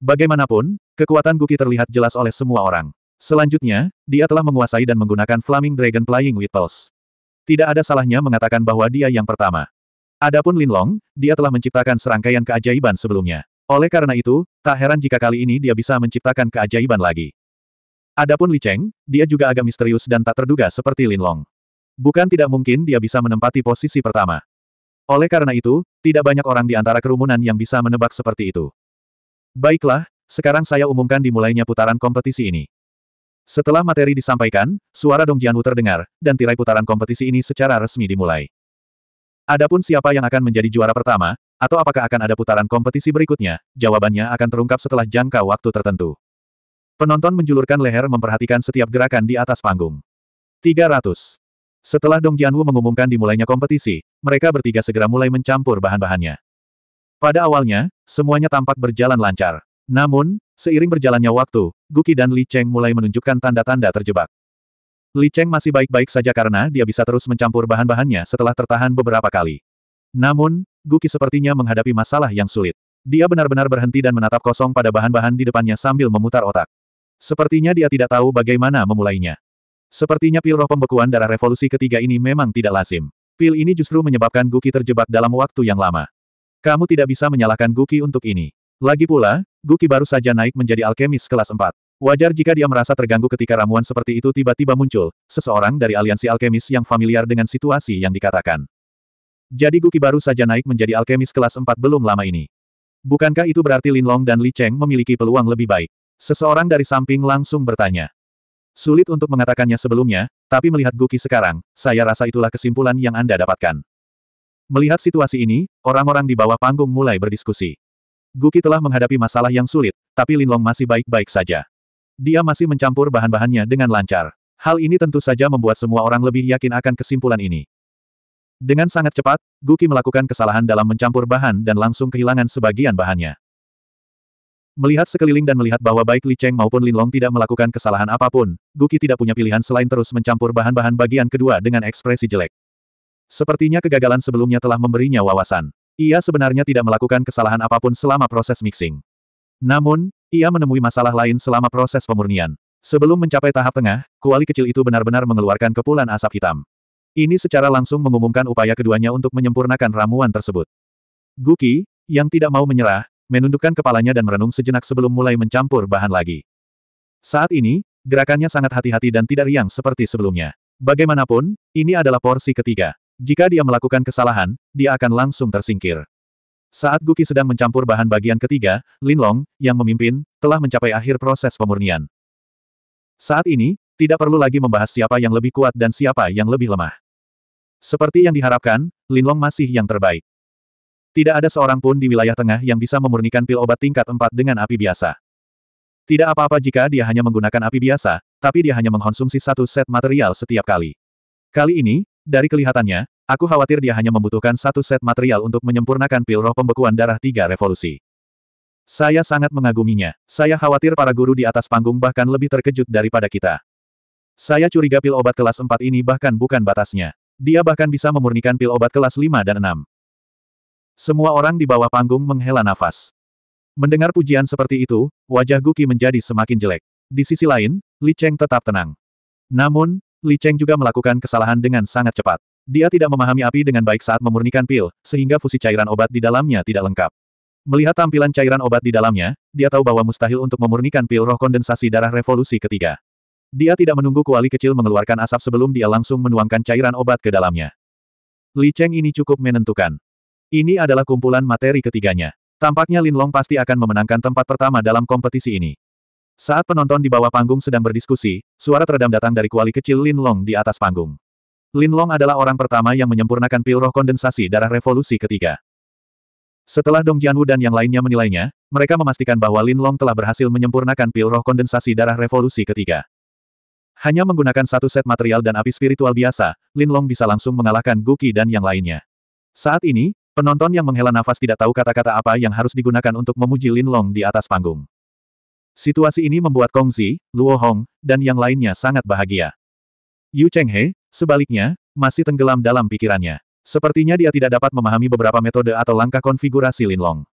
Bagaimanapun, kekuatan Guki terlihat jelas oleh semua orang. Selanjutnya, dia telah menguasai dan menggunakan Flaming Dragon Flying Whipples. Tidak ada salahnya mengatakan bahwa dia yang pertama. Adapun Linlong, dia telah menciptakan serangkaian keajaiban sebelumnya. Oleh karena itu, tak heran jika kali ini dia bisa menciptakan keajaiban lagi. Adapun Li Cheng, dia juga agak misterius dan tak terduga seperti Lin Long. Bukan tidak mungkin dia bisa menempati posisi pertama. Oleh karena itu, tidak banyak orang di antara kerumunan yang bisa menebak seperti itu. Baiklah, sekarang saya umumkan dimulainya putaran kompetisi ini. Setelah materi disampaikan, suara Dong Jianwu terdengar, dan tirai putaran kompetisi ini secara resmi dimulai. Adapun siapa yang akan menjadi juara pertama, atau apakah akan ada putaran kompetisi berikutnya, jawabannya akan terungkap setelah jangka waktu tertentu. Penonton menjulurkan leher memperhatikan setiap gerakan di atas panggung. 300. Setelah Dong Jianwu mengumumkan dimulainya kompetisi, mereka bertiga segera mulai mencampur bahan-bahannya. Pada awalnya, semuanya tampak berjalan lancar. Namun, seiring berjalannya waktu, Guki dan Li Cheng mulai menunjukkan tanda-tanda terjebak. Li Cheng masih baik-baik saja karena dia bisa terus mencampur bahan-bahannya setelah tertahan beberapa kali. Namun, Guki sepertinya menghadapi masalah yang sulit. Dia benar-benar berhenti dan menatap kosong pada bahan-bahan di depannya sambil memutar otak. Sepertinya dia tidak tahu bagaimana memulainya. Sepertinya pil roh pembekuan darah revolusi ketiga ini memang tidak lazim. Pil ini justru menyebabkan Guki terjebak dalam waktu yang lama. Kamu tidak bisa menyalahkan Guki untuk ini. Lagi pula, Guki baru saja naik menjadi alkemis kelas 4. Wajar jika dia merasa terganggu ketika ramuan seperti itu tiba-tiba muncul, seseorang dari aliansi alkemis yang familiar dengan situasi yang dikatakan. Jadi Guki baru saja naik menjadi alkemis kelas 4 belum lama ini. Bukankah itu berarti Linlong dan Li Cheng memiliki peluang lebih baik? Seseorang dari samping langsung bertanya. Sulit untuk mengatakannya sebelumnya, tapi melihat Guki sekarang, saya rasa itulah kesimpulan yang Anda dapatkan. Melihat situasi ini, orang-orang di bawah panggung mulai berdiskusi. Guki telah menghadapi masalah yang sulit, tapi Linlong masih baik-baik saja. Dia masih mencampur bahan-bahannya dengan lancar. Hal ini tentu saja membuat semua orang lebih yakin akan kesimpulan ini. Dengan sangat cepat, Guki melakukan kesalahan dalam mencampur bahan dan langsung kehilangan sebagian bahannya. Melihat sekeliling dan melihat bahwa baik Li Cheng maupun Lin Long tidak melakukan kesalahan apapun, Guki tidak punya pilihan selain terus mencampur bahan-bahan bagian kedua dengan ekspresi jelek. Sepertinya kegagalan sebelumnya telah memberinya wawasan. Ia sebenarnya tidak melakukan kesalahan apapun selama proses mixing. Namun, ia menemui masalah lain selama proses pemurnian. Sebelum mencapai tahap tengah, kuali kecil itu benar-benar mengeluarkan kepulan asap hitam. Ini secara langsung mengumumkan upaya keduanya untuk menyempurnakan ramuan tersebut. Guki, yang tidak mau menyerah, menundukkan kepalanya dan merenung sejenak sebelum mulai mencampur bahan lagi. Saat ini, gerakannya sangat hati-hati dan tidak riang seperti sebelumnya. Bagaimanapun, ini adalah porsi ketiga. Jika dia melakukan kesalahan, dia akan langsung tersingkir. Saat Guki sedang mencampur bahan bagian ketiga, Linlong, yang memimpin, telah mencapai akhir proses pemurnian. Saat ini, tidak perlu lagi membahas siapa yang lebih kuat dan siapa yang lebih lemah. Seperti yang diharapkan, Linlong masih yang terbaik. Tidak ada seorang pun di wilayah tengah yang bisa memurnikan pil obat tingkat 4 dengan api biasa. Tidak apa-apa jika dia hanya menggunakan api biasa, tapi dia hanya mengkonsumsi satu set material setiap kali. Kali ini, dari kelihatannya, aku khawatir dia hanya membutuhkan satu set material untuk menyempurnakan pil roh pembekuan darah tiga revolusi. Saya sangat mengaguminya. Saya khawatir para guru di atas panggung bahkan lebih terkejut daripada kita. Saya curiga pil obat kelas 4 ini bahkan bukan batasnya. Dia bahkan bisa memurnikan pil obat kelas 5 dan 6. Semua orang di bawah panggung menghela nafas. Mendengar pujian seperti itu, wajah Guki menjadi semakin jelek. Di sisi lain, Li Cheng tetap tenang. Namun, Li Cheng juga melakukan kesalahan dengan sangat cepat. Dia tidak memahami api dengan baik saat memurnikan pil, sehingga fusi cairan obat di dalamnya tidak lengkap. Melihat tampilan cairan obat di dalamnya, dia tahu bahwa mustahil untuk memurnikan pil roh kondensasi darah revolusi ketiga. Dia tidak menunggu kuali kecil mengeluarkan asap sebelum dia langsung menuangkan cairan obat ke dalamnya. Li Cheng ini cukup menentukan. Ini adalah kumpulan materi ketiganya. Tampaknya Lin Long pasti akan memenangkan tempat pertama dalam kompetisi ini. Saat penonton di bawah panggung sedang berdiskusi, suara teredam datang dari kuali kecil Lin Long di atas panggung. Lin Long adalah orang pertama yang menyempurnakan pil roh kondensasi darah revolusi ketiga. Setelah Dong Jianwu dan yang lainnya menilainya, mereka memastikan bahwa Lin Long telah berhasil menyempurnakan pil roh kondensasi darah revolusi ketiga. Hanya menggunakan satu set material dan api spiritual biasa, Lin Long bisa langsung mengalahkan Guki dan yang lainnya. Saat ini, Penonton yang menghela nafas tidak tahu kata-kata apa yang harus digunakan untuk memuji Lin Long di atas panggung. Situasi ini membuat Kong Zi, Luo Hong, dan yang lainnya sangat bahagia. Yu Chenghe, sebaliknya, masih tenggelam dalam pikirannya. Sepertinya dia tidak dapat memahami beberapa metode atau langkah konfigurasi Lin Long.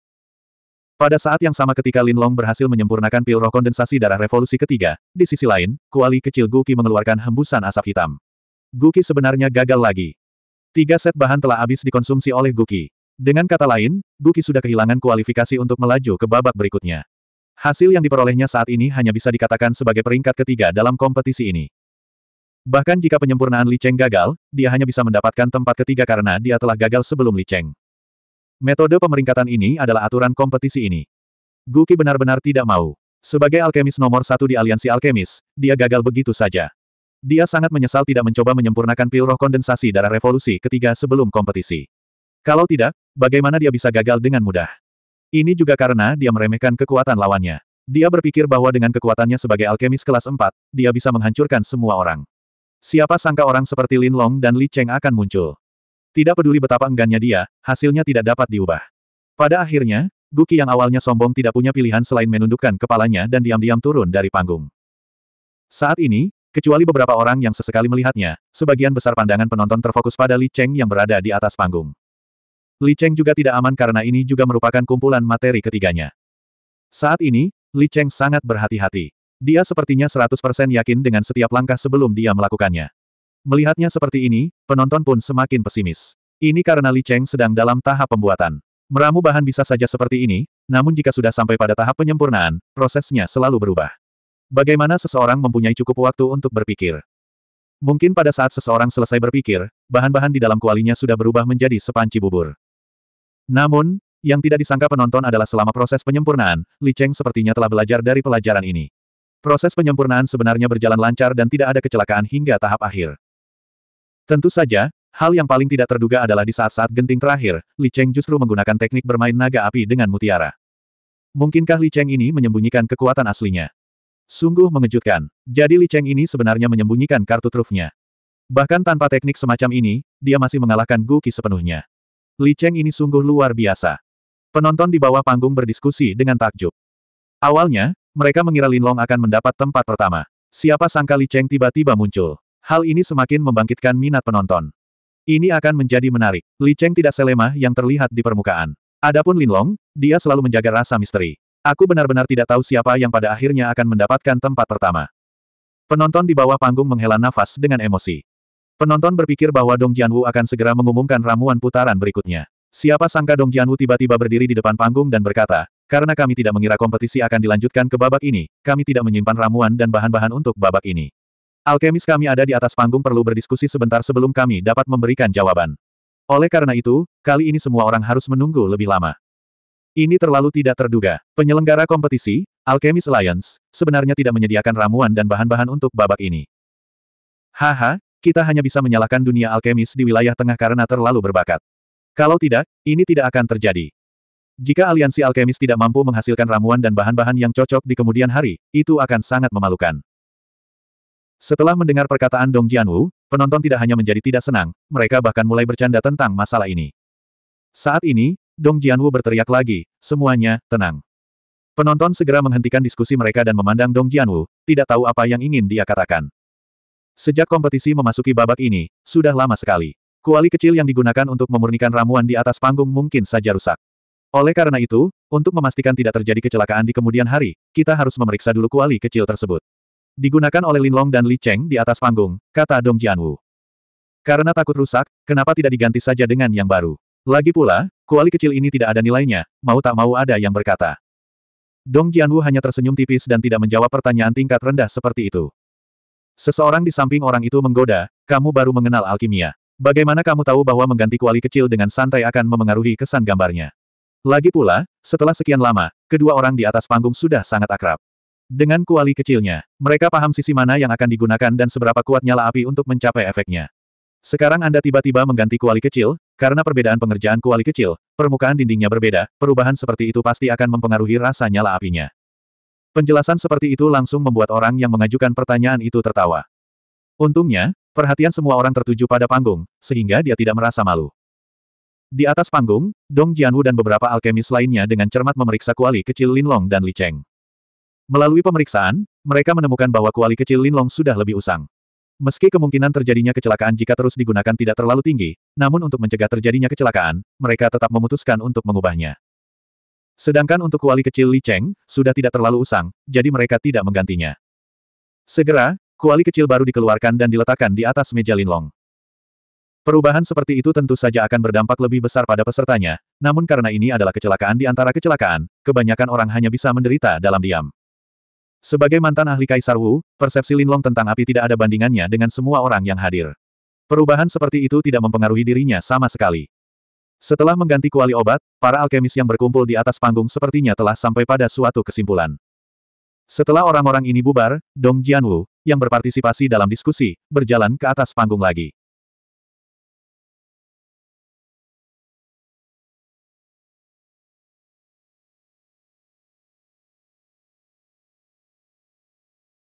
Pada saat yang sama ketika Lin Long berhasil menyempurnakan pil roh kondensasi darah revolusi ketiga, di sisi lain, kuali kecil Guki mengeluarkan hembusan asap hitam. Guki sebenarnya gagal lagi. Tiga set bahan telah habis dikonsumsi oleh Guki. Dengan kata lain, Guki sudah kehilangan kualifikasi untuk melaju ke babak berikutnya. Hasil yang diperolehnya saat ini hanya bisa dikatakan sebagai peringkat ketiga dalam kompetisi ini. Bahkan jika penyempurnaan Li Cheng gagal, dia hanya bisa mendapatkan tempat ketiga karena dia telah gagal sebelum Li Cheng. Metode pemeringkatan ini adalah aturan kompetisi ini. Guki benar-benar tidak mau. Sebagai alkemis nomor satu di aliansi alkemis, dia gagal begitu saja. Dia sangat menyesal tidak mencoba menyempurnakan pil roh kondensasi darah revolusi ketiga sebelum kompetisi. Kalau tidak, bagaimana dia bisa gagal dengan mudah? Ini juga karena dia meremehkan kekuatan lawannya. Dia berpikir bahwa dengan kekuatannya sebagai alkemis kelas 4, dia bisa menghancurkan semua orang. Siapa sangka orang seperti Lin Long dan Li Cheng akan muncul. Tidak peduli betapa enggannya dia, hasilnya tidak dapat diubah. Pada akhirnya, Guki yang awalnya sombong tidak punya pilihan selain menundukkan kepalanya dan diam-diam turun dari panggung. Saat ini, Kecuali beberapa orang yang sesekali melihatnya, sebagian besar pandangan penonton terfokus pada Li Cheng yang berada di atas panggung. Li Cheng juga tidak aman karena ini juga merupakan kumpulan materi ketiganya. Saat ini, Li Cheng sangat berhati-hati. Dia sepertinya 100% yakin dengan setiap langkah sebelum dia melakukannya. Melihatnya seperti ini, penonton pun semakin pesimis. Ini karena Li Cheng sedang dalam tahap pembuatan. Meramu bahan bisa saja seperti ini, namun jika sudah sampai pada tahap penyempurnaan, prosesnya selalu berubah. Bagaimana seseorang mempunyai cukup waktu untuk berpikir? Mungkin pada saat seseorang selesai berpikir, bahan-bahan di dalam kualinya sudah berubah menjadi sepanci bubur. Namun, yang tidak disangka penonton adalah selama proses penyempurnaan, Li Cheng sepertinya telah belajar dari pelajaran ini. Proses penyempurnaan sebenarnya berjalan lancar dan tidak ada kecelakaan hingga tahap akhir. Tentu saja, hal yang paling tidak terduga adalah di saat-saat genting terakhir, Li Cheng justru menggunakan teknik bermain naga api dengan mutiara. Mungkinkah Li Cheng ini menyembunyikan kekuatan aslinya? Sungguh mengejutkan. Jadi Li Cheng ini sebenarnya menyembunyikan kartu trufnya. Bahkan tanpa teknik semacam ini, dia masih mengalahkan Gu Qi sepenuhnya. Li Cheng ini sungguh luar biasa. Penonton di bawah panggung berdiskusi dengan takjub. Awalnya, mereka mengira Lin Long akan mendapat tempat pertama. Siapa sangka Li Cheng tiba-tiba muncul. Hal ini semakin membangkitkan minat penonton. Ini akan menjadi menarik. Li Cheng tidak selemah yang terlihat di permukaan. Adapun Lin Long, dia selalu menjaga rasa misteri. Aku benar-benar tidak tahu siapa yang pada akhirnya akan mendapatkan tempat pertama. Penonton di bawah panggung menghela nafas dengan emosi. Penonton berpikir bahwa Dong Jianwu akan segera mengumumkan ramuan putaran berikutnya. Siapa sangka Dong Jianwu tiba-tiba berdiri di depan panggung dan berkata, karena kami tidak mengira kompetisi akan dilanjutkan ke babak ini, kami tidak menyimpan ramuan dan bahan-bahan untuk babak ini. Alkemis kami ada di atas panggung perlu berdiskusi sebentar sebelum kami dapat memberikan jawaban. Oleh karena itu, kali ini semua orang harus menunggu lebih lama. Ini terlalu tidak terduga. Penyelenggara kompetisi, Alchemist Alliance, sebenarnya tidak menyediakan ramuan dan bahan-bahan untuk babak ini. Haha, kita hanya bisa menyalahkan dunia alkemis di wilayah tengah karena terlalu berbakat. Kalau tidak, ini tidak akan terjadi. Jika aliansi alkemis tidak mampu menghasilkan ramuan dan bahan-bahan yang cocok di kemudian hari, itu akan sangat memalukan. Setelah mendengar perkataan Dong Jianwu, penonton tidak hanya menjadi tidak senang, mereka bahkan mulai bercanda tentang masalah ini. Saat ini, Dong Jianwu berteriak lagi, semuanya, tenang. Penonton segera menghentikan diskusi mereka dan memandang Dong Jianwu, tidak tahu apa yang ingin dia katakan. Sejak kompetisi memasuki babak ini, sudah lama sekali. Kuali kecil yang digunakan untuk memurnikan ramuan di atas panggung mungkin saja rusak. Oleh karena itu, untuk memastikan tidak terjadi kecelakaan di kemudian hari, kita harus memeriksa dulu kuali kecil tersebut. Digunakan oleh Lin Long dan Li Cheng di atas panggung, kata Dong Jianwu. Karena takut rusak, kenapa tidak diganti saja dengan yang baru? Lagi pula, Kuali kecil ini tidak ada nilainya, mau tak mau ada yang berkata. Dong Jianwu hanya tersenyum tipis dan tidak menjawab pertanyaan tingkat rendah seperti itu. Seseorang di samping orang itu menggoda, kamu baru mengenal alkimia. Bagaimana kamu tahu bahwa mengganti kuali kecil dengan santai akan memengaruhi kesan gambarnya? Lagi pula, setelah sekian lama, kedua orang di atas panggung sudah sangat akrab. Dengan kuali kecilnya, mereka paham sisi mana yang akan digunakan dan seberapa kuat nyala api untuk mencapai efeknya. Sekarang Anda tiba-tiba mengganti kuali kecil, karena perbedaan pengerjaan kuali kecil, permukaan dindingnya berbeda, perubahan seperti itu pasti akan mempengaruhi rasa nyala apinya. Penjelasan seperti itu langsung membuat orang yang mengajukan pertanyaan itu tertawa. Untungnya, perhatian semua orang tertuju pada panggung, sehingga dia tidak merasa malu. Di atas panggung, Dong Jianwu dan beberapa alkemis lainnya dengan cermat memeriksa kuali kecil Linlong dan Li Cheng. Melalui pemeriksaan, mereka menemukan bahwa kuali kecil Linlong sudah lebih usang. Meski kemungkinan terjadinya kecelakaan jika terus digunakan tidak terlalu tinggi, namun untuk mencegah terjadinya kecelakaan, mereka tetap memutuskan untuk mengubahnya. Sedangkan untuk kuali kecil Li Cheng, sudah tidak terlalu usang, jadi mereka tidak menggantinya. Segera, kuali kecil baru dikeluarkan dan diletakkan di atas meja Linlong. Perubahan seperti itu tentu saja akan berdampak lebih besar pada pesertanya, namun karena ini adalah kecelakaan di antara kecelakaan, kebanyakan orang hanya bisa menderita dalam diam. Sebagai mantan ahli Kaisar Wu, persepsi Linlong tentang api tidak ada bandingannya dengan semua orang yang hadir. Perubahan seperti itu tidak mempengaruhi dirinya sama sekali. Setelah mengganti kuali obat, para alkemis yang berkumpul di atas panggung sepertinya telah sampai pada suatu kesimpulan. Setelah orang-orang ini bubar, Dong Jianwu, yang berpartisipasi dalam diskusi, berjalan ke atas panggung lagi.